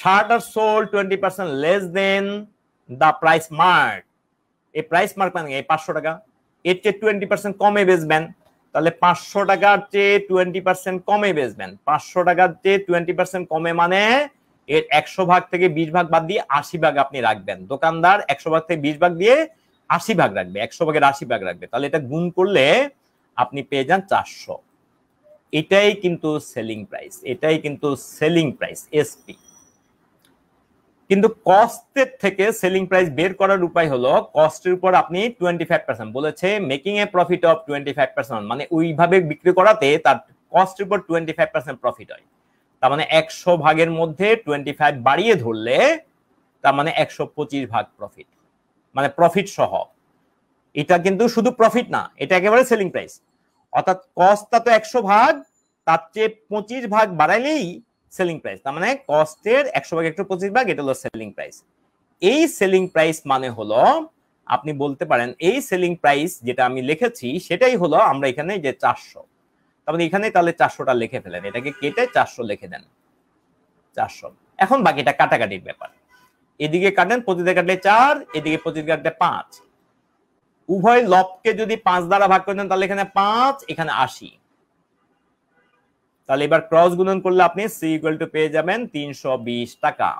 A: shirt are sold twenty percent less than the price marked এই প্রাইস মার্ক মানে এই পাঁচশো টাকা এর চেয়ে টোয়েন্টি পার্সেন্ট কমে বেচবেন তাহলে পাঁচশো টাকার চেয়ে টোয়েন্টি পার্সেন্ট কমে বেচবেন পাঁচশো টাকার চেয়ে টোয়েন্টি পার্সেন্ট কমে মানে এর একশো ভাগ থেকে বিশ ভাগ বাদ দিয়ে আশি ভাগ আপনি রাখবেন দোকানদার একশো ভাগ থেকে বিশ ভাগ দিয়ে আশি ভাগ রাখবে একশো ভাগের আশি ভাগ রাখবে তাহলে এটা গুণ করলে আপনি পেয়ে যান চারশো এটাই কিন্তু সেলিং প্রাইস এটাই কিন্তু সেলিং প্রাইস এসপি কিন্তু কস্টের থেকে সেলিং প্রাইস বের করার উপায় হলো কস্টের উপর আপনি টোয়েন্টি ফাইভ পার্সেন্ট বলেছে making a profit of twenty five percent মানে ওইভাবে বিক্রি করাতে তার কস্টের উপর টোয়েন্টি ফাইভ পার্সেন্ট প্রফিট হয় তার মানে একশো ভাগের মধ্যে টোয়েন্টি ফাইভ বাড়িয়ে ধরলে তার মানে একশো পঁচিশ ভাগ প্রফিট মানে প্রফিট সহ এটা কিন্তু শুধু প্রফিট না এটা একেবারে সেলিং প্রাইস অর্থাৎ কস্টটা তো একশো ভাগ তার চেয়ে পঁচিশ ভাগ বাড়াইলেই সেলিং প্রাইস তার মানে কস্টের একশো ভাগ একটু পঁচিশ ভাগ এটা হলো সেলিং প্রাইস এই সেলিং প্রাইস মানে হলো আপনি বলতে পারেন এই সেলিং প্রাইস যেটা আমি লিখেছি সেটাই হলো আমরা এখানে যে চারশো তারপরে এখানে তাহলে চারশোটা লিখে ফেলেন এটাকে কেটে চারশো লিখে দেন চারশো এখন বাকিটা কাটাকাটির ব্যাপার এদিকে কাটেন প্রতিদিন কাটলে চার এদিকে প্রতিদিন কাটলে পাঁচ উভয় লবকে যদি পাঁচ দ্বারা ভাগ করে দেন তাহলে এখানে পাঁচ এখানে আশি তাহলে এবার ক্রস গুণন করলে আপনি সি ইকুয়াল টু পেয়ে যাবেন তিনশো বিশ টাকা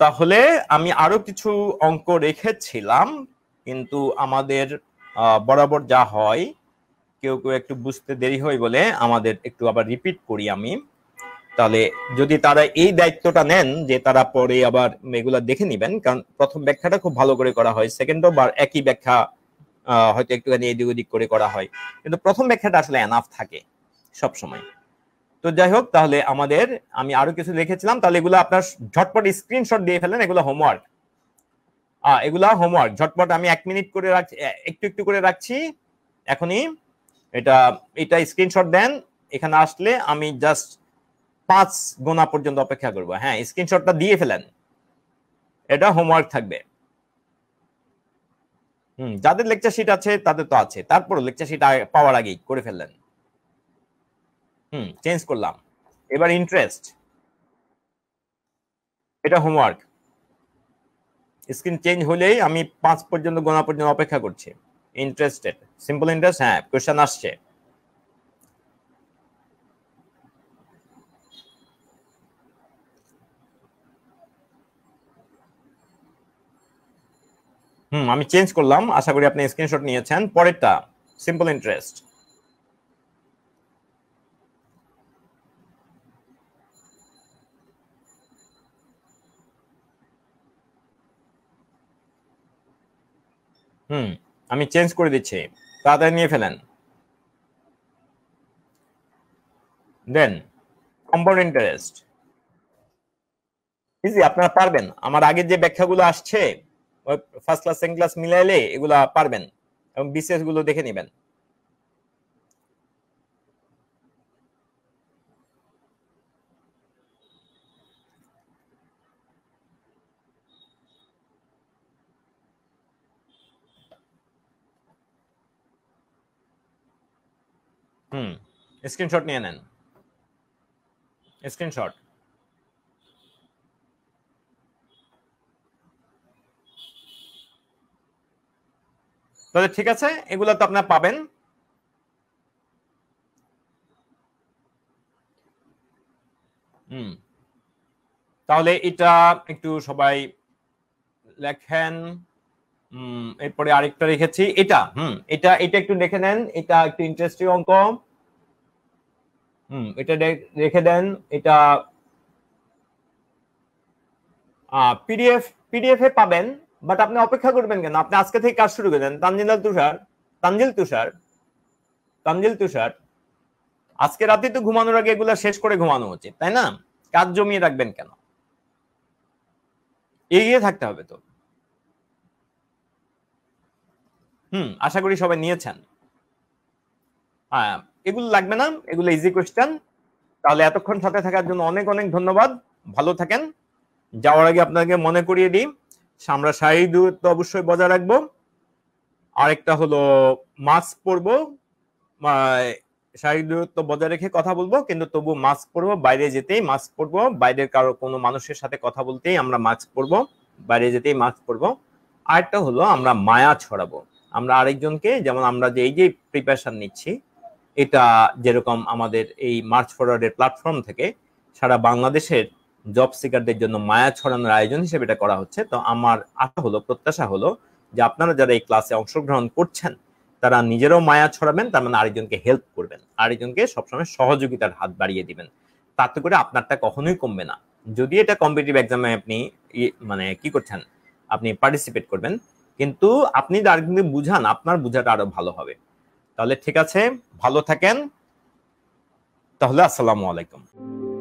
A: তাহলে আমি আরো কিছু অঙ্ক রেখেছিলাম কিন্তু আমাদের বরাবর যা হয় কেউ কেউ একটু বুঝতে দেরি হয় বলে আমাদের একটু আবার রিপিট করি আমি তাহলে যদি তারা এই দায়িত্বটা নেন যে তারা পরে আবার এগুলা দেখে নিবেন কারণ প্রথম ব্যাখ্যাটা খুব ভালো করে করা হয় সেকেন্ড বার একই ব্যাখ্যা হয়তো একটুখানি এদিক ওদিক করে করা হয় কিন্তু প্রথম ব্যাখ্যাটা আসলে এনাফ থাকে সব সময় তো যাই হোক তাহলে আমাদের আমি আরো কিছু লিখেছিলাম তাহলে এগুলো আপনার ঝটপট স্ক্রিনশট দিয়ে ফেলেন এগুলো হোমওয়ার্ক এগুলা হোমওয়ার্ক ঝটপট আমি এক মিনিট করে রাখছি একটু একটু করে রাখছি এখনই এটা এটা স্ক্রিনশট দেন এখানে আসলে আমি জাস্ট পাঁচ গোনা পর্যন্ত অপেক্ষা করব হ্যাঁ স্ক্রিনশটটা দিয়ে ফেলেন এটা হোমওয়ার্ক থাকবে হুম যাদের লেকচার শিট আছে তাদের তো আছে তারপর লেকচার শিট পাওয়ার আগেই করে ফেললেন হুম চেঞ্জ করলাম এবার ইন্টারেস্ট এটা হোমওয়ার্ক স্ক্রিন চেঞ্জ হলেই আমি পাঁচ পর্যন্ত গোনা পর্যন্ত অপেক্ষা করছি ইন্টারেস্টেড সিম্পল ইন্টারেস্ট হ্যাঁ কোয়েশ্চেন আসছে হুম আমি চেঞ্জ করলাম আশা করি আপনি স্ক্রিনশট নিয়েছেন পরেরটা সিম্পল ইন্টারেস্ট হুম আমি চেঞ্জ করে দিচ্ছি তাড়াতাড়ি নিয়ে ফেলেন দেন কম্পাউন্ড ইন্টারেস্ট ইজি আপনারা পারবেন আমার আগে যে ব্যাখ্যাগুলো আসছে ফার্স্ট ক্লাস সেকেন্ড ক্লাস মিলাইলে এগুলা পারবেন এবং বিশেষগুলো দেখে নেবেন হুম স্ক্রিনশট নিয়ে নেন স্ক্রিনশট তাহলে ঠিক আছে এগুলো তো আপনার পাবেন হুম তাহলে এটা একটু সবাই লেখেন এরপরে আরেকটা রেখেছি এটা হুম এটা এটা একটু দেখে নেন এটা একটু ইন্টারেস্টিং অঙ্ক হুম এটা রেখে দেন এটা পিডিএফ পিডিএফ এ পাবেন বাট আপনি অপেক্ষা করবেন কেন আপনি আজকে থেকে কাজ শুরু করে দেন তানজিলা তুষার তানজিল তুষার তানজিল তুষার আজকে রাতে তো ঘুমানোর আগে এগুলা শেষ করে ঘুমানো উচিত তাই না কাজ জমিয়ে রাখবেন কেন এগিয়ে থাকতে হবে তো হুম আশা করি সবাই নিয়েছেন এগুলো লাগবে না এগুলো ইজি কোয়েশ্চেন তাহলে এতক্ষণ সাথে থাকার জন্য অনেক অনেক ধন্যবাদ ভালো থাকেন যাওয়ার আগে আপনাকে মনে করিয়ে দিই আমরা শারীরিক দূরত্ব অবশ্যই বজায় রাখবো আরেকটা হলো মাস্ক পরবো শারীরিক দূরত্ব বজায় রেখে কথা বলবো কিন্তু তবু মাস্ক পরবো বাইরে যেতেই মাস্ক পরবো বাইরের কারো কোনো মানুষের সাথে কথা বলতেই আমরা মাস্ক পরবো বাইরে যেতেই মাস্ক পরবো আরেকটা হলো আমরা মায়া ছড়াবো আমরা আরেকজনকে যেমন আমরা যে এই যে প্রিপারেশন নিচ্ছি এটা যেরকম আমাদের এই মার্চ ফরওয়ার্ডের প্ল্যাটফর্ম থেকে সারা বাংলাদেশের জব সিকারদের জন্য মায়া ছড়ানোর আয়োজন হিসেবে এটা করা হচ্ছে তো আমার আশা হলো প্রত্যাশা হলো যে আপনারা যারা এই ক্লাসে অংশগ্রহণ করছেন তারা নিজেরাও মায়া ছড়াবেন তার মানে আরেকজনকে হেল্প করবেন আরেকজনকে সবসময় সহযোগিতার হাত বাড়িয়ে দিবেন তাতে করে আপনারটা কখনোই কমবে না যদি এটা কম্পিটিভ এক্সামে আপনি মানে কি করছেন আপনি পার্টিসিপেট করবেন কিন্তু আপনি তাদেরকে বুঝান আপনার বুঝাটা আরো ভালো হবে তাহলে ঠিক আছে ভালো থাকেন তাহলে আসসালামু আলাইকুম